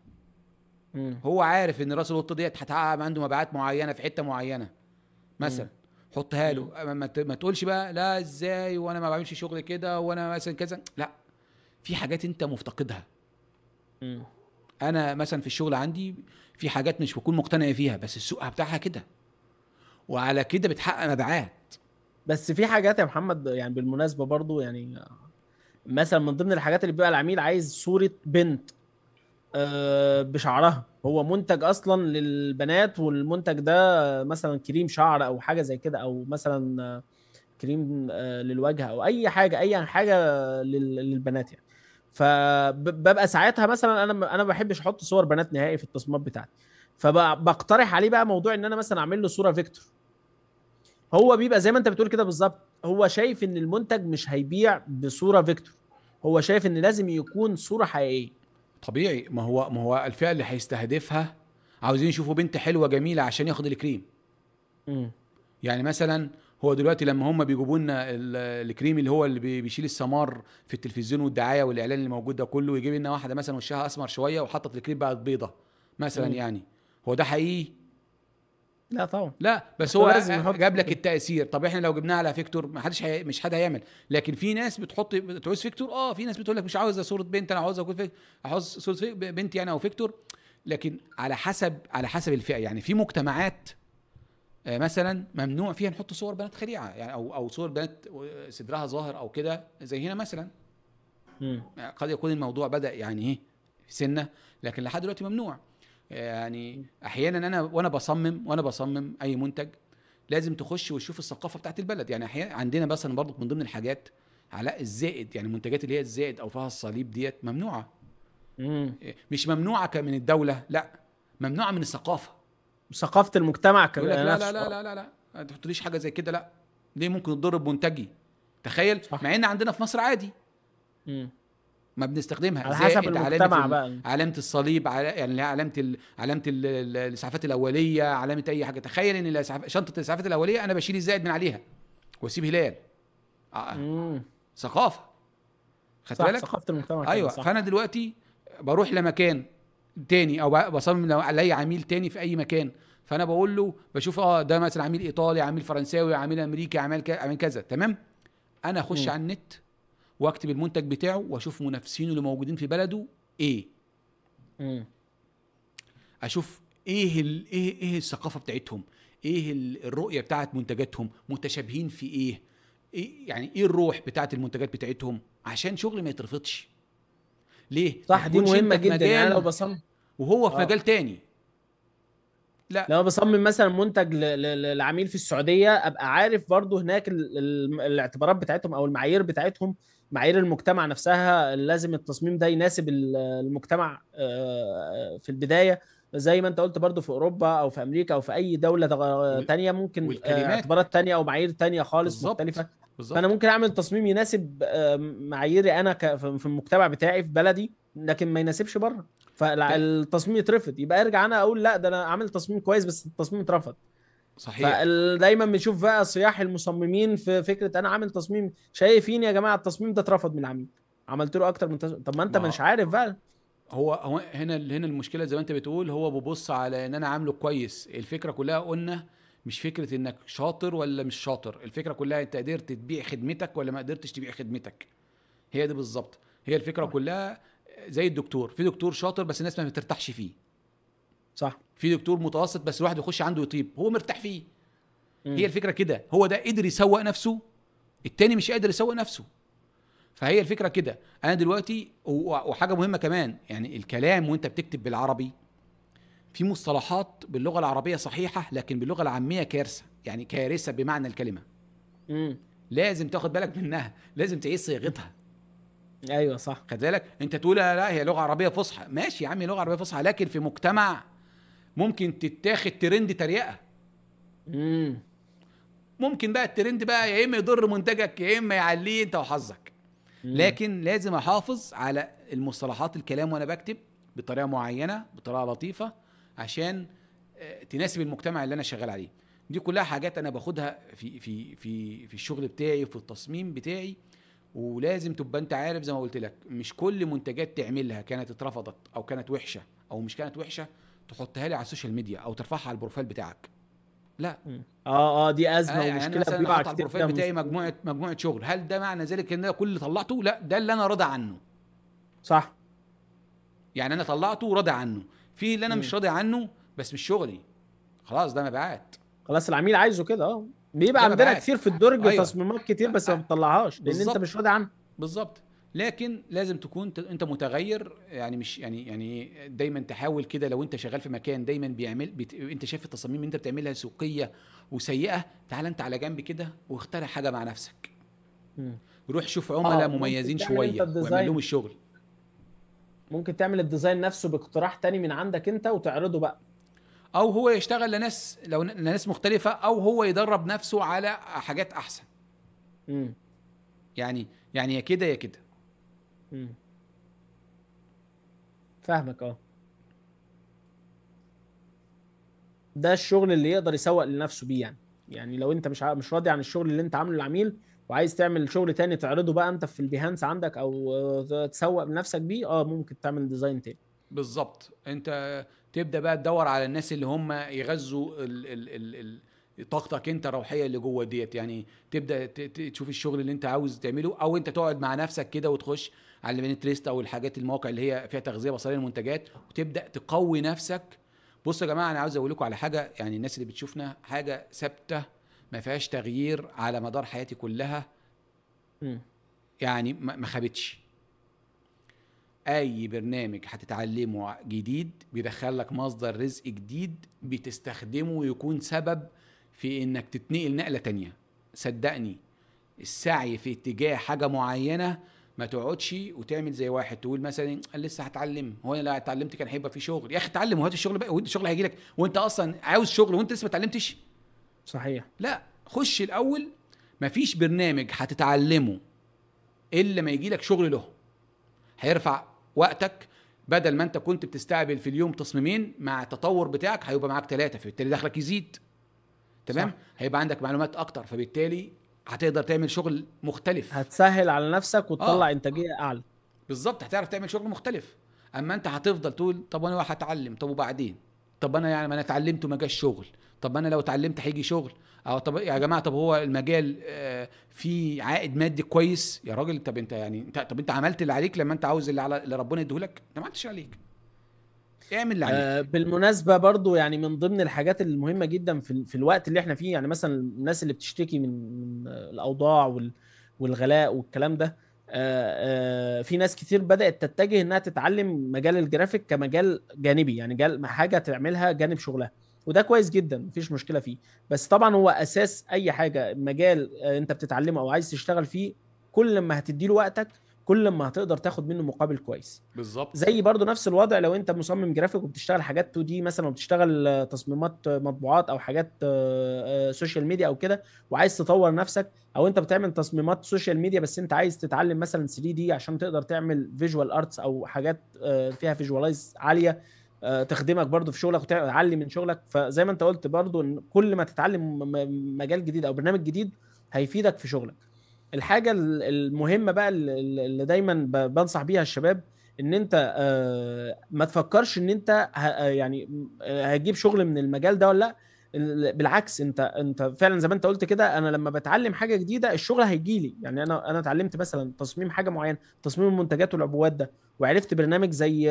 هو عارف ان راس القطه ديت هتحقق عنده مبيعات معينه في حته معينه مثلا حطها له ما, تقولش بقى لا ازاي وانا ما بعملش شغل كده وانا مثلا كذا لا في حاجات انت مفتقدها انا مثلا في الشغل عندي في حاجات مش بكون مقتنع فيها بس السوق بتاعها كده وعلى كده بتحقق مبيعات بس في حاجات يا محمد يعني بالمناسبه برضو يعني مثلا من ضمن الحاجات اللي بيبقى العميل عايز صوره بنت آه، بشعرها هو منتج اصلا للبنات والمنتج ده مثلا كريم شعر او حاجه زي كده او مثلا كريم آه، للوجه او اي حاجه اي حاجه للبنات يعني فببقى ساعتها مثلا انا انا ما بحبش احط صور بنات نهائي في التصميمات بتاعتي فبقترح عليه بقى موضوع ان انا مثلا اعمل له صوره فيكتور هو بيبقى زي ما انت بتقول كده بالظبط هو شايف ان المنتج مش هيبيع بصوره فيكتور هو شايف ان لازم يكون صوره حقيقيه طبيعي ما هو ما هو الفئه اللي هيستهدفها عاوزين يشوفوا بنت حلوه جميله عشان ياخد الكريم امم يعني مثلا هو دلوقتي لما هم بيجيبوا لنا الكريم اللي هو اللي بيشيل السمار في التلفزيون والدعايه والاعلان اللي موجود ده كله ويجيب لنا واحده مثلا وشها اسمر شويه وحطت الكريم بقت بيضه مثلا م. يعني هو ده حقيقي لا طبعا لا بس هو جاب لك التاثير طب احنا لو جبناها على فيكتور ما حدش حي... مش حد هيعمل لكن في ناس بتحط بتعوز فيكتور اه في ناس بتقول لك مش عاوز صوره بنت انا عاوز اكون احط صوره بنت يعني او فيكتور لكن على حسب على حسب الفئه يعني في مجتمعات آه، مثلا ممنوع فيها نحط صور بنات خليعه يعني او او صور بنات صدرها ظاهر او كده زي هنا مثلا قد يكون الموضوع بدا يعني ايه سنه لكن لحد دلوقتي ممنوع يعني احيانا انا وانا بصمم وانا بصمم اي منتج لازم تخش وتشوف الثقافه بتاعت البلد يعني احيانا عندنا مثلا برضو من ضمن الحاجات علاء الزائد يعني المنتجات اللي هي الزائد او فيها الصليب ديت ممنوعه مم. إيه، مش ممنوعه من الدوله لا ممنوعه من الثقافه ثقافه المجتمع كمان لا, لا لا لا لا لا ما تحطليش حاجه زي كده لا ليه ممكن تضر بمنتجي تخيل صح. مع ان عندنا في مصر عادي مم. ما بنستخدمها على حسب علامة المجتمع بقى علامة الصليب يعني علامة ال... علامة الإسعافات الأولية علامة أي حاجة تخيل إن الإسعاف... شنطة الإسعافات الأولية أنا بشيل الزائد من عليها وأسيب هلال آه. ثقافة خدت بالك؟ ثقافة المجتمع أيوه صح. فأنا دلوقتي بروح لمكان تاني او بصمم لو علي عميل تاني في اي مكان فانا بقول له بشوف اه ده مثلا عميل ايطالي عميل فرنساوي عميل امريكي عميل عميل كذا تمام انا اخش على النت واكتب المنتج بتاعه واشوف منافسينه اللي موجودين في بلده ايه مم. اشوف ايه الـ ايه ايه الثقافه بتاعتهم ايه الرؤيه بتاعت منتجاتهم متشابهين في ايه ايه يعني ايه الروح بتاعت المنتجات بتاعتهم عشان شغلي ما يترفضش ليه صح دي مهمه جدا يعني لو بصمم وهو في آه. مجال تاني لا لو بصمم مثلا منتج للعميل في السعوديه ابقى عارف برضو هناك الاعتبارات بتاعتهم او المعايير بتاعتهم معايير المجتمع نفسها لازم التصميم ده يناسب المجتمع آه، آه، في البدايه زي ما انت قلت برضو في اوروبا او في امريكا او في اي دوله تانية ممكن آه، اعتبارات تانية او معايير تانية خالص بالزبط. مختلفه بالزبط. فانا ممكن اعمل تصميم يناسب معاييري انا في المجتمع بتاعي في بلدي لكن ما يناسبش بره فالتصميم طيب. يترفض يبقى ارجع انا اقول لا ده انا عامل تصميم كويس بس التصميم اترفض صحيح فدايما بنشوف بقى صياح المصممين في فكره انا عامل تصميم شايفين يا جماعه التصميم ده اترفض من العميل عملت له اكتر من تصميم طب ما انت مش عارف بقى هو هو هنا هنا المشكله زي ما انت بتقول هو ببص على ان انا عامله كويس الفكره كلها قلنا مش فكره انك شاطر ولا مش شاطر الفكره كلها انت قدرت تبيع خدمتك ولا ما قدرتش تبيع خدمتك هي دي بالظبط هي الفكره كلها زي الدكتور في دكتور شاطر بس الناس ما بترتاحش فيه صح في دكتور متوسط بس الواحد يخش عنده يطيب هو مرتاح فيه مم. هي الفكره كده هو ده قدر يسوق نفسه التاني مش قادر يسوق نفسه فهي الفكره كده انا دلوقتي وحاجه مهمه كمان يعني الكلام وانت بتكتب بالعربي في مصطلحات باللغه العربيه صحيحه لكن باللغه العاميه كارثه يعني كارثه بمعنى الكلمه مم. لازم تاخد بالك منها لازم تعيد صياغتها ايوه صح خد بالك انت تقول لا هي لغه عربيه فصحى ماشي يا عم لغه عربيه فصحى لكن في مجتمع ممكن تتاخد ترند تريقه امم ممكن بقى الترند بقى يا اما يضر منتجك يا اما يعليه انت وحظك لكن لازم احافظ على المصطلحات الكلام وانا بكتب بطريقه معينه بطريقه لطيفه عشان آه، تناسب المجتمع اللي انا شغال عليه دي كلها حاجات انا باخدها في في في في الشغل بتاعي وفي التصميم بتاعي ولازم تبقى انت عارف زي ما قلت لك مش كل منتجات تعملها كانت اترفضت او كانت وحشه او مش كانت وحشه تحطها لي على السوشيال ميديا او ترفعها على البروفايل بتاعك لا اه اه دي ازمه آه يعني ومشكله يعني مثلا انا على البروفايل بتاعي مجموعه مجموعه شغل هل ده معنى ذلك ان انا كل اللي طلعته لا ده اللي انا راضي عنه صح يعني انا طلعته وراضي عنه في اللي انا مم. مش راضي عنه بس مش شغلي خلاص ده مبيعات خلاص العميل عايزه كده اه بيبقى عندنا كتير في الدرج أيوة. تصميمات كتير بس ما أيوه. بتطلعهاش لان بالزبط. انت مش راضي عنها بالظبط لكن لازم تكون انت متغير يعني مش يعني يعني دايما تحاول كده لو انت شغال في مكان دايما بيعمل بت... انت شايف التصاميم انت بتعملها سوقيه وسيئه تعال انت على جنب كده واخترع حاجه مع نفسك روح شوف آه، عملاء آه مميزين شويه واعمل لهم الشغل ممكن تعمل الديزاين نفسه باقتراح تاني من عندك انت وتعرضه بقى او هو يشتغل لناس لو لناس مختلفه او هو يدرب نفسه على حاجات احسن امم يعني يعني يا كده يا كده فاهمك اه ده الشغل اللي يقدر يسوق لنفسه بيه يعني يعني لو انت مش ع... مش راضي عن الشغل اللي انت عامله للعميل وعايز تعمل شغل تاني تعرضه بقى انت في البيهانس عندك او تسوق لنفسك بيه اه ممكن تعمل ديزاين تاني بالظبط انت تبدا بقى تدور على الناس اللي هم يغذوا ال ال ال ال طاقتك انت الروحيه اللي جوه ديت يعني تبدا تشوف الشغل اللي انت عاوز تعمله او انت تقعد مع نفسك كده وتخش على البنتريست او الحاجات المواقع اللي هي فيها تغذيه بصريه للمنتجات وتبدا تقوي نفسك بصوا يا جماعه انا عاوز اقول لكم على حاجه يعني الناس اللي بتشوفنا حاجه ثابته ما فيهاش تغيير على مدار حياتي كلها يعني ما خابتش اي برنامج هتتعلمه جديد بيدخل لك مصدر رزق جديد بتستخدمه ويكون سبب في انك تتنقل نقله تانية صدقني السعي في اتجاه حاجه معينه ما تقعدش وتعمل زي واحد تقول مثلا انا لسه هتعلم هو انا لو اتعلمت كان هيبقى في شغل يا اخي اتعلم وهات الشغل بقى وانت الشغل هيجي لك وانت اصلا عاوز شغل وانت لسه ما اتعلمتش صحيح لا خش الاول مفيش برنامج هتتعلمه الا ما يجي لك شغل له هيرفع وقتك بدل ما انت كنت بتستقبل في اليوم تصميمين مع التطور بتاعك هيبقى معاك ثلاثه فبالتالي دخلك يزيد تمام هيبقى عندك معلومات اكتر فبالتالي هتقدر تعمل شغل مختلف هتسهل على نفسك وتطلع آه. انتاجيه اعلى بالظبط هتعرف تعمل شغل مختلف اما انت هتفضل تقول طب انا هتعلم طب وبعدين طب انا يعني ما انا اتعلمت وما جاش شغل طب انا لو اتعلمت هيجي شغل او طب يا جماعه طب هو المجال آه، فيه عائد مادي كويس يا راجل طب انت يعني انت طب انت عملت اللي عليك لما انت عاوز اللي على اللي ربنا يديهولك انت ما عملتش عليك اعمل اللي عليك آه بالمناسبه برضو يعني من ضمن الحاجات المهمه جدا في, في الوقت اللي احنا فيه يعني مثلا الناس اللي بتشتكي من, من الاوضاع وال والغلاء والكلام ده آه آه في ناس كتير بدات تتجه انها تتعلم مجال الجرافيك كمجال جانبي يعني حاجه تعملها جانب شغلها وده كويس جدا مفيش مشكله فيه بس طبعا هو اساس اي حاجه مجال آه، انت بتتعلمه او عايز تشتغل فيه كل ما هتدي له وقتك كل ما هتقدر تاخد منه مقابل كويس بالظبط زي برضو نفس الوضع لو انت مصمم جرافيك وبتشتغل حاجات 2 دي مثلا وبتشتغل آه، تصميمات آه، مطبوعات او حاجات سوشيال آه، ميديا او كده وعايز تطور نفسك او انت بتعمل تصميمات سوشيال ميديا بس انت عايز تتعلم مثلا 3 دي عشان تقدر تعمل فيجوال ارتس او حاجات فيها فيجوالايز عاليه تخدمك برضو في شغلك وتعلي من شغلك فزي ما انت قلت برضو ان كل ما تتعلم مجال جديد او برنامج جديد هيفيدك في شغلك الحاجه المهمه بقى اللي دايما بنصح بيها الشباب ان انت آه، ما تفكرش ان انت يعني آه، هتجيب شغل من المجال ده ولا لا بالعكس انت انت فعلا زي ما انت قلت كده انا لما بتعلم حاجه جديده الشغل هيجي لي يعني انا انا اتعلمت مثلا تصميم حاجه معينه تصميم المنتجات والعبوات ده وعرفت برنامج زي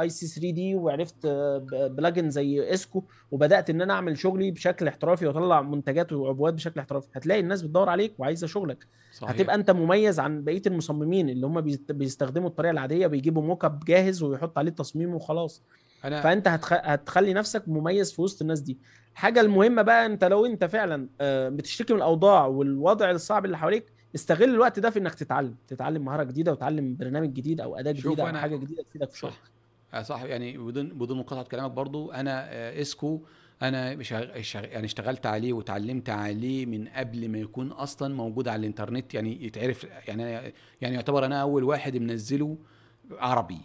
اي سي 3 دي وعرفت بلجن زي اسكو وبدات ان انا اعمل شغلي بشكل احترافي واطلع منتجات وعبوات بشكل احترافي هتلاقي الناس بتدور عليك وعايزه شغلك صحيح. هتبقى انت مميز عن بقيه المصممين اللي هم بيستخدموا الطريقه العاديه بيجيبوا موك اب جاهز ويحط عليه التصميم وخلاص أنا... فانت هتخ... هتخلي نفسك مميز في وسط الناس دي الحاجه المهمه بقى انت لو انت فعلا آه، بتشتكي من الاوضاع والوضع الصعب اللي حواليك استغل الوقت ده في انك تتعلم تتعلم مهاره جديده وتتعلم برنامج جديد او اداه جديده أنا... او حاجه جديده تفيدك في شغلك آه، صح يعني بدون بدون مقاطعه كلامك برضو انا آه، اسكو انا مش يعني اشتغلت عليه وتعلمت عليه من قبل ما يكون اصلا موجود على الانترنت يعني يتعرف يعني يعني يعتبر انا اول واحد منزله عربي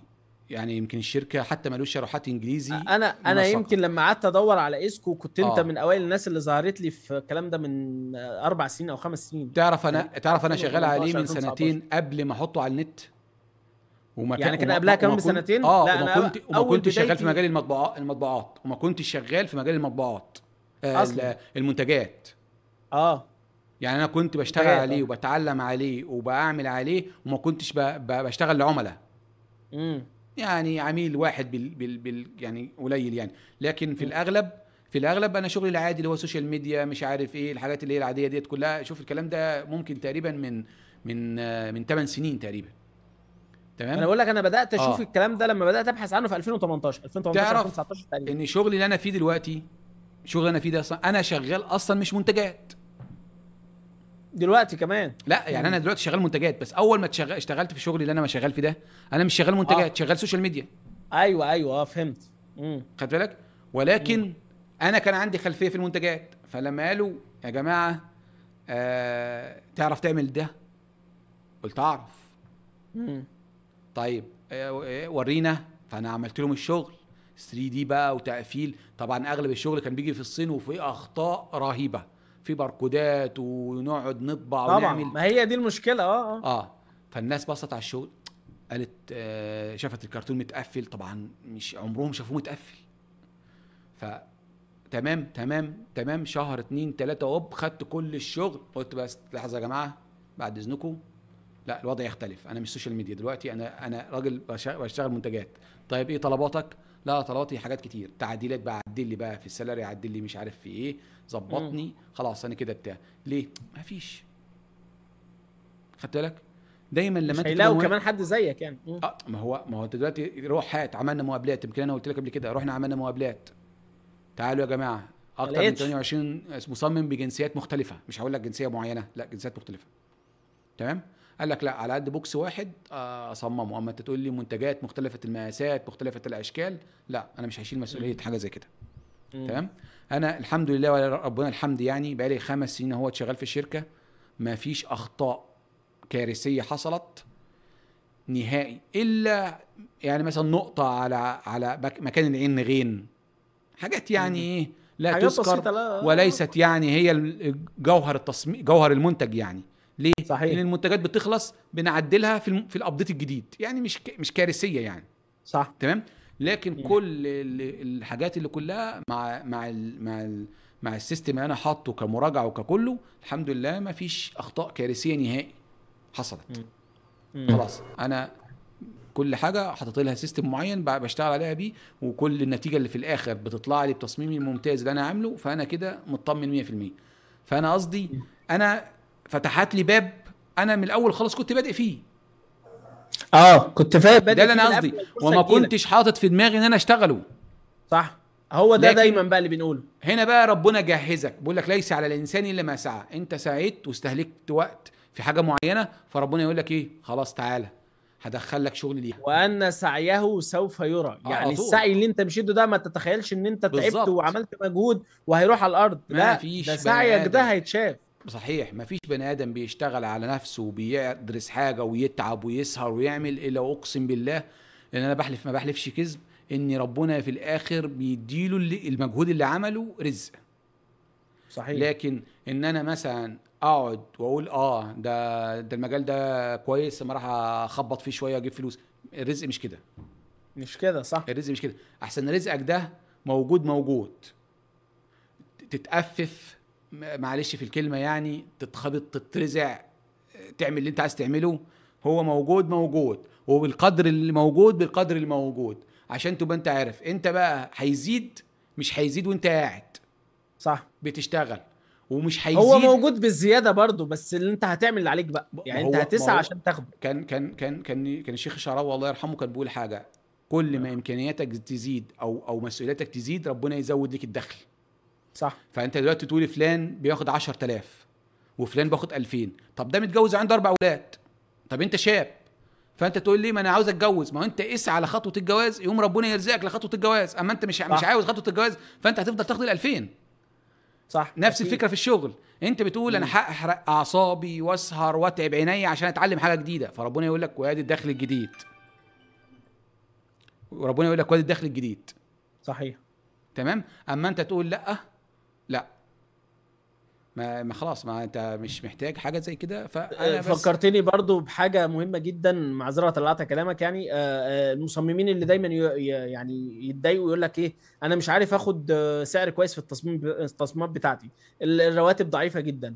يعني يمكن الشركه حتى مالوش شروحات انجليزي انا انا يمكن لما قعدت ادور على اسكو كنت انت آه. من اوائل الناس اللي ظهرت لي في الكلام ده من اربع سنين او خمس سنين تعرف انا يعني تعرف انا شغال عليه من سنتين قبل ما احطه على النت وما يعني كان قبلها كمان بسنتين اه لا وما كنت وما كنت شغال في مجال المطبوعات المطبوعات آه، وما كنت شغال في مجال المطبوعات أصلاً. المنتجات اه يعني انا كنت بشتغل عليه آه. وبتعلم عليه وبعمل عليه وما كنتش بشتغل لعملاء امم يعني عميل واحد بال بال بال يعني قليل يعني لكن في الاغلب في الاغلب انا شغلي العادي اللي هو سوشيال ميديا مش عارف ايه الحاجات اللي هي العاديه ديت كلها شوف الكلام ده ممكن تقريبا من من من 8 سنين تقريبا تمام انا بقول لك انا بدات اشوف آه. الكلام ده لما بدات ابحث عنه في 2018 2018 2019 تقريبا ان شغلي اللي انا فيه دلوقتي شغل انا فيه ده انا شغال اصلا مش منتجات دلوقتي كمان لا يعني, يعني انا دلوقتي شغال منتجات بس اول ما اشتغلت في شغلي اللي انا ما شغال فيه ده انا مش شغال منتجات آه. شغال سوشيال ميديا ايوه ايوه اه فهمت خدت بالك ولكن مم. انا كان عندي خلفيه في المنتجات فلما قالوا يا جماعه آه تعرف تعمل ده قلت اعرف مم. طيب آه، آه، ورينا فانا عملت لهم الشغل 3 دي بقى وتقفيل طبعا اغلب الشغل كان بيجي في الصين وفي اخطاء رهيبه في باركودات ونقعد نطبع طبعا ونعمل ما هي دي المشكله اه اه اه فالناس بصت على الشغل قالت آه شافت الكرتون متقفل طبعا مش عمرهم شافوه متقفل ف تمام تمام تمام شهر اتنين تلاته هوب خدت كل الشغل قلت بس لحظه يا جماعه بعد اذنكم لا الوضع يختلف انا مش سوشيال ميديا دلوقتي انا انا راجل بشتغل منتجات طيب ايه طلباتك لا طلباتي حاجات كتير تعديلات بقى عدل لي بقى في السالري عدل لي مش عارف في ايه ظبطني خلاص انا كده بتاع ليه ما فيش خدت بالك دايما لما انت هيلاقوا كمان حد زيك يعني اه ما هو ما هو انت دلوقتي روح هات عملنا مقابلات يمكن انا قلت لك قبل كده رحنا عملنا مقابلات تعالوا يا جماعه اكتر من 28 مصمم بجنسيات مختلفه مش هقول لك جنسيه معينه لا جنسيات مختلفه تمام قال لك لا على قد بوكس واحد اصممه آه، اما انت تقول لي منتجات مختلفه المقاسات مختلفه الاشكال لا انا مش هشيل مسؤوليه حاجه زي كده تمام انا الحمد لله ولا ربنا الحمد يعني بقالي خمس سنين هو شغال في الشركه ما فيش اخطاء كارثيه حصلت نهائي الا يعني مثلا نقطه على على مكان العين غين حاجات يعني ايه لا تذكر وليست يعني هي جوهر التصميم جوهر المنتج يعني صحيح لان المنتجات بتخلص بنعدلها في في الابديت الجديد يعني مش مش كارثيه يعني صح تمام لكن مم. كل الحاجات اللي كلها مع مع ال مع ال مع السيستم اللي انا حاطه كمراجعه وككله الحمد لله ما فيش اخطاء كارثيه نهائي حصلت خلاص انا كل حاجه حاطط لها سيستم معين بشتغل عليها بيه وكل النتيجه اللي في الاخر بتطلع لي بتصميمي الممتاز اللي انا عامله فانا كده مطمن 100% فانا قصدي انا فتحت لي باب انا من الاول خالص كنت بادئ فيه اه كنت فاهم ده اللي انا قصدي وما كنتش حاطط في دماغي ان انا اشتغله صح هو ده دايما بقى اللي بنقوله هنا بقى ربنا جهزك بيقول لك ليس على الانسان الا ما سعى انت سعيت واستهلكت وقت في حاجه معينه فربنا يقول لك ايه خلاص تعالى هدخل لك شغل ليها وان سعيه سوف يرى آه يعني آه السعي اللي انت مشيته ده ما تتخيلش ان انت تعبت وعملت مجهود وهيروح على الارض لا ده سعيك ده هيتشاف صحيح مفيش بني ادم بيشتغل على نفسه وبيدرس حاجه ويتعب ويسهر ويعمل الا اقسم بالله ان انا بحلف ما بحلفش كذب ان ربنا في الاخر بيديله المجهود اللي عمله رزق صحيح لكن ان انا مثلا اقعد واقول اه ده ده المجال ده كويس اما راح اخبط فيه شويه واجيب فلوس الرزق مش كده مش كده صح الرزق مش كده احسن رزقك ده موجود موجود تتأفف معلش في الكلمه يعني تتخبط تترزع تعمل اللي انت عايز تعمله هو موجود موجود وبالقدر اللي موجود بالقدر الموجود عشان تبقى انت عارف انت بقى هيزيد مش هيزيد وانت قاعد صح بتشتغل ومش هيزيد هو موجود بالزياده برضه بس اللي انت هتعمل اللي عليك بقى يعني انت هتسعى عشان تاخده كان كان كان كان كان الشيخ الشعراوي الله يرحمه كان بيقول حاجه كل ما آه. امكانياتك تزيد او او مسؤولياتك تزيد ربنا يزود لك الدخل صح فانت دلوقتي تقولي فلان بياخد 10000 وفلان باخد 2000 طب ده متجوز عنده اربع اولاد طب انت شاب فانت تقول لي ما انا عاوز اتجوز ما هو انت اسعى على خطوه الجواز يوم ربنا يرزقك لخطوه الجواز اما انت مش صح. مش عاوز خطوه الجواز فانت هتفضل تاخد ال 2000 صح نفس أكيد. الفكره في الشغل انت بتقول مم. انا هحرق اعصابي واسهر واتعب عيني عشان اتعلم حاجه جديده فربنا يقول لك وادي الدخل الجديد وربنا يقول لك وادي الدخل الجديد صحيح تمام اما انت تقول لا ما, ما خلاص ما انت مش محتاج حاجه زي كده فانا آه، بس فكرتني برضو بحاجه مهمه جدا معذره طلعت كلامك يعني آه، آه، المصممين اللي دايما يعني يتضايقوا يقول لك ايه انا مش عارف اخد سعر كويس في التصميم التصميمات بتاعتي الرواتب ضعيفه جدا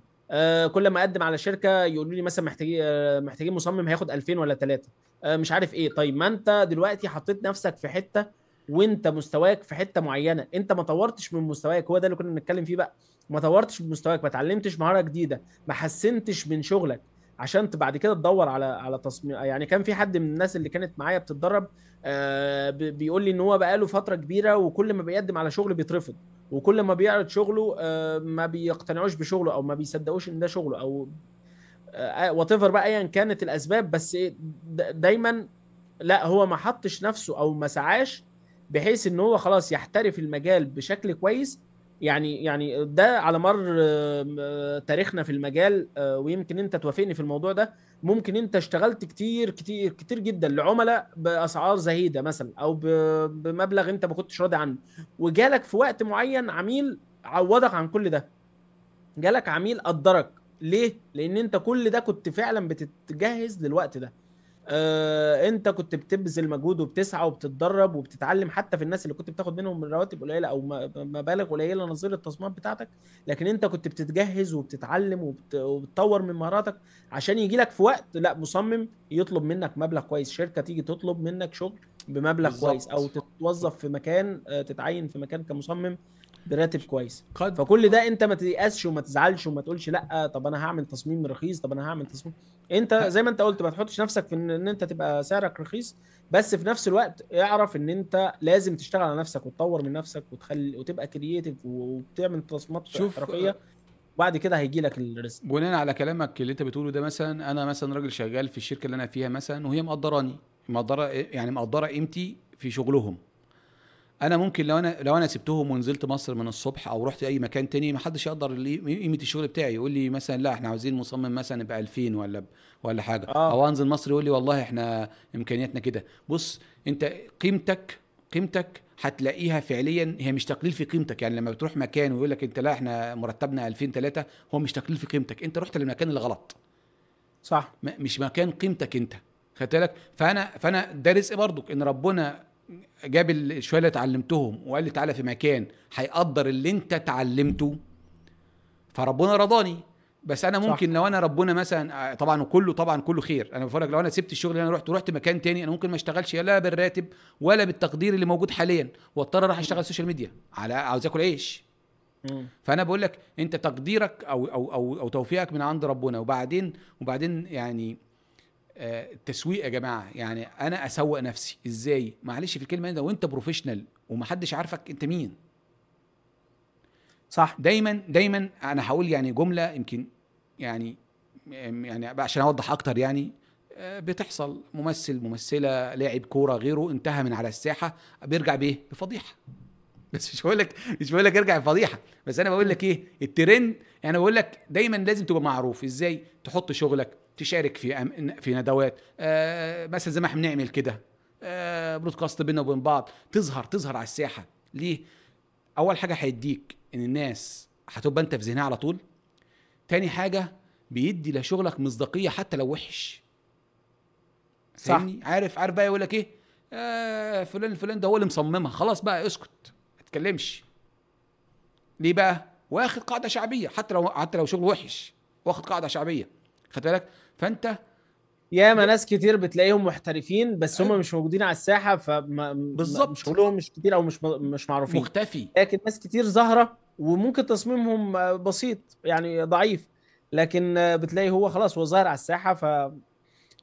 كل ما اقدم على شركه يقولوا لي مثلا محتاجين محتاجين مصمم هياخد 2000 ولا 3 مش عارف ايه طيب ما انت دلوقتي حطيت نفسك في حته وانت مستواك في حته معينه انت ما طورتش من مستواك هو ده اللي كنا بنتكلم فيه بقى ما طورتش من مستواك ما اتعلمتش مهاره جديده ما حسنتش من شغلك عشان بعد كده تدور على على تصميم يعني كان في حد من الناس اللي كانت معايا بتتدرب آه، بيقول لي ان هو بقاله فتره كبيره وكل ما بيقدم على شغل بيترفض وكل ما بيعرض شغله آه، ما بيقتنعوش بشغله او ما بيصدقوش ان ده شغله او وات آه، ايفر بقى ايا كانت الاسباب بس إيه، دايما لا هو ما حطش نفسه او ما سعاش بحيث ان هو خلاص يحترف المجال بشكل كويس يعني يعني ده على مر آه، تاريخنا في المجال آه، ويمكن انت توافقني في الموضوع ده ممكن انت اشتغلت كتير كتير كتير جدا لعملاء باسعار زهيده مثلا او بمبلغ انت ما كنتش راضي عنه وجالك في وقت معين عميل عوضك عن كل ده جالك عميل قدرك ليه لان انت كل ده كنت فعلا بتتجهز للوقت ده آه، انت كنت بتبذل مجهود وبتسعى وبتتدرب وبتتعلم حتى في الناس اللي كنت بتاخد منهم من رواتب قليله او مبالغ قليله نظير التصميمات بتاعتك لكن انت كنت بتتجهز وبتتعلم وبتطور من مهاراتك عشان يجي لك في وقت لا مصمم يطلب منك مبلغ كويس شركه تيجي تطلب منك شغل بمبلغ بالزبط. كويس او تتوظف في مكان آه، تتعين في مكان كمصمم براتب كويس قد فكل ده انت ما تيأسش وما تزعلش وما تقولش لا طب انا هعمل تصميم رخيص طب انا هعمل تصميم انت زي ما انت قلت ما تحطش نفسك في ان, انت تبقى سعرك رخيص بس في نفس الوقت اعرف ان انت لازم تشتغل على نفسك وتطور من نفسك وتخلي وتبقى كرييتيف وبتعمل تصميمات احترافيه وبعد كده هيجي لك الرزق بناء على كلامك اللي انت بتقوله ده مثلا انا مثلا راجل شغال في الشركه اللي انا فيها مثلا وهي مقدراني مقدره إيه- يعني مقدره قيمتي في شغلهم انا ممكن لو انا لو انا سبتهم ونزلت مصر من الصبح او رحت اي مكان تاني ما حدش يقدر قيمه الشغل بتاعي يقول لي مثلا لا احنا عاوزين مصمم مثلا ب 2000 ولا ب ولا حاجه آه. او انزل مصر يقول لي والله احنا امكانياتنا كده بص انت قيمتك قيمتك هتلاقيها فعليا هي مش تقليل في قيمتك يعني لما بتروح مكان ويقول لك انت لا احنا مرتبنا 2000 3 هو مش تقليل في قيمتك انت رحت للمكان الغلط صح مش مكان قيمتك انت خدت بالك فانا فانا ده رزق برضك ان ربنا جاب الشويه اللي اتعلمتهم وقال لي تعالى في مكان هيقدر اللي انت اتعلمته فربنا رضاني بس انا ممكن صح. لو انا ربنا مثلا آه، طبعا كله طبعا كله خير انا بقول لو انا سبت الشغل اللي انا رحت ورحت مكان تاني انا ممكن ما اشتغلش لا بالراتب ولا بالتقدير اللي موجود حاليا واضطر اروح اشتغل سوشيال ميديا على عاوز اكل عيش فانا بقول لك انت تقديرك او او او, أو توفيقك من عند ربنا وبعدين وبعدين يعني التسويق آه، يا جماعه يعني انا اسوق نفسي ازاي معلش في الكلمه لو وانت بروفيشنال ومحدش عارفك انت مين صح دايما دايما انا هقول يعني جمله يمكن يعني يعني عشان اوضح اكتر يعني آه، بتحصل ممثل ممثله لاعب كوره غيره انتهى من على الساحه بيرجع بايه بفضيحه بس مش بقول لك مش بقول لك ارجع بفضيحه بس انا بقول لك ايه الترند يعني بقول لك دايما لازم تبقى معروف ازاي تحط شغلك تشارك في في ندوات مثلا زي ما احنا بنعمل كده برودكاست آه، بينا وبين بعض تظهر تظهر على الساحه ليه اول حاجه هيديك ان الناس هتبقى انت في ذهنها على طول تاني حاجه بيدي لشغلك مصداقيه حتى لو وحش صح عارف عارف بقى يقول لك ايه آه فلان فلان ده هو اللي مصممها خلاص بقى اسكت ما تتكلمش ليه بقى واخد قاعده شعبيه حتى لو حتى لو شغل وحش واخد قاعده شعبيه خد بالك فانت ياما ناس كتير بتلاقيهم محترفين بس هم أيوة. مش موجودين على الساحه فما بالظبط شغلهم مش كتير او مش مش معروفين مختفي لكن ناس كتير ظاهره وممكن تصميمهم بسيط يعني ضعيف لكن بتلاقي هو خلاص هو ظاهر على الساحه ف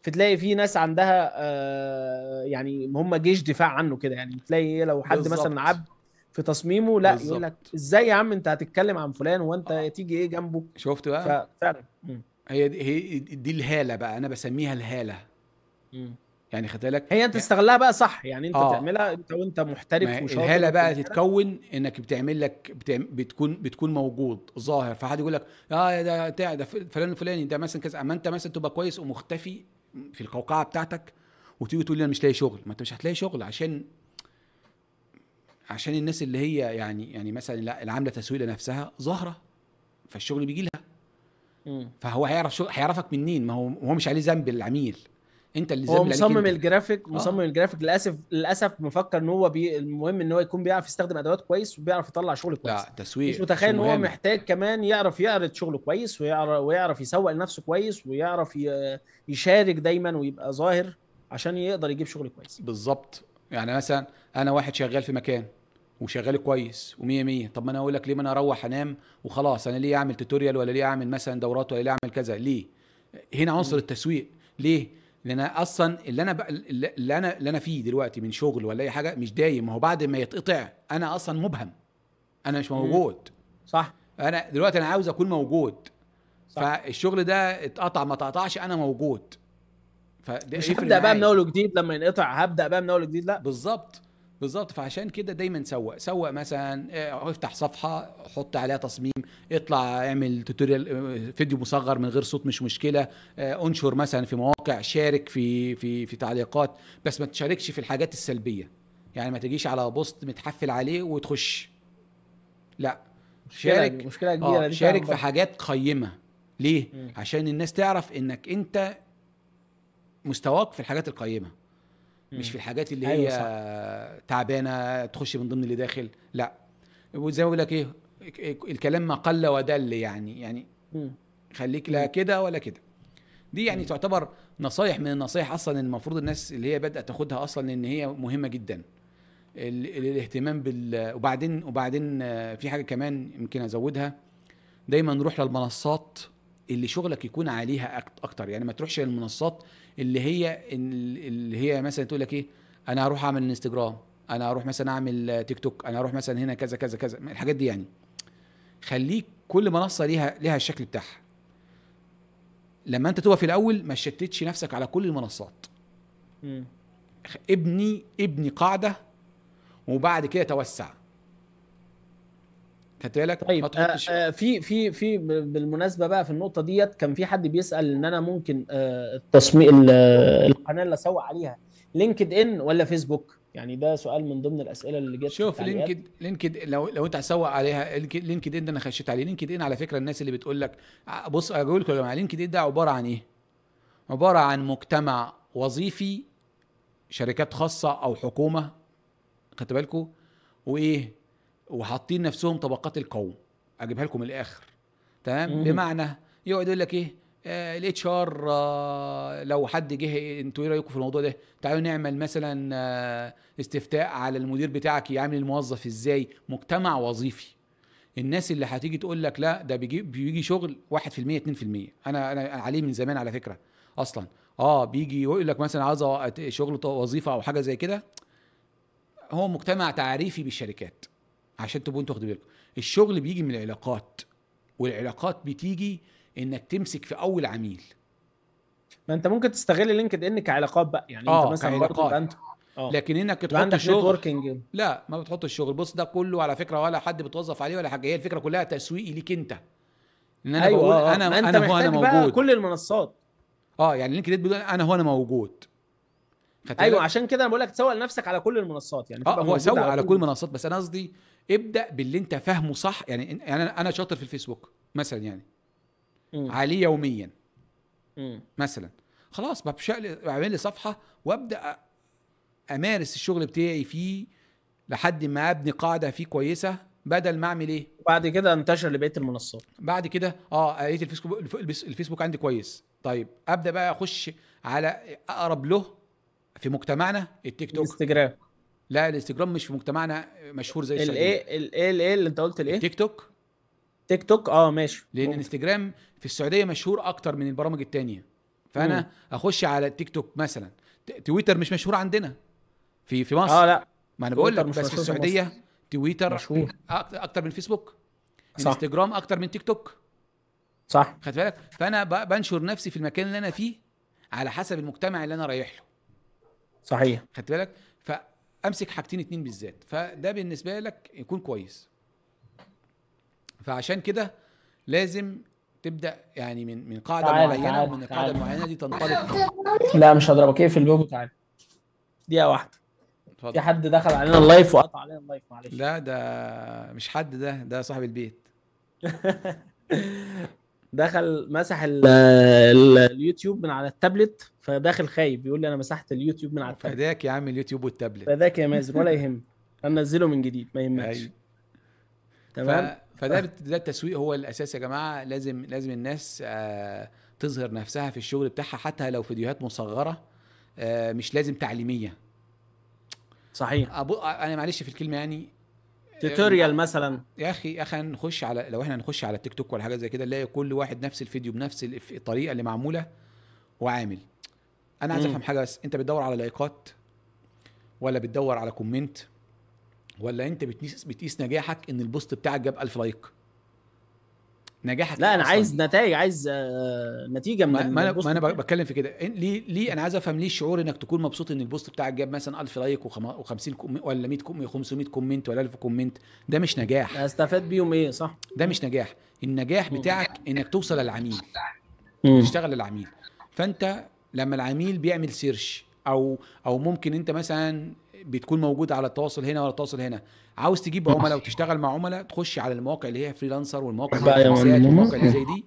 فتلاقي في ناس عندها آه، يعني هم جيش دفاع عنه كده يعني تلاقي إيه، لو حد بالزبط. مثلا عبد في تصميمه لا بالزبط. يقول لك ازاي يا عم انت هتتكلم عن فلان وانت آه. تيجي ايه جنبه شفت بقى فعلا هي دي, هي دي الهاله بقى انا بسميها الهاله مم. يعني خدت بالك هي انت تستغلها يعني بقى صح يعني انت آه. تعملها انت وانت محترف وشاطر الهاله بقى تتكون انك بتعمل لك بتعمل بتكون بتكون موجود ظاهر فحد يقول لك اه ده بتاع ده فلان الفلاني ده مثلا كذا اما انت مثلا تبقى كويس ومختفي في القوقعه بتاعتك وتيجي تقول لي انا مش لاقي شغل ما انت مش هتلاقي شغل عشان عشان الناس اللي هي يعني يعني مثلا لا العامله تسويق لنفسها ظاهره فالشغل بيجي لها فهو هيعرف شو هيعرفك منين ما هو هو مش عليه ذنب العميل انت اللي هو مصمم الجرافيك آه. مصمم الجرافيك للاسف للاسف مفكر ان هو بي المهم ان هو يكون بيعرف يستخدم ادوات كويس وبيعرف يطلع شغل كويس لا تسويق مش متخيل ان هو محتاج كمان يعرف يعرض شغله كويس ويعرف ويعرف يسوق لنفسه كويس ويعرف يشارك دايما ويبقى ظاهر عشان يقدر يجيب شغل كويس بالظبط يعني مثلا انا واحد شغال في مكان وشغال كويس و100 100 طب ما انا اقول لك ليه ما انا اروح انام وخلاص انا ليه اعمل توتوريال ولا ليه اعمل مثلا دورات ولا ليه اعمل كذا ليه هنا عنصر التسويق ليه لان اصلا اللي انا اللي انا اللي انا فيه دلوقتي من شغل ولا اي حاجه مش دايم ما هو بعد ما يتقطع انا اصلا مبهم انا مش موجود صح انا دلوقتي انا عاوز اكون موجود صح. فالشغل ده اتقطع ما اتقطعش انا موجود فده مش هبدا بقى من اول وجديد لما ينقطع هبدا بقى من اول وجديد لا بالظبط بالظبط فعشان كده دايما سوق سوق مثلا آه، افتح صفحه حط عليها تصميم اطلع اعمل توتوريال آه، فيديو مصغر من غير صوت مش مشكله آه، انشر مثلا في مواقع شارك في في في تعليقات بس ما تشاركش في الحاجات السلبيه يعني ما تجيش على بوست متحفل عليه وتخش لا شارك مشكله كبيره آه شارك في حاجات قيمه ليه عشان الناس تعرف انك انت مستواك في الحاجات القيمه مش في الحاجات اللي أيوة هي أيوة تعبانه تخش من ضمن اللي داخل لا وزي ما بقول لك ايه الكلام ما قل ودل يعني يعني خليك لا كده ولا كده دي يعني تعتبر نصايح من النصايح اصلا المفروض الناس اللي هي بادئه تاخدها اصلا لان هي مهمه جدا الاهتمام بال وبعدين وبعدين في حاجه كمان يمكن ازودها دايما نروح للمنصات اللي شغلك يكون عليها اكتر يعني ما تروحش للمنصات اللي هي اللي هي مثلا تقول لك ايه انا هروح اعمل انستجرام انا هروح مثلا اعمل تيك توك انا هروح مثلا هنا كذا كذا كذا الحاجات دي يعني خليك كل منصه ليها ليها الشكل بتاعها لما انت تبقى في الاول ما شتتش نفسك على كل المنصات م. ابني ابني قاعده وبعد كده توسع خدت بالك طيب آه،, آه في في في بالمناسبه بقى في النقطه ديت كان في حد بيسال ان انا ممكن آه التصميم القناه اللي اسوق عليها لينكد ان ولا فيسبوك يعني ده سؤال من ضمن الاسئله اللي جت شوف لينكد لينكد لو لو انت هتسوق عليها لينكد ان ده انا خشيت عليه لينكد ان على فكره الناس اللي بتقول لك آه، بص اقول لكم يا جماعه لينكد ان ده عباره عن ايه؟ عباره عن مجتمع وظيفي شركات خاصه او حكومه خدت بالكم وايه وحاطين نفسهم طبقات القوم اجيبها لكم الاخر تمام بمعنى يقعد يقول لك ايه آه، الاتش ار آه، لو حد جه انتوا ايه رايكم في الموضوع ده تعالوا نعمل مثلا آه، استفتاء على المدير بتاعك يعامل الموظف ازاي مجتمع وظيفي الناس اللي هتيجي تقول لك لا ده بيجي بيجي شغل 1% 2% انا انا عليه من زمان على فكره اصلا اه بيجي يقول لك مثلا عايز شغل وظيفه او حاجه زي كده هو مجتمع تعريفي بالشركات عشان تبقوا انتوا واخدين بالكم الشغل بيجي من العلاقات والعلاقات بتيجي انك تمسك في اول عميل ما انت ممكن تستغل لينكد ان كعلاقات بقى يعني آه انت مثلا برضه انت أوه. لكن انك تحط نتوركينج. لا ما بتحط الشغل بص ده كله على فكره ولا حد بتوظف عليه ولا حاجه هي الفكره كلها تسويقي ليك انت ان انا أيوة بقول آه، آه. انا انت انا هو انا موجود بقى كل المنصات اه يعني لينكد بيقول انا هو انا موجود ايوه عشان كده انا بقول لك تسوق لنفسك على كل المنصات يعني اه هو سوق على كل المنصات بس انا قصدي ابدا باللي انت فاهمه صح يعني, يعني انا انا شاطر في الفيسبوك مثلا يعني م. عليه يوميا م. مثلا خلاص بشقل بعمل لي صفحه وابدا امارس الشغل بتاعي فيه لحد ما ابني قاعده فيه كويسه بدل ما اعمل ايه بعد كده انتشر لبقيه المنصات بعد كده اه لقيت الفيسبوك الفيسبوك عندي كويس طيب ابدا بقى اخش على اقرب له في مجتمعنا التيك توك انستجرام لا الانستجرام مش في مجتمعنا مشهور زي السعوديه الايه الايه الايه اللي انت قلت الايه تيك توك تيك توك اه ماشي لان الانستجرام في السعوديه مشهور اكتر من البرامج التانية فانا مم. اخش على تيك توك مثلا تويتر مش مشهور عندنا في في مصر اه لا ما انا بقول لك بس في السعوديه تويتر مشهور اكتر من فيسبوك صح. انستجرام اكتر من تيك توك صح خدت بالك فانا بنشر نفسي في المكان اللي انا فيه على حسب المجتمع اللي انا رايح له صحيح خدت بالك امسك حاجتين اتنين بالذات فده بالنسبه لك يكون كويس فعشان كده لازم تبدا يعني من من قاعده تعال معينه تعال ومن القاعده المعينه دي تنطلق لا مش هضربك اقفل البوب تعالى دقيقه واحده في حد دخل علينا اللايف وقطع علينا اللايف معلش لا ده مش حد ده ده صاحب البيت دخل مسح ال ال اليوتيوب من على التابلت فداخل خايب بيقول لي انا مسحت اليوتيوب من على التابلت فداك يا عم اليوتيوب والتابلت فداك يا مازن ولا يهم انزله من جديد ما يهمكش أيوه. تمام ف... فده آه. ده التسويق هو الاساس يا جماعه لازم لازم الناس آه تظهر نفسها في الشغل بتاعها حتى لو فيديوهات مصغره آه مش لازم تعليميه صحيح أبو... انا معلش في الكلمه يعني توتوريال مثلا يا اخي يا اخي نخش على لو احنا هنخش على التيك توك ولا حاجه زي كده نلاقي كل واحد نفس الفيديو بنفس الطريقه اللي معموله وعامل انا عايز افهم حاجه بس انت بتدور على لايكات ولا بتدور على كومنت ولا انت بتقيس بتقيس نجاحك ان البوست بتاعك جاب 1000 لايك نجاحك لا انا عايز نتائج عايز آه، نتيجه من ما, أنا ما انا بتكلم في كده ليه ليه انا عايز افهم ليه الشعور انك تكون مبسوط ان البوست بتاعك جاب مثلا 1000 لايك و50 ولا 100 500 كومنت ولا 1000 كومنت ده مش نجاح استفاد بيهم ايه صح ده مش نجاح النجاح بتاعك انك توصل للعميل تشتغل للعميل فانت لما العميل بيعمل سيرش او او ممكن انت مثلا بتكون موجوده على التواصل هنا ولا التواصل هنا عاوز تجيب عملاء وتشتغل مع عملاء تخش على المواقع اللي هي فريلانسر والمواقع اللي زي دي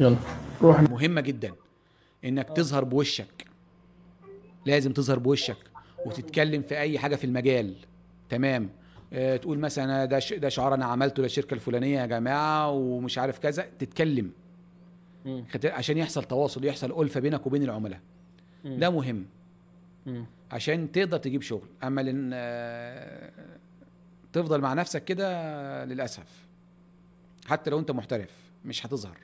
يلا روح مهمه جدا انك تظهر بوشك لازم تظهر بوشك وتتكلم في اي حاجه في المجال تمام أه تقول مثلا ده ده شعار انا عملته للشركه الفلانيه يا جماعه ومش عارف كذا تتكلم عشان يحصل تواصل يحصل الفه بينك وبين العملاء ده مهم عشان تقدر تجيب شغل اما لان آه، تفضل مع نفسك كده للاسف حتى لو انت محترف مش هتظهر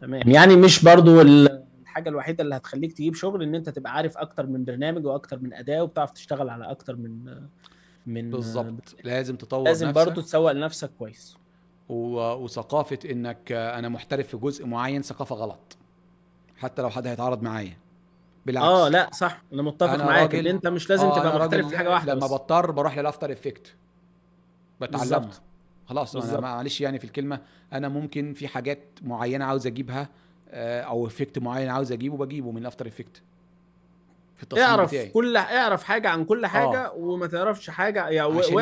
تمام يعني مش برضو الحاجه الوحيده اللي هتخليك تجيب شغل ان انت تبقى عارف اكتر من برنامج واكتر من اداه وبتعرف تشتغل على اكتر من من بالظبط آه، لازم تطور لازم نفسك. برضو تسوق لنفسك كويس و... وثقافه انك آه، انا محترف في جزء معين ثقافه غلط حتى لو حد هيتعرض معايا بالعكس اه لا صح انا متفق أنا معاك ان انت مش لازم آه، تبقى محترف في حاجه واحده لما بس. بضطر بروح للافتر افكت بتعلمها خلاص بالزبط. انا معلش يعني في الكلمه انا ممكن في حاجات معينه عاوز اجيبها آه، او افكت معين عاوز اجيبه بجيبه من الافتر افكت في التصميم اعرف بتاعي. كل اعرف حاجه عن كل حاجه آه. وما تعرفش حاجه يا يعرف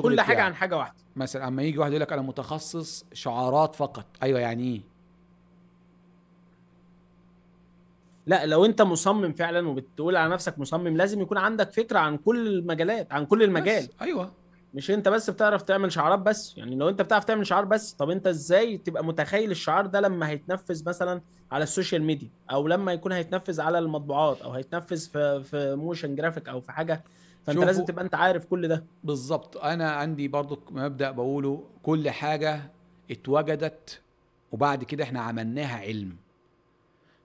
كل حاجه يعني. عن حاجه واحده مثلا اما يجي واحد يقول لك انا متخصص شعارات فقط ايوه يعني ايه لا لو انت مصمم فعلا وبتقول على نفسك مصمم لازم يكون عندك فكره عن كل المجالات عن كل المجال بس. ايوه مش انت بس بتعرف تعمل شعارات بس يعني لو انت بتعرف تعمل شعار بس طب انت ازاي تبقى متخيل الشعار ده لما هيتنفذ مثلا على السوشيال ميديا او لما يكون هيتنفذ على المطبوعات او هيتنفذ في في موشن جرافيك او في حاجه فانت لازم تبقى انت عارف كل ده بالظبط انا عندي برضو مبدا بقوله كل حاجه اتوجدت وبعد كده احنا عملناها علم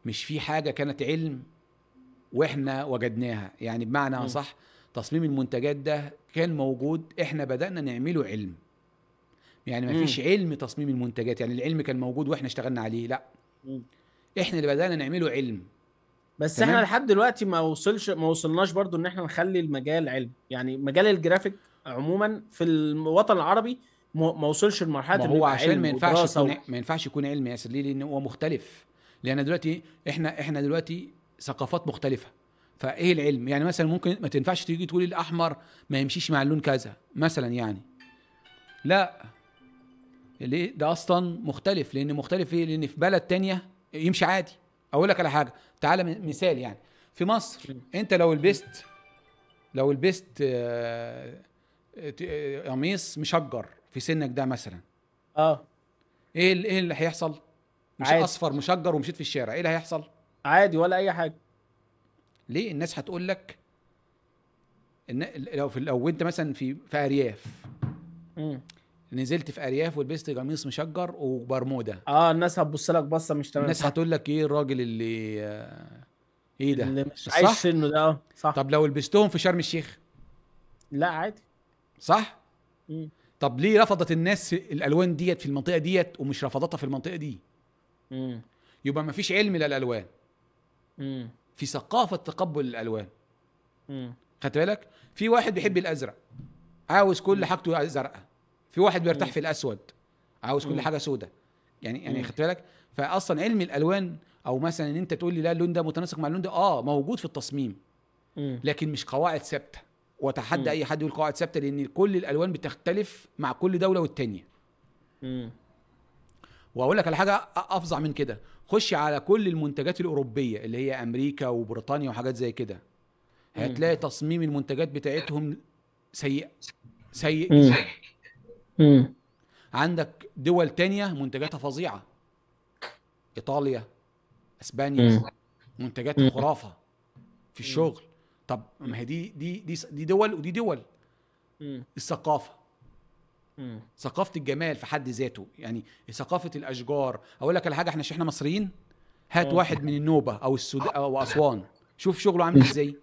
مش في حاجه كانت علم واحنا وجدناها يعني بمعنى اصح تصميم المنتجات ده كان موجود احنا بدانا نعمله علم يعني ما فيش علم تصميم المنتجات يعني العلم كان موجود واحنا اشتغلنا عليه لا احنا اللي بدانا نعمله علم بس تمام؟ احنا لحد دلوقتي ما وصلش ما وصلناش برضو ان احنا نخلي المجال علم يعني مجال الجرافيك عموما في الوطن العربي ما وصلش لمرحله ما هو عشان ما ينفعش ما ينفعش يكون علم ياسر ليه لان هو مختلف لان دلوقتي احنا احنا دلوقتي ثقافات مختلفه فايه العلم يعني مثلا ممكن ما تنفعش تيجي تقول الاحمر ما يمشيش مع اللون كذا مثلا يعني لا ليه ده اصلا مختلف لان مختلف ايه لان في بلد تانية يمشي عادي اقول لك على حاجه تعالى مثال يعني في مصر انت لو لبست لو لبست آه، آه، قميص مشجر في سنك ده مثلا اه ايه ايه اللي هيحصل مش عادي. اصفر مشجر ومشيت في الشارع ايه اللي هيحصل عادي ولا اي حاجه ليه الناس هتقول لك ان لو في لو انت مثلا في في ارياف مم. نزلت في ارياف ولبست قميص مشجر وبرموده اه الناس هتبص لك بصه مش تمام الناس هتقول لك ايه الراجل اللي آه ايه ده اللي مش عايش سنه ده اه صح طب لو لبستهم في شرم الشيخ لا عادي صح مم. طب ليه رفضت الناس الالوان ديت في المنطقه ديت ومش رفضتها في المنطقه دي يبقى ما فيش علم للالوان مم. في ثقافه تقبل الالوان خدت بالك في واحد بيحب الازرق عاوز كل حاجته زرقاء في واحد بيرتاح مم. في الاسود عاوز كل حاجه سوداء يعني يعني خدت بالك فاصلا علم الالوان او مثلا ان انت تقول لي لا اللون ده متناسق مع اللون ده اه موجود في التصميم مم. لكن مش قواعد ثابته واتحدى اي حد يقول قواعد ثابته لان كل الالوان بتختلف مع كل دوله والتانيه مم. واقول لك على حاجه افظع من كده خش على كل المنتجات الاوروبيه اللي هي امريكا وبريطانيا وحاجات زي كده هتلاقي تصميم المنتجات بتاعتهم سيء سيء, سيء. عندك دول تانية منتجاتها فظيعة إيطاليا أسبانيا منتجات منتجاتها خرافة في الشغل طب ما هي دي دي دي دول ودي دول الثقافة ثقافه الجمال في حد ذاته يعني ثقافه الاشجار اقول لك على حاجه احنا احنا مصريين هات م. واحد من النوبه او السودان آه. او اسوان شوف شغله عامل ازاي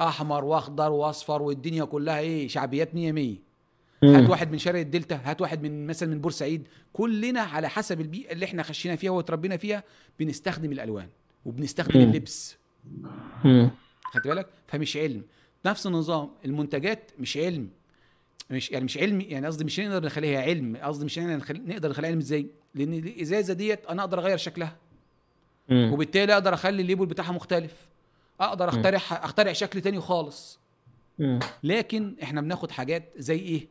احمر واخضر واصفر والدنيا كلها ايه شعبيات مية مية هات واحد من شرق الدلتا هات واحد من مثلا من بورسعيد كلنا على حسب البيئه اللي احنا خشينا فيها وتربينا فيها بنستخدم الالوان وبنستخدم مم. اللبس خدت بالك فمش علم نفس النظام المنتجات مش علم مش يعني مش علمي يعني قصدي مش نقدر نخليها علم قصدي مش نقدر نخليها علم ازاي لان الازازه ديت انا اقدر اغير شكلها مم. وبالتالي اقدر اخلي الليبل بتاعها مختلف اقدر اخترع اخترع شكل تاني خالص مم. لكن احنا بناخد حاجات زي ايه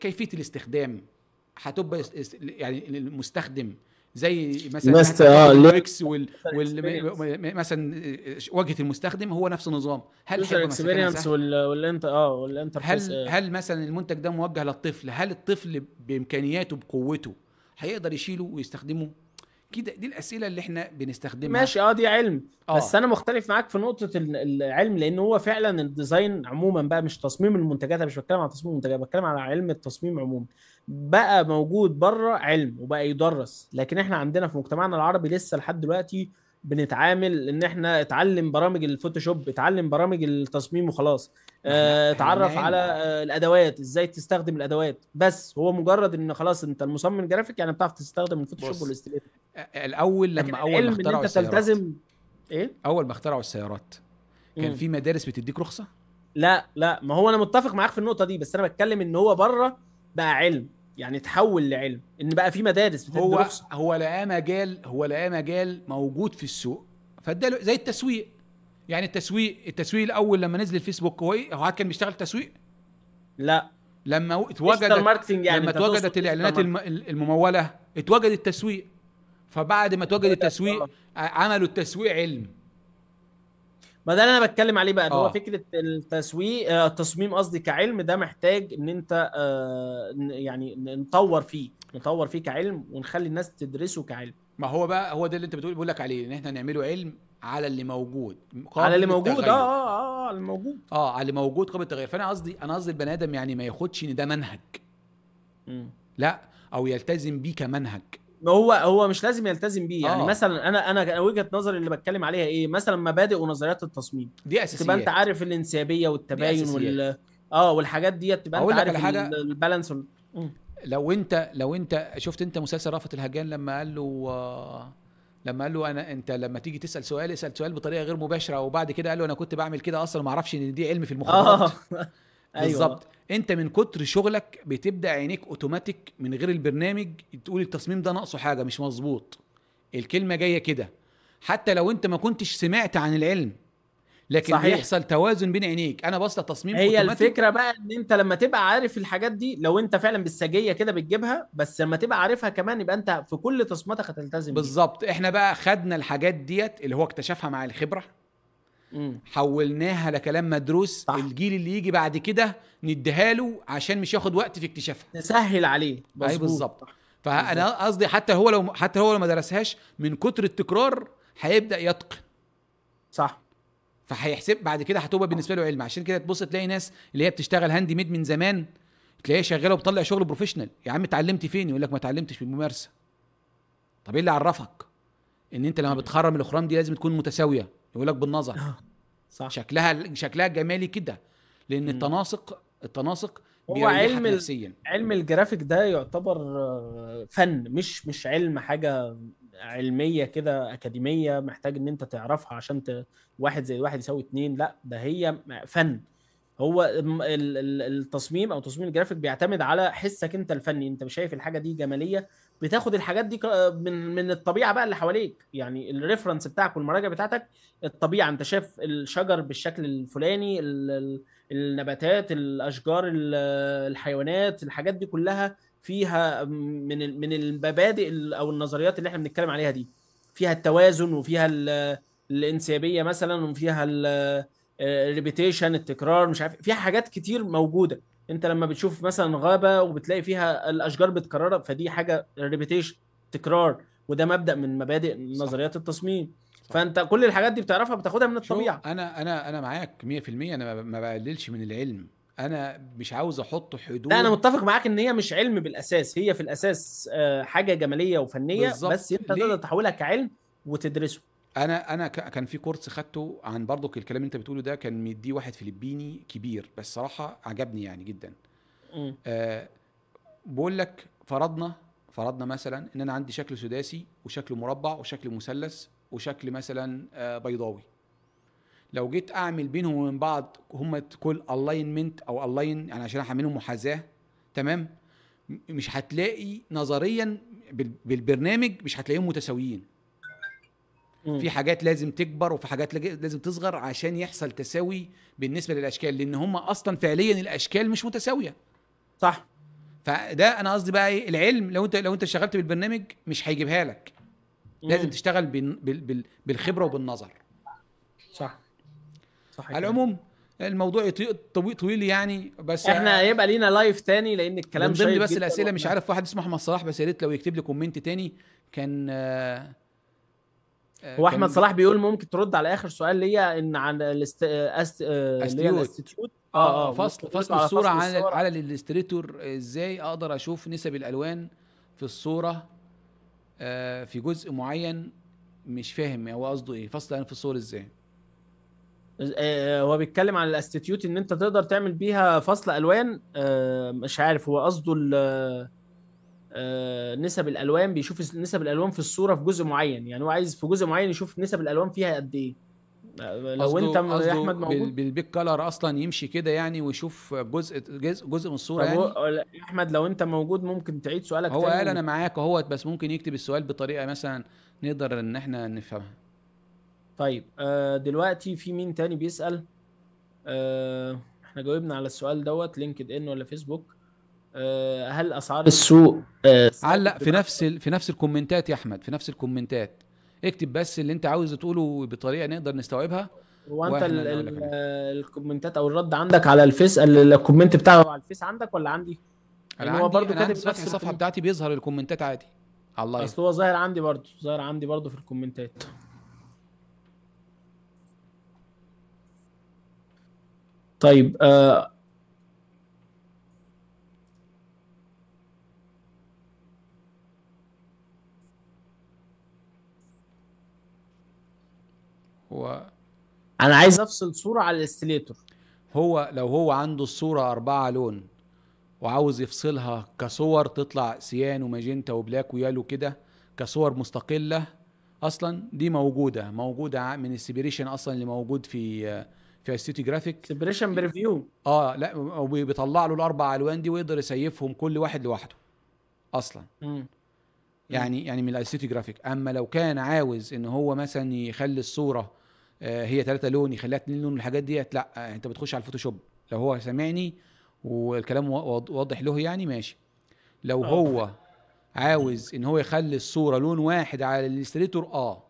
كيفيه الاستخدام هتبقى يعني المستخدم زي مثلا الاكس آه، وال, وال... مثلا آه، واجهه المستخدم هو نفس النظام هل الاكسبيرينس والانت اه والانتر هل آه. هل مثلا المنتج ده موجه للطفل هل الطفل بامكانياته بقوته هيقدر يشيله ويستخدمه كده دي الاسئله اللي احنا بنستخدمها ماشي اه دي علم آه. بس انا مختلف معاك في نقطه العلم لان هو فعلا الديزاين عموما بقى مش تصميم المنتجات انا مش بتكلم عن تصميم المنتجات بتكلم على علم التصميم عموما بقى موجود بره علم وبقى يدرس لكن احنا عندنا في مجتمعنا العربي لسه لحد دلوقتي بنتعامل ان احنا اتعلم برامج الفوتوشوب اتعلم برامج التصميم وخلاص آه، اتعرف على آه، الادوات ازاي تستخدم الادوات بس هو مجرد ان خلاص انت المصمم جرافيك يعني بتعرف تستخدم الفوتوشوب والاستيليتر آه، الاول لما اول ما اخترعوا السيارات تلتزم ايه اول ما اخترعوا السيارات كان في مدارس بتديك رخصه لا لا ما هو انا متفق معاك في النقطه دي بس انا بتكلم ان هو بره بقى علم يعني تحول لعلم ان بقى في مدارس هو رخصة. هو لقاه مجال هو لقاه مجال موجود في السوق فاداله زي التسويق يعني التسويق التسويق الاول لما نزل الفيسبوك هو ايه هو كان بيشتغل تسويق لا لما اتوجد يعني لما اتوجدت الاعلانات المموله اتوجد التسويق فبعد ما اتوجد التسويق عملوا التسويق علم ما ده اللي انا بتكلم عليه بقى هو آه. فكره التسويق آه، التصميم قصدي كعلم ده محتاج ان انت آه، يعني نطور فيه نطور فيه كعلم ونخلي الناس تدرسه كعلم ما هو بقى هو ده اللي انت بتقول بقول لك عليه ان احنا نعمله علم على اللي موجود على اللي موجود اه اه اه على اللي موجود اه على اللي موجود قابل التغيير فانا قصدي انا قصدي البني ادم يعني ما ياخدش ان ده منهج م. لا او يلتزم بيه كمنهج هو هو مش لازم يلتزم بيه يعني آه. مثلا انا انا وجهه نظري اللي بتكلم عليها ايه مثلا مبادئ ونظريات التصميم دي اساسيات تبقى انت عارف الانسيابيه والتباين وال اه والحاجات ديت تبقى انت عارف حاجة... البالانس وال... لو انت لو انت شفت انت مسلسل رافت الهجان لما قال له آه، لما قال له انا انت لما تيجي تسال سؤال اسال سؤال بطريقه غير مباشره وبعد كده قال له انا كنت بعمل كده اصلا ما اعرفش ان دي علم في المخابرات آه. أيوة. بالظبط انت من كتر شغلك بتبدا عينيك اوتوماتيك من غير البرنامج تقول التصميم ده ناقصه حاجه مش مظبوط الكلمه جايه كده حتى لو انت ما كنتش سمعت عن العلم لكن صحيح. بيحصل توازن بين عينيك انا باصله تصميم هي أوتوماتيك. الفكره بقى ان انت لما تبقى عارف الحاجات دي لو انت فعلا بالسجيه كده بتجيبها بس لما تبقى عارفها كمان يبقى انت في كل تصميماتك هتلتزم بالظبط احنا بقى خدنا الحاجات ديت اللي هو اكتشفها مع الخبره حولناها لكلام مدروس صح. الجيل اللي يجي بعد كده نديها له عشان مش ياخد وقت في اكتشافها نسهل عليه بالظبط بالظبط فانا قصدي حتى هو لو حتى هو لو ما درسهاش من كتر التكرار هيبدا يتقن صح فهيحسب بعد كده هتبقى بالنسبه له علم عشان كده تبص تلاقي ناس اللي هي بتشتغل هاند ميد من زمان تلاقيها شغاله وبتطلع شغل بروفيشنال يا عم اتعلمت فين يقول لك ما اتعلمتش في الممارسه طب ايه اللي عرفك ان انت لما بتخرم الاخرام دي لازم تكون متساويه يقول لك بالنظر آه، صح شكلها شكلها جمالي كده لان التناسق التناسق هو علم نفسيا علم الجرافيك ده يعتبر آه، فن مش مش علم حاجه علميه كده اكاديميه محتاج ان انت تعرفها عشان ت... واحد زي واحد يساوي اتنين لا ده هي فن هو التصميم او تصميم الجرافيك بيعتمد على حسك انت الفني انت شايف الحاجه دي جماليه بتاخد الحاجات دي من من الطبيعه بقى اللي حواليك يعني الريفرنس بتاعك والمراجع بتاعتك الطبيعه انت شايف الشجر بالشكل الفلاني النباتات الاشجار الحيوانات الحاجات دي كلها فيها من من المبادئ او النظريات اللي احنا بنتكلم عليها دي فيها التوازن وفيها الانسيابيه مثلا وفيها الريبيتيشن آه، التكرار مش عارف فيها حاجات كتير موجوده انت لما بتشوف مثلا غابه وبتلاقي فيها الاشجار متكرره فدي حاجه ريبيتيشن تكرار وده مبدا من مبادئ نظريات التصميم صح. فانت كل الحاجات دي بتعرفها بتاخدها من الطبيعه انا انا انا معاك 100% انا ما بقللش من العلم انا مش عاوز احط حدود لا انا متفق معاك ان هي مش علم بالاساس هي في الاساس آه، حاجه جماليه وفنيه بالزبط. بس انت تقدر تحولها كعلم وتدرسه انا انا كان في كورس خدته عن برضك الكلام اللي انت بتقوله ده كان مديه واحد فلبيني كبير بس صراحه عجبني يعني جدا آه بقول لك فرضنا فرضنا مثلا ان انا عندي شكل سداسي وشكل مربع وشكل مثلث وشكل مثلا آه بيضاوي لو جيت اعمل بينهم وبين بعض هم كل الاينمنت او الاين يعني عشان اعملهم محاذاه تمام مش هتلاقي نظريا بالبرنامج مش هتلاقيهم متساويين في حاجات لازم تكبر وفي حاجات لازم تصغر عشان يحصل تساوي بالنسبه للاشكال لان هم اصلا فعليا الاشكال مش متساويه صح فده انا قصدي بقى ايه العلم لو انت لو انت اشتغلت بالبرنامج مش هيجيبها لك لازم بال تشتغل بالخبره وبالنظر صح صحيح على العموم الموضوع طويل طويل يعني بس احنا هيبقى لينا لايف تاني لان الكلام ضمن بس الاسئله مش عارف واحد اسمه احمد صلاح بس يا ريت لو يكتب لي كومنت تاني كان آه آه، هو احمد صلاح بيقول ممكن ترد على اخر سؤال ليا ان عن الاست آه، أست... آه، الاستيتيوت اه اه فصل فصل الصوره على على الاستريتور ازاي اقدر اشوف نسب الالوان في الصوره آه في جزء معين مش فاهم يعني هو قصده ايه فصل الالوان يعني في الصور ازاي هو بيتكلم عن الاستيتيوت ان انت تقدر تعمل بيها فصل الوان آه مش عارف هو قصده آه، نسب الالوان بيشوف نسب الالوان في الصوره في جزء معين يعني هو عايز في جزء معين يشوف نسب الالوان فيها قد ايه آه، لو انت يا احمد موجود بالبيك كلر اصلا يمشي كده يعني ويشوف جزء جزء, جزء من الصوره يعني احمد لو انت موجود ممكن تعيد سؤالك هو قال انا معاك اهوت بس ممكن يكتب السؤال بطريقه مثلا نقدر ان احنا نفهمها طيب آه، دلوقتي في مين تاني بيسال احنا جاوبنا على السؤال دوت لينكد ان ولا فيسبوك آه، هل اسعار السوق آه، علق في نفس في نفس الكومنتات يا احمد في نفس الكومنتات اكتب بس اللي انت عاوز تقوله بطريقه نقدر نستوعبها هو انت الكومنتات او الرد عندك على الفيس الكومنت بتاعه على الفيس عندك ولا عندي؟ انا عندي هو برضه كاتب نفس الصفحه بتاعتي بيظهر الكومنتات عادي على اللايف اصل هو ظاهر عندي برضه ظاهر عندي برضه في الكومنتات طيب آه هو انا عايز افصل صوره على الاستليتور هو لو هو عنده الصوره أربعة لون وعاوز يفصلها كصور تطلع سيان وماجنتا وبلاك ويالو كده كصور مستقله اصلا دي موجوده موجوده من السيبريشن اصلا اللي موجود في في السيتي جرافيك سيبريشن بريفيو اه لا وبيطلع له الاربع الوان دي ويقدر يسيفهم كل واحد لوحده اصلا مم. يعني يعني من السيتي جرافيك اما لو كان عاوز ان هو مثلا يخلي الصوره آه، هي ثلاثه لون يخليها اثنين لون الحاجات ديت لا آه، انت بتخش على الفوتوشوب لو هو سامعني والكلام واضح له يعني ماشي لو آه، هو عاوز ان هو يخلي الصوره لون واحد على الاستريتور اه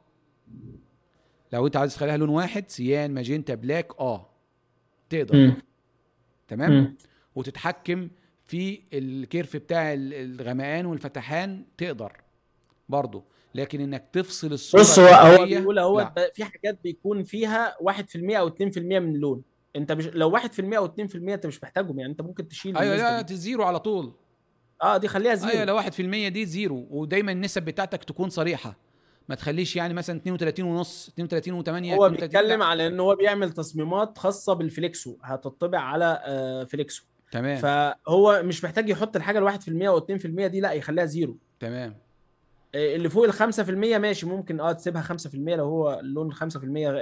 لو انت عايز تخليها لون واحد سيان ماجنتا بلاك اه تقدر تمام وتتحكم في الكيرف بتاع الغمقان والفتحان تقدر برضه لكن انك تفصل الصوره بص هو هو بيقول هو نعم. في حاجات بيكون فيها 1% او 2% من اللون انت مش لو 1% او 2% انت مش محتاجهم يعني انت ممكن تشيل ايوه لا تزيرو على طول اه دي خليها زيرو ايوه لو 1% دي زيرو ودايما النسب بتاعتك تكون صريحه ما تخليش يعني مثلا 32 ونص 32 و8 هو بيتكلم على ان هو بيعمل تصميمات خاصه بالفليكسو هتطبع على آه، فليكسو تمام فهو مش محتاج يحط الحاجه ال 1% او 2% دي لا يخليها زيرو تمام آه، اللي فوق ال 5% ماشي ممكن اه تسيبها 5% لو هو اللون 5%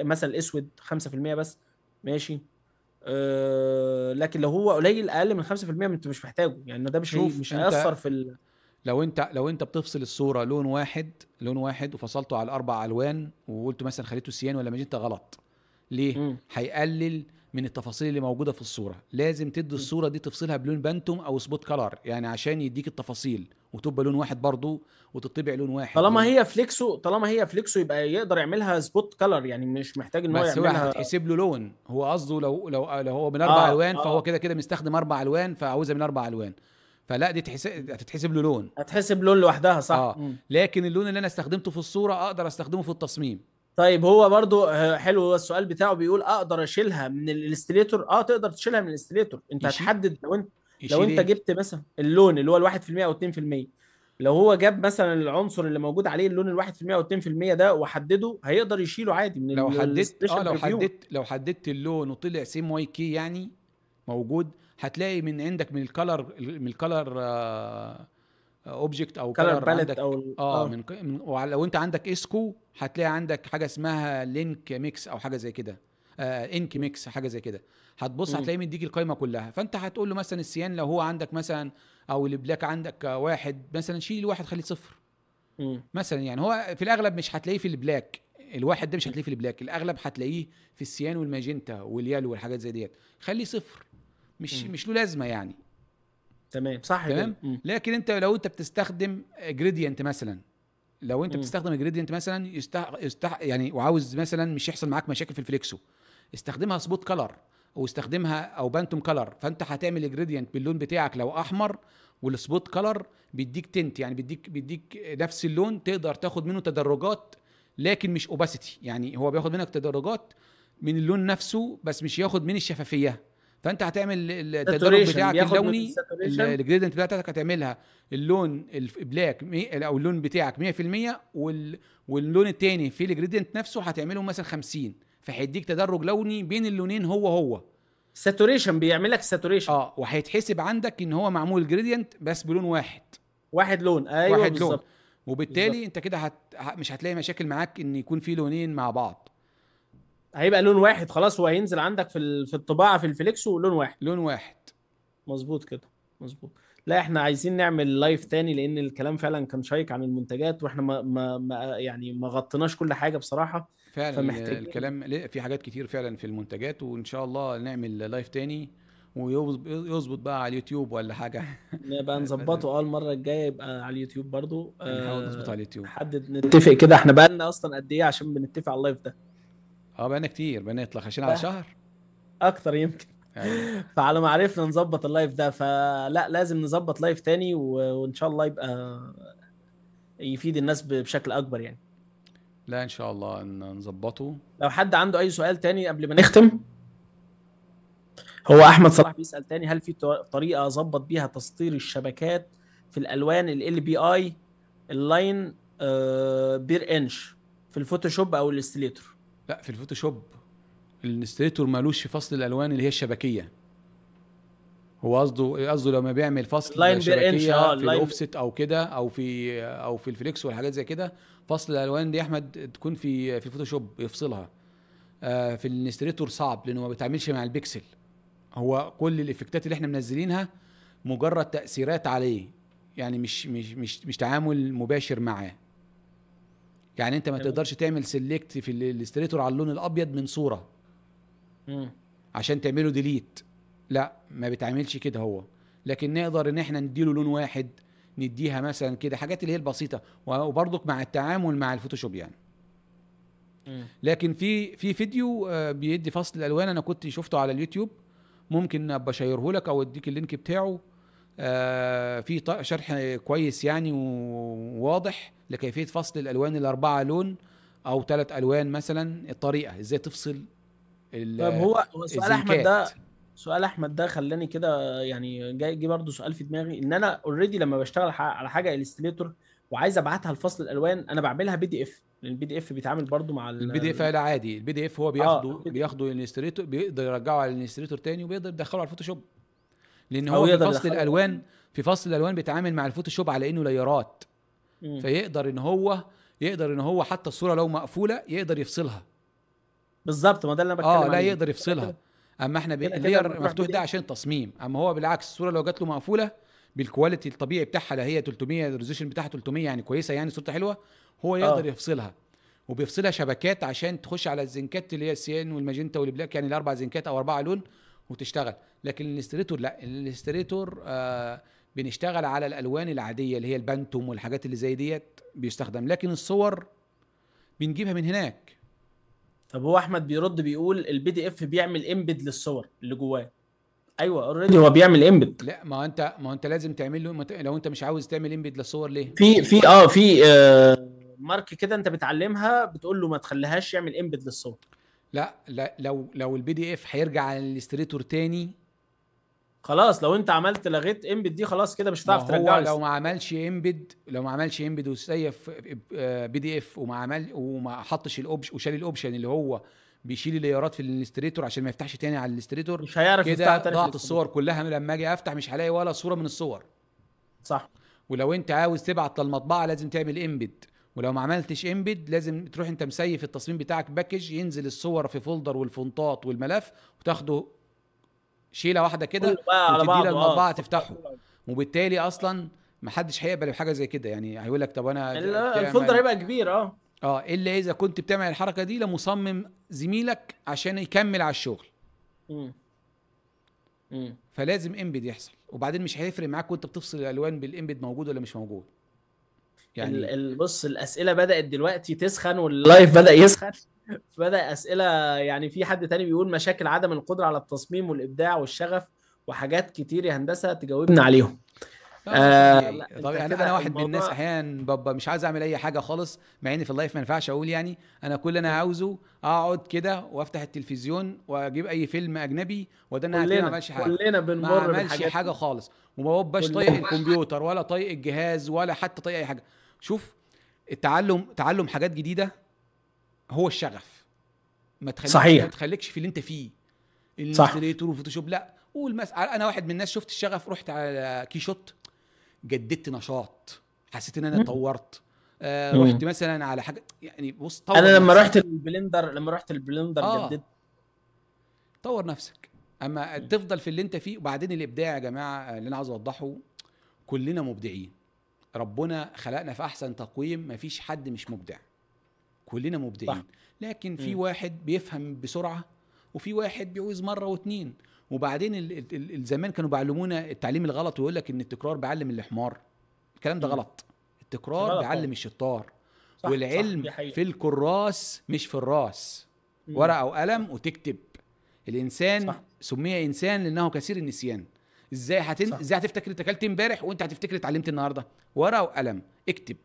مثلا الاسود 5% بس ماشي آه، لكن لو هو قليل اقل من 5% انت مش محتاجه يعني ده مش مش هيأثر في ال... لو انت لو انت بتفصل الصوره لون واحد لون واحد وفصلته على اربع الوان وقلت مثلا خليته سيان ولا ماجنتا غلط ليه؟ هيقلل من التفاصيل اللي موجوده في الصوره لازم تدي الصوره دي تفصلها بلون بانتوم او سبوت كلر يعني عشان يديك التفاصيل وتبقى لون واحد برضو وتطبع لون واحد طالما هي فليكسو طالما هي فليكسو يبقى يقدر يعملها سبوت كلر يعني مش محتاج ان هو يعملها بس هو هتحسب له لون هو قصده لو لو لو هو من اربع آه الوان آه فهو كده كده مستخدم اربع الوان فعاوزها من اربع الوان فلا دي هتتحسب له لون هتحسب لون لوحدها صح آه. لكن اللون اللي انا استخدمته في الصوره اقدر استخدمه في التصميم طيب هو برضو آه، حلو هو السؤال بتاعه بيقول اقدر اشيلها من الاستليتور اه تقدر تشيلها من الاستليتور انت يشيل. هتحدد لو انت لو انت إيه؟ جبت مثلا اللون اللي هو ال 1% او 2% لو هو جاب مثلا العنصر اللي موجود عليه اللون ال 1% او 2% ده وحدده هيقدر يشيله عادي من لو حددت اه لو حددت لو حددت اللون وطلع سيم واي كي يعني موجود هتلاقي من عندك من الكلر من الكلر آه اوبجكت او كلر عندك او اه, آه. من, من لو انت عندك اسكو هتلاقي عندك حاجه اسمها لينك ميكس او حاجه زي كده آه انك ميكس حاجه زي كده هتبص هتلاقيه مديك القايمه كلها فانت هتقول له مثلا السيان لو هو عندك مثلا او البلاك عندك واحد مثلا شيل واحد خليه صفر مم. مثلا يعني هو في الاغلب مش هتلاقيه في البلاك الواحد ده مش هتلاقيه في البلاك الاغلب هتلاقيه في السيان والماجنتا واليالو والحاجات زي ديت خليه صفر مش مم. مش له لازمه يعني تمام صح تمام لكن انت لو انت بتستخدم جريدينت مثلا لو انت بتستخدم جريدينت مثلا يستح... يستح... يعني وعاوز مثلا مش يحصل معاك مشاكل في الفليكسو استخدمها سبوت كلر او استخدمها او بانتوم كلر فانت هتعمل جريدينت باللون بتاعك لو احمر والسبوت كلر بيديك تنت يعني بيديك بيديك نفس اللون تقدر تاخد منه تدرجات لكن مش اوباسيتي يعني هو بياخد منك تدرجات من اللون نفسه بس مش ياخد من الشفافيه فانت هتعمل التدرج بتاعك اللوني الجريدنت بتاعتك هتعملها اللون البلاك او اللون بتاعك 100% وال واللون الثاني في الجريدنت نفسه هتعمله مثلا 50 فهيديك تدرج لوني بين اللونين هو هو ساتوريشن بيعمل لك ساتوريشن اه وهيتحسب عندك ان هو معمول جريدينت بس بلون واحد واحد لون ايوه واحد بالزبط. لون وبالتالي بالزبط. انت كده هت... مش هتلاقي مشاكل معاك ان يكون في لونين مع بعض هيبقى لون واحد خلاص هو هينزل عندك في في الطباعه في الفليكس ولون واحد لون واحد مظبوط كده مظبوط لا احنا عايزين نعمل لايف تاني لان الكلام فعلا كان شيق عن المنتجات واحنا ما, ما, ما يعني ما غطيناش كل حاجه بصراحه فعلا فمحتاجين الكلام في حاجات كتير فعلا في المنتجات وان شاء الله نعمل لايف تاني ويظبط بقى على اليوتيوب ولا حاجه نبقى نظبطه اه المره الجايه يبقى على اليوتيوب برضو نحاول آه، نظبط على اليوتيوب نحدد نتفق كده احنا بقى لنا اصلا قد ايه عشان بنتفق على اللايف ده اه بقالنا كتير بقالنا يطلع خشين على شهر اكتر يمكن أيوة. فعلى ما عرفنا نظبط اللايف ده فلا لازم نظبط لايف تاني وان شاء الله يبقى يفيد الناس بشكل اكبر يعني لا ان شاء الله نظبطه لو حد عنده اي سؤال تاني قبل ما نختم هو احمد صلاح بيسال تاني هل في طريقه اظبط بيها تسطير الشبكات في الالوان ال بي اي اللاين بير انش في الفوتوشوب او الاستليتر لا في الفوتوشوب الانستليتور مالوش في فصل الالوان اللي هي الشبكيه هو قصده قصده لما بيعمل فصل لاين شبكيه آه. في الاوفست او كده او في او في الفليكس والحاجات زي كده فصل الالوان دي يا احمد تكون في في الفوتوشوب يفصلها آه في الانستليتور صعب لانه ما بيتعاملش مع البكسل هو كل الافكتات اللي احنا منزلينها مجرد تاثيرات عليه يعني مش مش مش مش تعامل مباشر معاه يعني انت ما تقدرش تعمل سيلكت في الاستريتور على اللون الابيض من صوره مم. عشان تعمله ديليت لا ما بتعملش كده هو لكن نقدر ان احنا نديله لون واحد نديها مثلا كده حاجات اللي هي البسيطه وبرضك مع التعامل مع الفوتوشوب يعني مم. لكن في في فيديو آه، بيدي فصل الالوان انا كنت شفته على اليوتيوب ممكن ابقى اشيره لك او اديك اللينك بتاعه آه، في شرح كويس يعني وواضح لكيفيه فصل الالوان الاربعه لون او ثلاث الوان مثلا الطريقه ازاي تفصل طيب هو سؤال احمد ده سؤال احمد ده خلاني كده يعني جاي جه برضه سؤال في دماغي ان انا اوريدي لما بشتغل على حاجه الستريتور وعايز ابعتها لفصل الالوان انا بعملها بي دي اف لان البي دي اف بيتعامل برضه مع البي دي اف عادي البي دي اف هو بياخده آه. بياخده الستريتور بيقدر يرجعه على الستريتور تاني وبيقدر يدخله على الفوتوشوب لان هو في فصل الالوان في فصل الالوان بيتعامل مع الفوتوشوب على انه ليرات فيقدر ان هو يقدر ان هو حتى الصوره لو مقفوله يقدر يفصلها بالظبط ما ده اللي انا آه، بتكلم اه لا عليه. يقدر يفصلها اما احنا اللير مفتوح ده عشان تصميم اما هو بالعكس الصوره لو جات له مقفوله بالكواليتي الطبيعي بتاعها اللي هي 300 الريزوليشن بتاعها 300 يعني كويسه يعني صورته حلوه هو آه. يقدر آه. يفصلها وبيفصلها شبكات عشان تخش على الزنكات اللي هي السيان والماجنتا والبلاك يعني الاربع زنكات او اربعه لون وتشتغل لكن الاستريتور لا الاستريتور آه بنشتغل على الالوان العاديه اللي هي البانتوم والحاجات اللي زي ديت بيستخدم لكن الصور بنجيبها من هناك طب هو احمد بيرد بيقول البي دي اف بيعمل امبيد للصور اللي جواه ايوه اوريدي هو بيعمل امبيد لا ما انت ما انت لازم تعمل له لو انت مش عاوز تعمل امبيد للصور ليه في في اه في آه مارك كده انت بتعلمها بتقول له ما تخليهاش يعمل امبيد للصور لا لا لو لو البي دي اف هيرجع على الاليستريتور تاني خلاص لو انت عملت لغيت امبيد دي خلاص كده مش هتعرف ترجعه لو ما عملش امبيد لو ما عملش امبيد وسيف بي دي اف وما عمل وما حطش الاوبشن وشال الاوبشن اللي هو بيشيل الليارات في الاستريتور عشان ما يفتحش تاني على الاستريتور مش هيعرف كده ضاعت الصور كلها لما اجي افتح مش هلاقي ولا صوره من الصور صح ولو انت عاوز تبعت للمطبعه لازم تعمل امبيد ولو ما عملتش امبيد لازم تروح انت مسيف التصميم بتاعك باكج ينزل الصور في فولدر والفونتات والملف وتاخده شيله واحده كده وتديه المطبعه آه، تفتحه وبالتالي اصلا ما حدش هيقبل بحاجه زي كده يعني هيقول لك طب انا الفولدر هيبقى كبير اه اه الا اذا كنت بتعمل الحركه دي لمصمم زميلك عشان يكمل على الشغل امم فلازم امبيد يحصل وبعدين مش هيفرق معاك وانت بتفصل الالوان بالامبيد موجود ولا مش موجود يعني بص الاسئله بدات دلوقتي تسخن واللايف بدا يسخن بدا اسئله يعني في حد تاني بيقول مشاكل عدم القدره على التصميم والابداع والشغف وحاجات كتير يا هندسه تجاوبنا عليهم آه, آه، طب يعني انا واحد من الناس احيانا ببقى مش عايز اعمل اي حاجه خالص مع ان في اللايف ما ينفعش اقول يعني انا كل اللي انا عاوزه اقعد كده وافتح التلفزيون واجيب اي فيلم اجنبي وده انا ما عملش حاجه كلنا بنمر ما حاجه خالص وما ببقاش طايق الكمبيوتر ولا طايق الجهاز ولا حتى طايق اي حاجه شوف التعلم تعلم حاجات جديده هو الشغف ما تخليكش صحيح. ما تخليكش في اللي انت فيه الالستريتور وفوتوشوب لا والمس انا واحد من الناس شفت الشغف رحت على كيشوت جددت نشاط حسيت ان انا اتطورت آه رحت مثلا على حاجه يعني بص طور انا لما رحت البلندر لما رحت البلندر آه. جددت طور نفسك اما تفضل في اللي انت فيه وبعدين الابداع يا جماعه اللي انا عاوز اوضحه كلنا مبدعين ربنا خلقنا في احسن تقويم مفيش حد مش مبدع كلنا مبدعين صح. لكن في واحد بيفهم بسرعه وفي واحد بيعوز مره واتنين وبعدين الزمان كانوا بيعلمونا التعليم الغلط ويقول لك ان التكرار بيعلم الحمار الكلام ده غلط التكرار بيعلم الشطار صح والعلم صح في الكراس مش في الراس ورقه وقلم وتكتب الانسان صح. سمي انسان لانه كثير النسيان ازاي هتن... ازاي هتفتكر انت اكلت امبارح وانت هتفتكر اتعلمت النهارده ورقه وقلم اكتب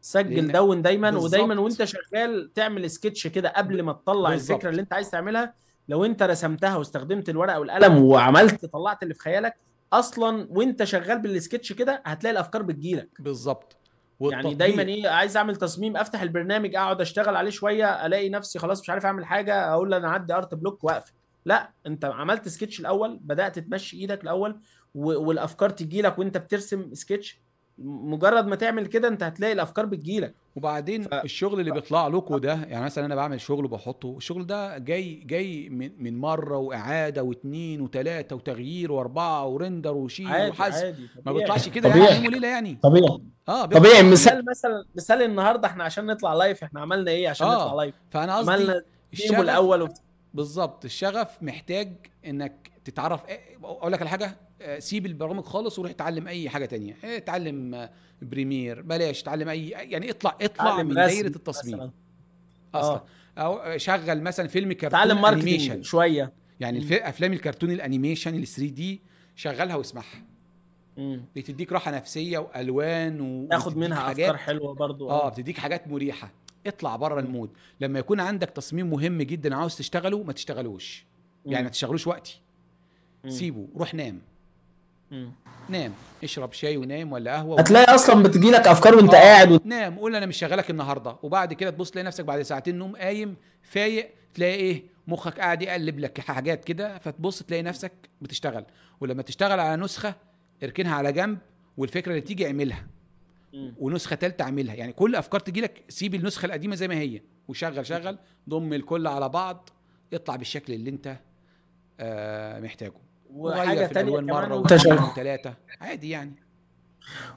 سجل دون دايما بالزبط. ودايما وانت شغال تعمل سكتش كده قبل ما تطلع بالزبط. الفكره اللي انت عايز تعملها لو انت رسمتها واستخدمت الورقه والقلم وعملت طلعت اللي في خيالك اصلا وانت شغال بالسكتش كده هتلاقي الافكار بتجيلك بالظبط يعني دايما ايه عايز اعمل تصميم افتح البرنامج اقعد اشتغل عليه شويه الاقي نفسي خلاص مش عارف اعمل حاجه اقول انا عندي ارت بلوك واقفل لا انت عملت سكتش الاول بدات تمشي ايدك الاول والافكار تجي لك وانت بترسم سكتش مجرد ما تعمل كده انت هتلاقي الافكار بتجي لك وبعدين ف... الشغل اللي بيطلع لكم ده يعني مثلا انا بعمل شغل وبحطه الشغل ده جاي جاي من, من مره واعاده واثنين وثلاثه وتغيير واربعه ورندر وشيل وحذف ما بيطلعش كده طبيعي. يعني يوم يعني طبيعي اه طبيعي مثال مثلا مثال النهارده احنا عشان نطلع لايف احنا عملنا ايه عشان آه. نطلع لايف فانا قصدي عملنا الشغل الاول وبت... بالظبط الشغف محتاج انك تتعرف إيه، اقول لك على حاجه آه، سيب البرامج خالص وروح اتعلم اي حاجه تانية إيه، اتعلم آه، بريمير بلاش اتعلم اي يعني اطلع اطلع من دايره التصميم اصلا آه. او شغل مثلا فيلم كرتون اتعلم ماركتنج شويه يعني افلام الكرتون الانيميشن ال 3 دي شغلها واسمعها بتديك راحه نفسيه والوان و تاخد منها افكار حلوه برضو اه بتديك حاجات مريحه اطلع بره المود لما يكون عندك تصميم مهم جدا عاوز تشتغله ما تشتغلوش يعني ما تشتغلوش وقتي سيبه روح نام نام اشرب شاي ونام ولا قهوه هتلاقي اصلا بتجي لك افكار وانت آه. قاعد و... نام قول انا مش شغالك النهارده وبعد كده تبص تلاقي نفسك بعد ساعتين نوم قايم فايق تلاقي ايه مخك قاعد يقلب لك حاجات كده فتبص تلاقي نفسك بتشتغل ولما تشتغل على نسخه اركنها على جنب والفكره اللي تيجي اعملها ونسخه ثالثه اعملها يعني كل افكار تجي لك سيب النسخه القديمه زي ما هي وشغل شغل ضم الكل على بعض اطلع بالشكل اللي انت آه محتاجه وحاجه ثانيه مره وثلاثه عادي يعني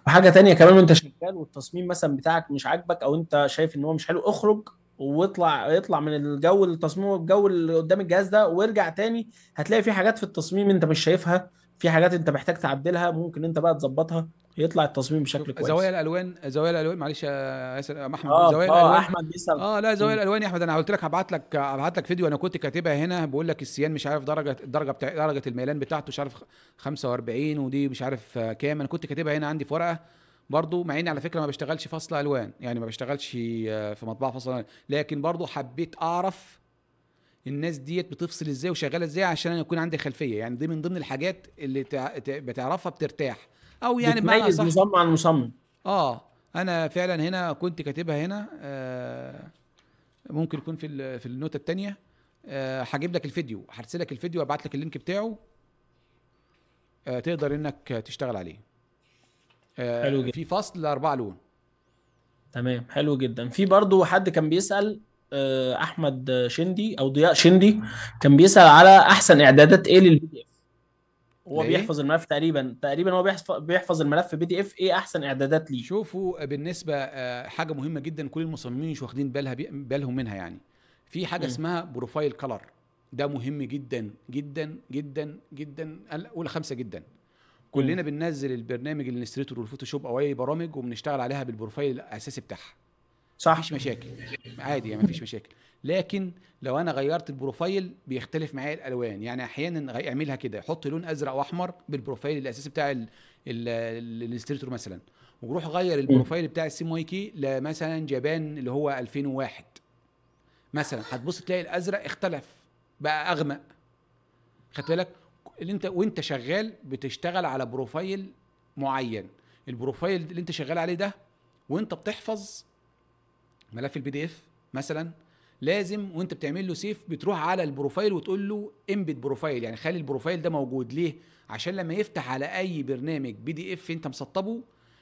وحاجه تانية كمان وانت شغال والتصميم مثلا بتاعك مش عاجبك او انت شايف ان هو مش حلو اخرج واطلع اطلع من الجو التصميم والجو اللي قدام الجهاز ده وارجع تاني هتلاقي في حاجات في التصميم انت مش شايفها في حاجات انت محتاج تعدلها ممكن انت بقى تظبطها يطلع التصميم بشكل كويس زوايا الالوان زوايا الالوان معلش يا اسر يا احمد آه زوايا آه الالوان احمد بيسأل اه لا زوايا الالوان يا احمد انا قلت لك هبعت لك هبعت لك فيديو انا كنت كاتبها هنا بقول لك السيان مش عارف درجه الدرجه بتاع درجه الميلان بتاعته مش عارف 45 ودي مش عارف كام انا كنت كاتبها هنا عندي في ورقه برضه مع اني على فكره ما بشتغلش فصل الوان يعني ما بشتغلش آه، في مطبعه فصل الوان لكن برضه حبيت اعرف الناس ديت بتفصل ازاي وشغاله ازاي عشان انا يكون عندي خلفيه يعني دي من ضمن الحاجات اللي بتعرفها بترتاح او يعني بمعنى صح مصمم عن مصمم اه انا فعلا هنا كنت كاتبها هنا آه ممكن يكون في في النوتة التانية آه، هجيب آه لك الفيديو هرسل لك الفيديو وابعت لك اللينك بتاعه آه تقدر انك تشتغل عليه آه حلو جدا في فصل اربعة لون تمام حلو جدا في برضو حد كان بيسال آه، احمد شندي او ضياء شندي كان بيسال على احسن اعدادات ايه للفيديو هو ليه؟ بيحفظ الملف تقريبا تقريبا هو بيحفظ الملف بي دي اف ايه احسن اعدادات ليه شوفوا آه، بالنسبه آه، حاجه مهمه جدا كل المصممين مش واخدين بالها بالهم منها يعني في حاجه م. اسمها بروفايل كلر ده مهم جدا جدا جدا جدا اولى خمسه جدا كلنا م. بننزل البرنامج الانستريتور والفوتوشوب او اي برامج وبنشتغل عليها بالبروفايل الاساسي بتاعها صح مفيش مشاكل عادي يعني مفيش مشاكل لكن لو انا غيرت البروفايل بيختلف معايا الالوان يعني احيانا اعملها كده احط لون ازرق واحمر بالبروفايل الاساسي بتاع الاستريتور مثلا وروح غير البروفايل بتاع السي واي كي لمثلا جبان اللي هو 2001 مثلا هتبص تلاقي الازرق اختلف بقى اغمق خدت بالك اللي انت وانت شغال بتشتغل على بروفايل معين البروفايل اللي انت شغال عليه ده وانت بتحفظ ملف البي دي اف مثلا لازم وانت بتعمل له سيف بتروح على البروفايل وتقول له امبت بروفايل يعني خلي البروفايل ده موجود ليه عشان لما يفتح على اي برنامج بي دي اف انت مسطبه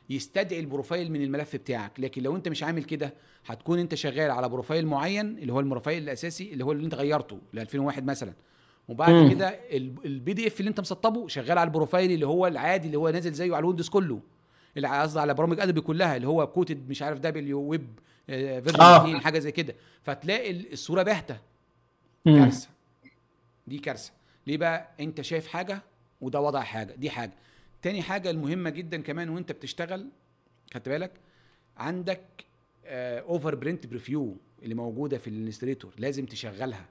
يستدعي البروفايل من الملف بتاعك لكن لو انت مش عامل كده هتكون انت شغال على بروفايل معين اللي هو البروفايل الاساسي اللي هو اللي انت غيرته ل 2001 مثلا وبعد كده البي دي اف اللي انت مسطبه شغال على البروفايل اللي هو العادي اللي هو نازل زيه على الويندوز كله قصدي على برامج ادبي كلها اللي هو كوتد مش عارف دبليو ويب آه، فيرجن آه. حاجه زي كده فتلاقي الصوره باهته كارثه دي كارثه ليه بقى انت شايف حاجه وده وضع حاجه دي حاجه تاني حاجه المهمه جدا كمان وانت بتشتغل خدت بالك عندك اوفر برنت بريفيو اللي موجوده في الانستريتور لازم تشغلها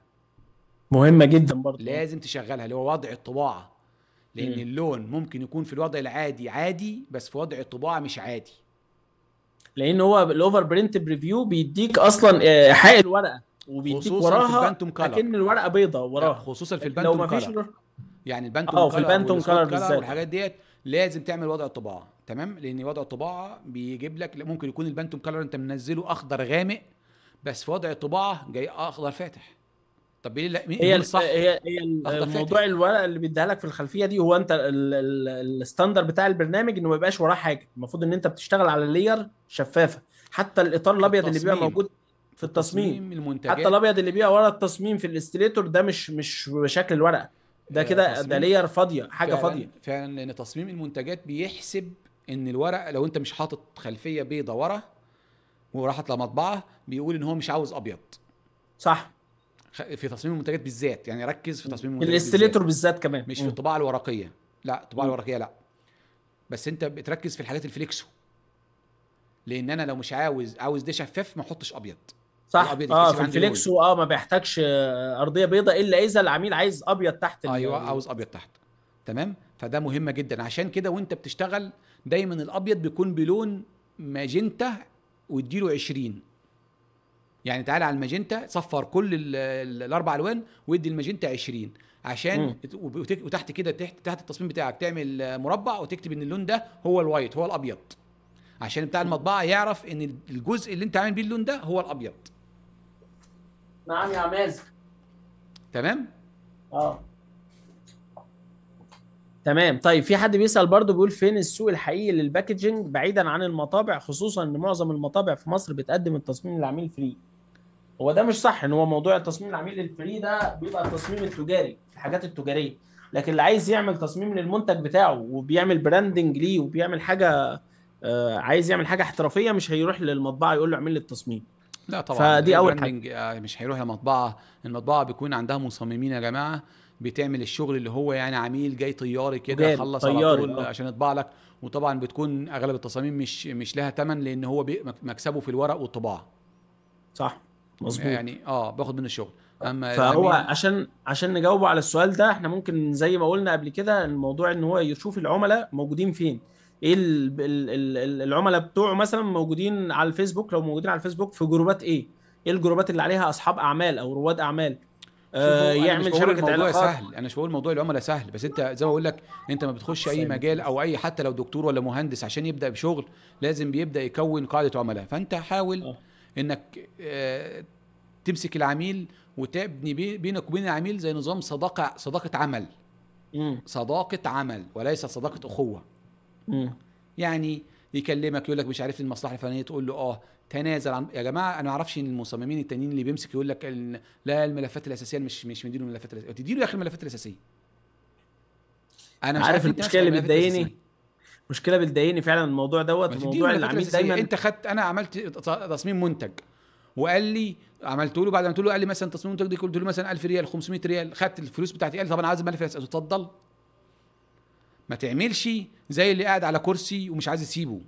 مهمه جدا برضه لازم تشغلها اللي هو وضع الطباعه لان مم. اللون ممكن يكون في الوضع العادي عادي بس في وضع الطباعه مش عادي لان هو الاوفر برنت بريفيو بيديك اصلا ايحاء آه، الورقه وبيديك وراها اكن الورقه بيضه وراها خصوصا في البانتوم كلر يعني البانتوم اه في البانتوم كلر بالذات والحاجات ديت لازم تعمل وضع الطباعه تمام لان وضع الطباعه بيجيب لك ممكن يكون البانتوم كلر انت منزله اخضر غامق بس في وضع الطباعه جاي اخضر فاتح طب ايه لا هي الصح هي هي الموضوع الورقه اللي بيديها لك في الخلفيه دي هو انت الستاندر بتاع البرنامج انه ما يبقاش وراه حاجه المفروض ان انت بتشتغل على لير شفافه حتى الاطار الابيض اللي بيبقى موجود في التصميم المنتجات حتى الابيض اللي بيبقى ورا التصميم في الاستريتور ده مش مش بشكل الورقه ده آه، كده ده لير فاضيه حاجه فعلاً فاضيه فعلا لان تصميم المنتجات بيحسب ان الورق لو انت مش حاطط خلفيه بيضه ورا وراحت لمطبعه بيقول ان هو مش عاوز ابيض صح في تصميم المنتجات بالذات يعني ركز في تصميم المنتجات الاستليتور بالذات كمان مش في الطباعه الورقيه لا الطباعه الورقيه لا بس انت بتركز في الحاجات الفليكسو لان انا لو مش عاوز عاوز ده شفاف ما احطش ابيض صح اه في الفليكسو اه ما بيحتاجش آه، ارضيه بيضاء الا اذا العميل عايز ابيض تحت ايوه عاوز ابيض تحت تمام فده مهمه جدا عشان كده وانت بتشتغل دايما الابيض بيكون بلون ماجنتا واديله 20 يعني تعالى على الماجنتا صفر كل الاربع الوان وادي الماجنتا 20 عشان مم. وتحت كده تحت تحت التصميم بتاعك تعمل مربع وتكتب ان اللون ده هو الوايت هو الابيض عشان بتاع المطبعه يعرف ان الجزء اللي انت عامل بيه اللون ده هو الابيض نعم يا مازن تمام اه تمام طيب في حد بيسال برضه بيقول فين السوق الحقيقي للباكجينج بعيدا عن المطابع خصوصا ان معظم المطابع في مصر بتقدم التصميم للعميل فري هو ده مش صح ان هو موضوع التصميم العميل الفري ده بيبقى التصميم التجاري الحاجات التجاريه لكن اللي عايز يعمل تصميم للمنتج بتاعه وبيعمل براندنج ليه وبيعمل حاجه آه عايز يعمل حاجه احترافيه مش هيروح للمطبعه يقول له اعمل لي التصميم لا طبعا فدي اول حاجه آه، مش هيروح لمطبعه المطبعه بيكون عندها مصممين يا جماعه بتعمل الشغل اللي هو يعني عميل جاي طياري كده خلص على طول آه. عشان يطبع لك وطبعا بتكون اغلب التصاميم مش مش لها ثمن لان هو مكسبه في الورق والطباعه صح مظبوط يعني اه باخد منه الشغل اما فهو عشان عشان نجاوبه على السؤال ده احنا ممكن زي ما قلنا قبل كده الموضوع ان هو يشوف العملاء موجودين فين ايه العملاء بتوعه مثلا موجودين على الفيسبوك لو موجودين على الفيسبوك في جروبات ايه ايه الجروبات اللي عليها اصحاب اعمال او رواد اعمال آه، يعمل شبكه الموضوع علاقات سهل انا مش بقول موضوع العملاء سهل بس انت زي ما بقول لك انت ما بتخش اي مجال او اي حتى لو دكتور ولا مهندس عشان يبدا بشغل لازم بيبدا يكون قاعده عملاء فانت حاول أوه. انك آه، تمسك العميل وتبني بينك وبين العميل زي نظام صداقه صداقه عمل صداقه عمل وليس صداقه اخوه يعني يكلمك يقول لك مش عارف إيه المصلحه الفلانيه تقول له اه تنازل عن يا جماعه انا ما اعرفش ان المصممين التانيين اللي بيمسك يقول لك ال... لا الملفات الاساسيه مش مش مديله الملفات الاساسيه تديله يا اخي الملفات الاساسيه انا مش عارف, عارف المشكله اللي بتضايقني مشكله بتضايقني فعلا الموضوع دوت موضوع العميل دايما انت خدت انا عملت تصميم منتج وقال لي عملت له بعد ما قلت له قال لي مثلا تصميم منتج دي قلت له مثلا 1000 ريال 500 ريال خدت الفلوس بتاعتي قال لي طب انا عايز 1000 ريال اتفضل ما تعملش زي اللي قاعد على كرسي ومش عايز يسيبه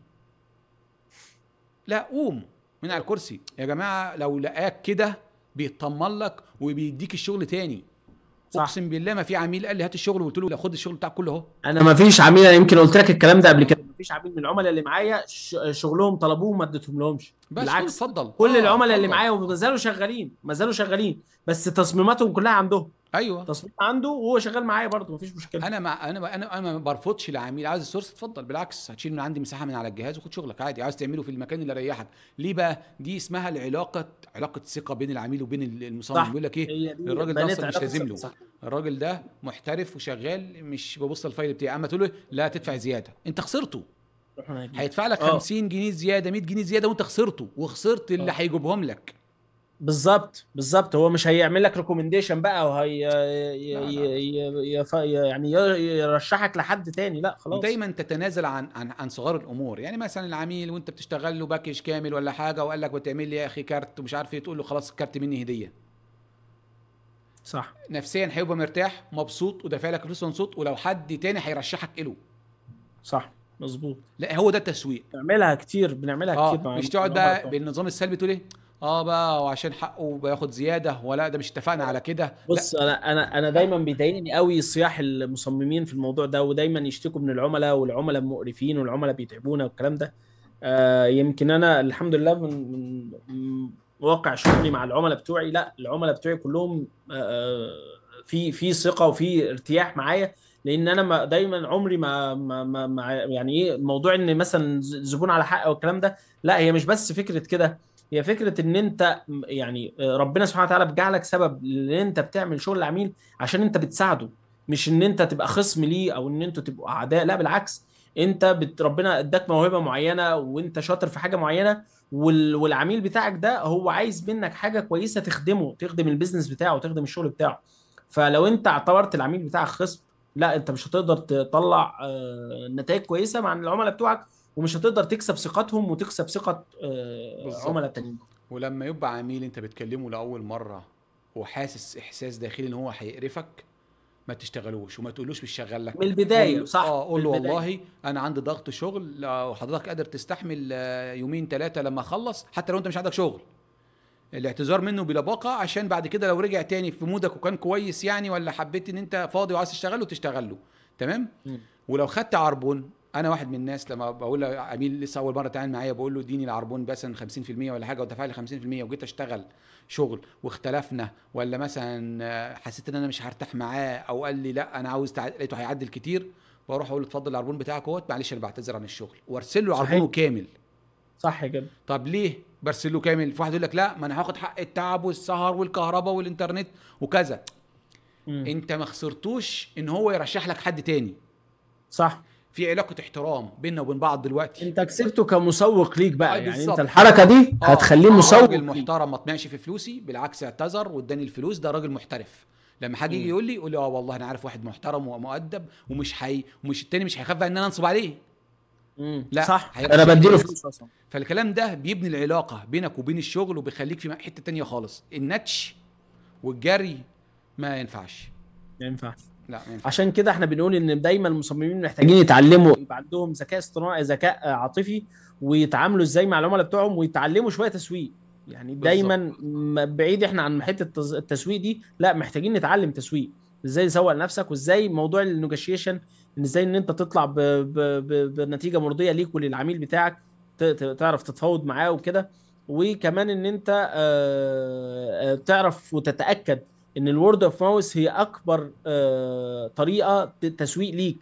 لا قوم من على الكرسي يا جماعه لو لقاك كده بيطمن لك وبيديك الشغل تاني صح. اقسم بالله ما في عميل قال لي هات الشغل وقلت له خد الشغل بتاعك كله اهو انا ما فيش عميل انا يمكن قلت لك الكلام ده قبل كده ما فيش عميل من العملاء اللي معايا شغلهم طلبوه وما اديتهم لهمش بالعكس اتفضل كل آه العملاء اللي معايا وما زالوا شغالين ما زالوا شغالين بس تصميماتهم كلها عندهم ايوه تصميم عنده وهو شغال معايا برضه مفيش مشكله انا مع انا انا ما برفضش العميل عايز السورس اتفضل بالعكس هتشيل من عندي مساحه من على الجهاز وخد شغلك عادي عايز تعمله في المكان اللي ريحك ليه بقى دي اسمها العلاقه علاقه ثقه بين العميل وبين المصمم بيقول لك ايه الراجل ده مش لازم له الراجل ده محترف وشغال مش ببص الفايل بتاعي اما تقول له لا تدفع زياده انت خسرته هيدفع لك أوه. 50 جنيه زياده 100 جنيه زياده وانت خسرته وخسرت اللي آه. هيجيبهم لك بالظبط بالظبط هو مش هيعمل لك ريكومنديشن بقى وهي يعني يرشحك لحد تاني لا خلاص ودايما تتنازل عن عن عن صغار الامور يعني مثلا العميل وانت بتشتغل له باكج كامل ولا حاجه وقال لك بتعمل لي يا اخي كارت ومش عارف ايه تقول له خلاص الكارت مني هديه صح نفسيا هيبقى مرتاح ومبسوط ودافع لك فلوس مبسوط ولو حد تاني هيرشحك له صح مظبوط لا هو ده التسويق بنعملها كتير بنعملها آه كتير مش تقعد بقى بالنظام السلبي تقول ايه اه بقى وعشان حقه بياخد زياده ولا ده مش اتفقنا على كده بص انا انا انا دايما بيضايقني قوي صياح المصممين في الموضوع ده ودايما يشتكوا من العملاء والعملاء مقرفين والعملاء بيتعبونا والكلام ده آه يمكن انا الحمد لله من من واقع شغلي مع العملاء بتوعي لا العملاء بتوعي كلهم آه،, آه في في ثقه وفي ارتياح معايا لان انا ما دايما عمري ما, ما, ما, ما يعني ايه موضوع ان مثلا زبون على حق والكلام ده لا هي مش بس فكره كده هي فكره ان انت يعني آه، ربنا سبحانه وتعالى بجعلك سبب ان انت بتعمل شغل العميل عشان انت بتساعده مش ان انت تبقى خصم ليه او ان انتوا تبقوا اعداء لا بالعكس انت بت ربنا اداك موهبه معينه وانت شاطر في حاجه معينه وال... والعميل بتاعك ده هو عايز منك حاجه كويسه تخدمه تخدم البيزنس بتاعه تخدم الشغل بتاعه فلو انت اعتبرت العميل بتاعك خصم لا انت مش هتقدر تطلع آه، نتائج كويسه مع العملاء بتوعك ومش هتقدر تكسب ثقتهم وتكسب ثقه آه، عملاء تانيين ولما يبقى عميل انت بتكلمه لاول مره وحاسس احساس داخلي ان هو هيقرفك ما تشتغلوش وما تقولوش مش شغال لك من البدايه صح اه قول له والله انا عندي ضغط شغل لو حضرتك قادر تستحمل آه، يومين ثلاثه لما اخلص حتى لو انت مش عندك شغل الاعتذار منه بلباقه عشان بعد كده لو رجع تاني في مودك وكان كويس يعني ولا حبيت ان انت فاضي وعايز تشتغله تشتغله تمام م. ولو خدت عربون انا واحد من الناس لما بقول عميل لسه اول مره اتعامل معايا بقول له اديني العربون مثلا 50% ولا حاجه ودفع لي 50% وجيت اشتغل شغل واختلفنا ولا مثلا حسيت ان انا مش هرتاح معاه او قال لي لا انا عاوز تع... لقيته هيعدل كتير بروح اقول له اتفضل العربون بتاعك اهوت معلش انا بعتذر عن الشغل وارسل له عربونه كامل صح كده طب ليه برسل له كامل في واحد يقول لك لا ما انا هاخد حق التعب والسهر والكهرباء والانترنت وكذا مم. انت ما خسرتوش ان هو يرشح لك حد تاني صح في علاقه احترام بيننا وبين بعض دلوقتي انت كسبته كمسوق ليك بقى آه، يعني انت الحركه دي آه هتخليه آه، مسوق راجل محترم ما طمعش في فلوسي بالعكس اعتذر واداني الفلوس ده راجل محترف لما حد يجي يقول لي يقول لي اه والله انا عارف واحد محترم ومؤدب ومش حي ومش التاني مش هيخاف ان انا انصب عليه لا صح انا بديله فلوس اصلا فالكلام ده بيبني العلاقه بينك وبين الشغل وبيخليك في حته تانية خالص النتش والجري ما ينفعش ما ينفعش لا عشان كده احنا بنقول ان دايما المصممين محتاجين يتعلموا يبقى عندهم ذكاء اصطناعي ذكاء عاطفي ويتعاملوا ازاي مع العملاء بتوعهم ويتعلموا شويه تسويق يعني دايما بعيد احنا عن حته التسويق دي لا محتاجين نتعلم تسويق ازاي تسوق نفسك وازاي موضوع النيجوشيشن ازاي ان انت تطلع بـ بـ بـ بنتيجه مرضيه ليك وللعميل بتاعك تعرف تتفاوض معاه وكده وكمان ان انت آه، آه، تعرف وتتاكد ان الورد اوف ماوس هي اكبر آه، طريقه تسويق ليك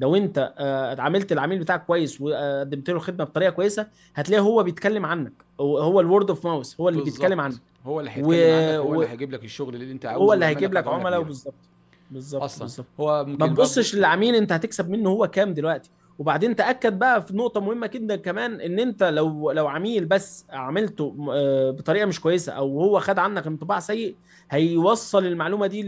لو انت آه، عملت العميل بتاعك كويس وقدمت له الخدمه بطريقه كويسه هتلاقيه هو بيتكلم عنك هو الورد اوف ماوس هو اللي بالزبط. بيتكلم عنك هو اللي هيتكلم و... عنك هو اللي هيجيب لك الشغل اللي انت عاوزه هو اللي هيجيب لك عملاء بالظبط بالظبط اصلا بالزبط. هو ما تبصش للعميل انت هتكسب منه هو كام دلوقتي وبعدين تاكد بقى في نقطه مهمه جدا كمان ان انت لو لو عميل بس عملته آه، بطريقه مش كويسه او هو خد عنك انطباع سيء هيوصل المعلومه دي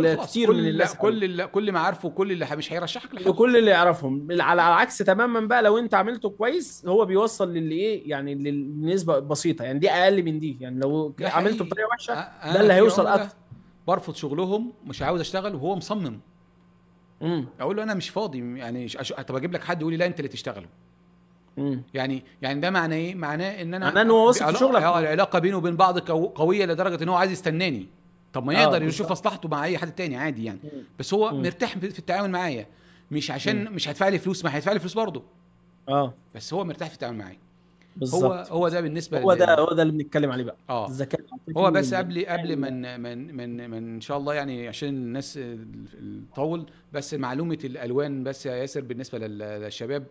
لكثير من الناس كل اللي كل معارفه كل اللي مش هيرشحك لحد كل اللي يعرفهم على العكس تماما بقى لو انت عملته كويس هو بيوصل للي ايه يعني للنسبه بسيطه يعني دي اقل من دي يعني لو عملته بطريقه وحشه ده اللي أيوه، هيوصل اكتر برفض شغلهم مش عاوز اشتغل وهو مصمم اقول له انا مش فاضي يعني أش... طب اجيب لك حد يقول لي لا انت اللي تشتغله يعني يعني ده معناه ايه؟ معناه ان انا معناه ان هو واثق في شغلك آه، العلاقه بينه وبين بعض قويه لدرجه ان هو عايز يستناني طب ما آه، يقدر يشوف مصلحته مع اي حد تاني عادي يعني مم. بس هو مم. مرتاح في التعامل معايا مش عشان مم. مش هيدفع لي فلوس ما هيدفع لي فلوس برضه اه بس هو مرتاح في التعامل معايا بالزبط. هو هو ده بالنسبه هو ده هو ده اللي بنتكلم عليه بقى اه الذكاء هو بس قبل قبل ما من من من ان شاء الله يعني عشان الناس تطول بس معلومه الالوان بس يا ياسر بالنسبه للشباب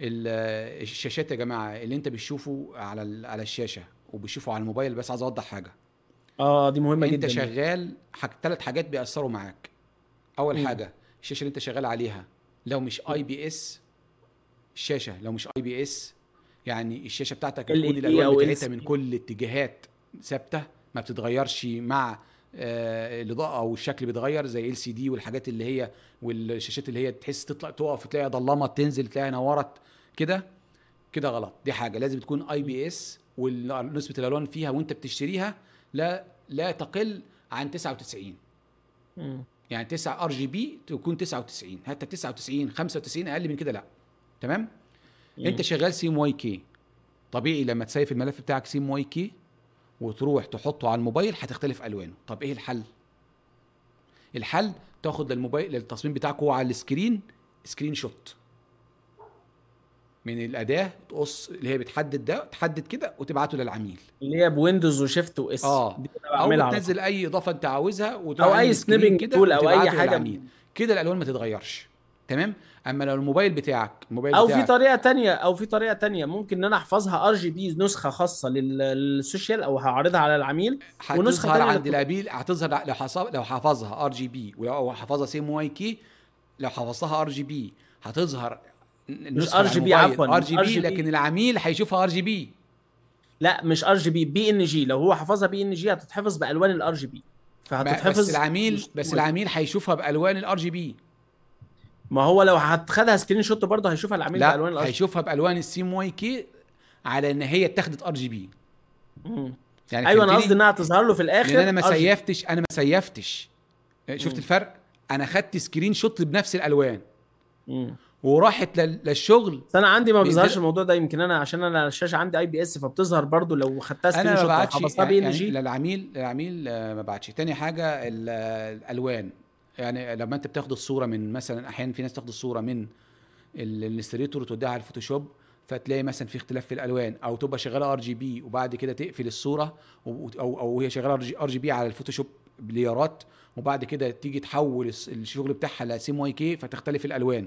الشاشات يا جماعه اللي انت بتشوفه على على الشاشه وبتشوفه على الموبايل بس عايز اوضح حاجه اه دي مهمه انت جدا انت شغال ثلاث حاجات بيأثروا معاك اول م. حاجه الشاشه اللي انت شغال عليها لو مش اي بي اس الشاشه لو مش اي بي اس يعني الشاشه بتاعتك تكون الالوان بتاعتها من كل الاتجاهات ثابته ما بتتغيرش مع آه، الاضاءه الاضاءه والشكل بيتغير زي ال سي دي والحاجات اللي هي والشاشات اللي هي تحس تطلع تقف تلاقيها ضلمت تنزل تلاقيها نورت كده كده غلط دي حاجه لازم تكون اي بي اس ونسبه الالوان فيها وانت بتشتريها لا لا تقل عن 99 م. يعني 9 ار جي بي تكون 99 حتى 99 95 اقل من كده لا تمام انت شغال سيم واي كي طبيعي لما تسيف الملف بتاعك سيم واي كي وتروح تحطه على الموبايل هتختلف الوانه طب ايه الحل الحل تاخد للموبايل للتصميم بتاعك هو على السكرين سكرين شوت من الاداه تقص اللي هي بتحدد ده تحدد كده وتبعته للعميل اللي هي بويندوز وشيفت واس اه او تنزل اي اضافه انت عاوزها او اي سنيبنج كده او اي حاجه كده الالوان ما تتغيرش تمام اما لو الموبايل بتاعك الموبايل او بتاعك. في طريقه تانية او في طريقه تانية ممكن ان انا احفظها ار جي بي نسخه خاصه للسوشيال او هعرضها على العميل ونسخه تانية عند العميل هتظهر لو لو حافظها ار جي بي ولو سي سيم واي كي لو حفظتها ار جي بي هتظهر مش ار جي بي عفوا ار جي بي لكن العميل هيشوفها ار جي بي لا مش ار جي بي بي ان جي لو هو حفظها بي ان جي هتتحفظ بالوان الار جي بي فهتتحفظ بس العميل بس العميل هيشوفها بالوان الار جي بي ما هو لو هتخدها سكرين شوت برضه هيشوفها العميل بالوان الأرض. هيشوفها بالوان السي ام واي كي على ان هي اتخذت ار جي بي يعني ايوه انا قصدي انها تظهر له في الاخر لان انا ما سيفتش انا ما سيفتش شفت مم. الفرق انا خدت سكرين شوت بنفس الالوان مم. وراحت للشغل بس انا عندي ما بيظهرش الموضوع ده يمكن انا عشان انا الشاشه عندي اي بي اس فبتظهر برضو لو خدتها سكرين شوت انا بي ان جي للعميل للعميل آه، ما بعتش تاني حاجه الالوان يعني لما انت بتاخد الصوره من مثلا احيانا في ناس تاخد الصوره من الاستريتور وتوديها على الفوتوشوب فتلاقي مثلا في اختلاف في الالوان او تبقى شغاله ار جي بي وبعد كده تقفل الصوره او او هي شغاله ار جي بي على الفوتوشوب بليارات وبعد كده تيجي تحول الشغل بتاعها لسيم واي كي فتختلف الالوان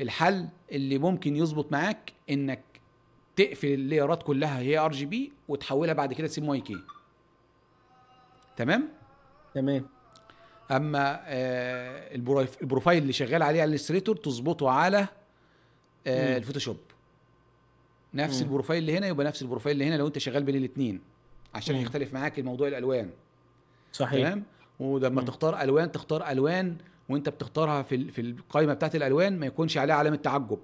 الحل اللي ممكن يظبط معاك انك تقفل الليارات كلها هي ار جي بي وتحولها بعد كده سيم واي كي تمام تمام اما آه، البروفايل اللي شغال عليه الستريتور تظبطه على آه، الفوتوشوب نفس مم. البروفايل اللي هنا يبقى نفس البروفايل اللي هنا لو انت شغال بين الاثنين عشان مم. يختلف معاك الموضوع الالوان صحيح تمام ولما تختار الوان تختار الوان وانت بتختارها في في القائمه بتاعت الالوان ما يكونش عليها علامه تعجب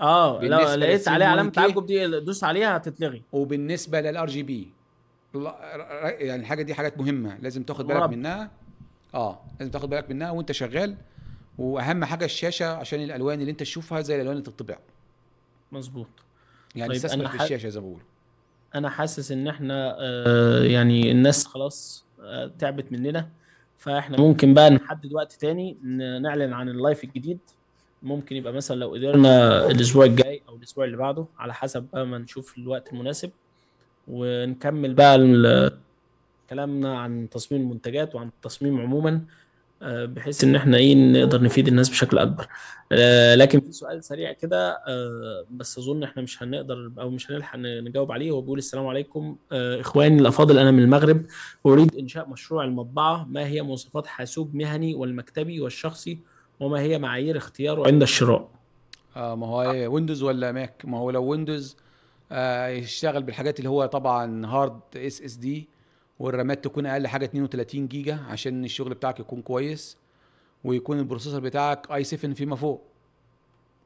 اه لو لقيت عليها علامه تعجب دي دوس عليها هتتلغي وبالنسبه للار جي بي يعني الحاجه دي حاجات مهمه لازم تاخد بالك منها اه لازم تاخد بالك منها وانت شغال واهم حاجه الشاشه عشان الالوان اللي انت تشوفها زي الالوان اللي بتطبع مظبوط يعني طيب استثمر في الشاشه زي ما بقول انا حاسس ان احنا آه يعني الناس خلاص آه تعبت مننا فاحنا ممكن بقى نحدد وقت تاني نعلن عن اللايف الجديد ممكن يبقى مثلا لو قدرنا الاسبوع الجاي او الاسبوع اللي بعده على حسب بقى ما نشوف الوقت المناسب ونكمل بقى كلامنا عن تصميم المنتجات وعن التصميم عموما آه، بحيث ان احنا ايه نقدر نفيد الناس بشكل اكبر آه، لكن في سؤال سريع كده آه، بس اظن احنا مش هنقدر او مش هنلحق نجاوب عليه هو بيقول السلام عليكم اخواني الافاضل انا من المغرب اريد انشاء مشروع المطبعه ما هي مواصفات حاسوب مهني والمكتبي والشخصي وما هي معايير اختياره عند الشراء اه ما هو ايه ويندوز ولا ماك ما هو لو ويندوز آه يشتغل بالحاجات اللي هو طبعا هارد اس اس دي والرامات تكون اقل حاجه 32 جيجا عشان الشغل بتاعك يكون كويس ويكون البروسيسور بتاعك اي 7 فيما فوق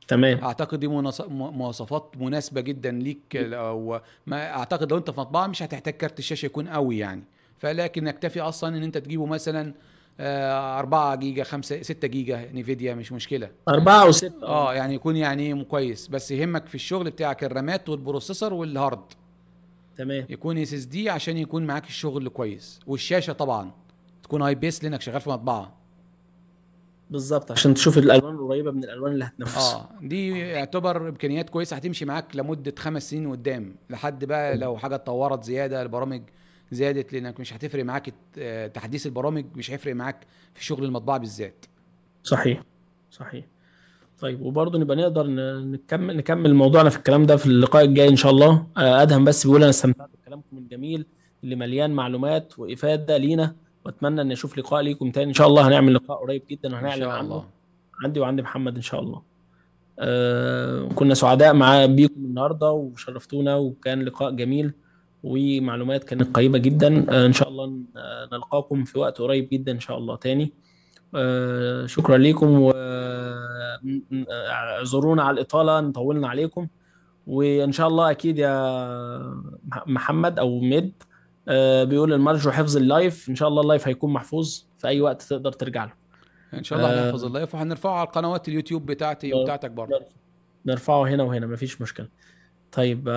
تمام اعتقد دي مواصفات مناسبه جدا ليك او ما اعتقد لو انت في مطبعه مش هتحتاج كارت الشاشه يكون قوي يعني فلكن نكتفي اصلا ان انت تجيبه مثلا 4 آه، جيجا 5 6 جيجا نيفيديا مش مشكله 4 و 6 اه يعني يكون يعني إيه كويس بس يهمك في الشغل بتاعك الرامات والبروسيسور والهارد تمام يكون اس اس دي عشان يكون معاك الشغل كويس والشاشه طبعا تكون اي بيس لانك شغال في مطبعه بالظبط عشان تشوف الالوان القريبه من الالوان اللي هتنفس اه دي يعتبر امكانيات كويسه هتمشي معاك لمده خمس سنين قدام لحد بقى لو حاجه اتطورت زياده البرامج زادت لانك مش هتفرق معاك آه، تحديث البرامج مش هيفرق معاك في شغل المطبعه بالذات صحيح صحيح طيب وبرضه نبقى نقدر نكمل نكمل موضوعنا في الكلام ده في اللقاء الجاي ان شاء الله آه، ادهم بس بيقول انا استمتعت بكلامكم الجميل اللي مليان معلومات وافاده لينا واتمنى ان اشوف لقاء ليكم تاني ان شاء الله هنعمل لقاء قريب جدا وهنعلن عنه عندي وعند محمد ان شاء الله آه كنا سعداء مع بيكم النهارده وشرفتونا وكان لقاء جميل ومعلومات كانت قريبه جدا آه ان شاء الله آه، نلقاكم في وقت قريب جدا ان شاء الله تاني آه، شكرا لكم واعذرونا آه، على الاطاله طولنا عليكم وان شاء الله اكيد يا محمد او ميد آه، بيقول المرجو حفظ اللايف ان شاء الله اللايف هيكون محفوظ في اي وقت تقدر ترجع له ان شاء الله هنحفظ اللايف وهنرفعه على قنوات اليوتيوب بتاعتي وبتاعتك برضه نرفعه هنا وهنا مفيش مشكله طيب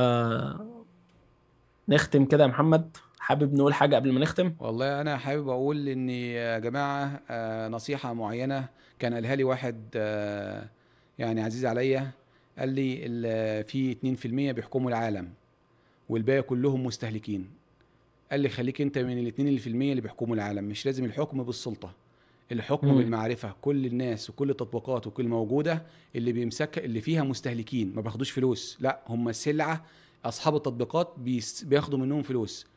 نختم كده يا محمد حابب نقول حاجه قبل ما نختم والله انا حابب اقول ان يا جماعه آه، نصيحه معينه كان قالها لي واحد آه، يعني عزيز عليا قال لي في 2% بيحكموا العالم والباقي كلهم مستهلكين قال لي خليك انت من ال 2% اللي بيحكموا العالم مش لازم الحكم بالسلطة الحكم مم. بالمعرفة كل الناس وكل التطبيقات وكل موجودة اللي بيمسك اللي فيها مستهلكين ما بياخدوش فلوس لا هم سلعة أصحاب التطبيقات بياخدوا منهم فلوس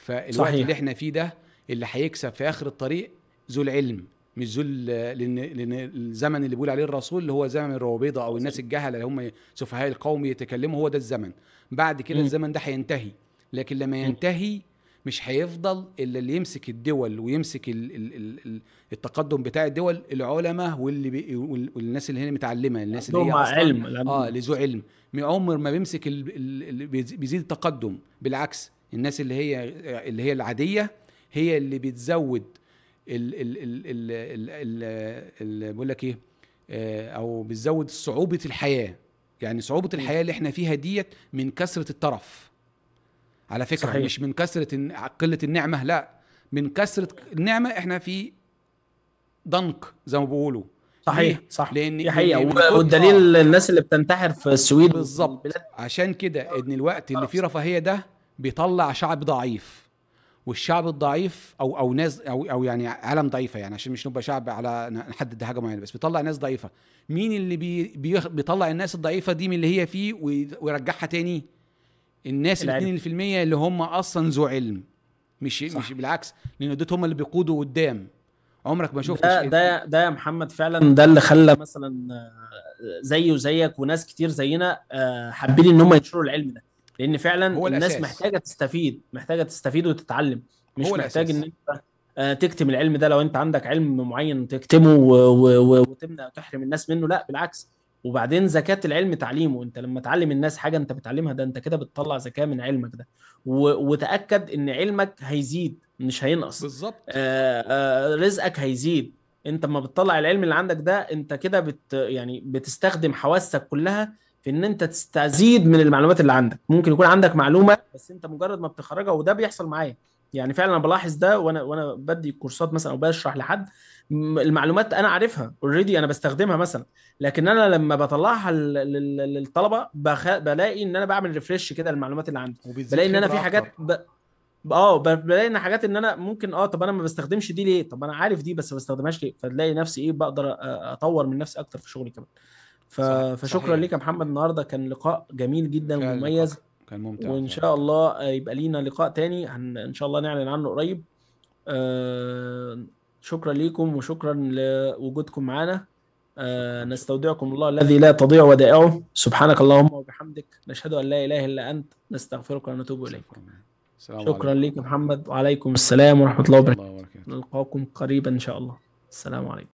فالوقت صحيح. اللي احنا فيه ده اللي هيكسب في اخر الطريق ذو العلم مش ذو لان لان الزمن اللي بيقول عليه الرسول اللي هو زمن الروابيضه او الناس الجهله اللي هم سفهاء القوم يتكلموا هو ده الزمن بعد كده الزمن ده هينتهي لكن لما ينتهي مش هيفضل الا اللي يمسك الدول ويمسك الـ الـ الـ التقدم بتاع الدول العلماء واللي بي والناس اللي هي متعلمه الناس اللي هي أصلاً علم اه لذو ذو علم عمر ما بيمسك ال ال بيزيد التقدم بالعكس الناس اللي هي اللي هي العاديه هي اللي بتزود ال ال ال ال ال بقول لك ايه آه، او بتزود صعوبه الحياه يعني صعوبه الحياه اللي احنا فيها ديت من كثره الطرف على فكره صحيح. مش من كثره قله النعمه لا من كثره النعمه احنا في ضنك زي ما بيقولوا صحيح صح لان دي حقيقه والدليل آه. الناس اللي بتنتحر في السويد بالظبط عشان كده ان الوقت اللي فيه رفاهيه ده بيطلع شعب ضعيف والشعب الضعيف او او ناس او او يعني عالم ضعيفه يعني عشان مش نبقى شعب على نحدد حاجه معينه بس بيطلع ناس ضعيفه مين اللي بي بيطلع الناس الضعيفه دي من اللي هي فيه ويرجعها تاني الناس ال 2% اللي هم اصلا ذو علم مش صح. مش بالعكس لان دول هم اللي بيقودوا قدام عمرك ما شفتش ده إيه؟ ده ده يا محمد فعلا ده اللي خلى مثلا آه، زيي وزيك وناس كتير زينا آه، حابين ان هم ينشروا العلم ده لان فعلا هو الناس الأساس. محتاجه تستفيد محتاجه تستفيد وتتعلم مش هو محتاج الأساس. ان انت آه، تكتم العلم ده لو انت عندك علم معين تكتمه وتمنع تحرم الناس منه لا بالعكس وبعدين زكاة العلم تعليمه انت لما تعلم الناس حاجة انت بتعلمها ده انت كده بتطلع زكاة من علمك ده وتأكد ان علمك هيزيد مش هينقص بالظبط آه آه رزقك هيزيد انت لما بتطلع العلم اللي عندك ده انت كده بت يعني بتستخدم حواسك كلها في ان انت تستزيد من المعلومات اللي عندك ممكن يكون عندك معلومه بس انت مجرد ما بتخرجها وده بيحصل معايا يعني فعلا انا بلاحظ ده وانا وانا بدي كورسات مثلا او بشرح لحد المعلومات انا عارفها اوريدي انا بستخدمها مثلا لكن انا لما بطلعها للطلبه بخ... بلاقي ان انا بعمل ريفرش كده للمعلومات اللي عندي بلاقي ان انا في حاجات ب... اه بلاقي ان حاجات ان انا ممكن اه طب انا ما بستخدمش دي ليه؟ طب انا عارف دي بس ما بستخدمهاش ليه؟ فتلاقي نفسي ايه بقدر اطور من نفسي اكتر في شغلي كمان. ف... صحيح. فشكرا ليك يا محمد النهارده كان لقاء جميل جدا ومميز كان ممتع وان شاء الله يبقى لينا لقاء تاني هن... ان شاء الله نعلن عنه قريب آه... شكرا ليكم وشكرا لوجودكم معانا آه... نستودعكم الله الذي لا تضيع ودائعه سبحانك اللهم وبحمدك نشهد ان لا اله الا انت نستغفرك ونتوب اليك شكرا ليك محمد وعليكم السلام ورحمه الله وبركاته نلقاكم قريبا ان شاء الله السلام عليكم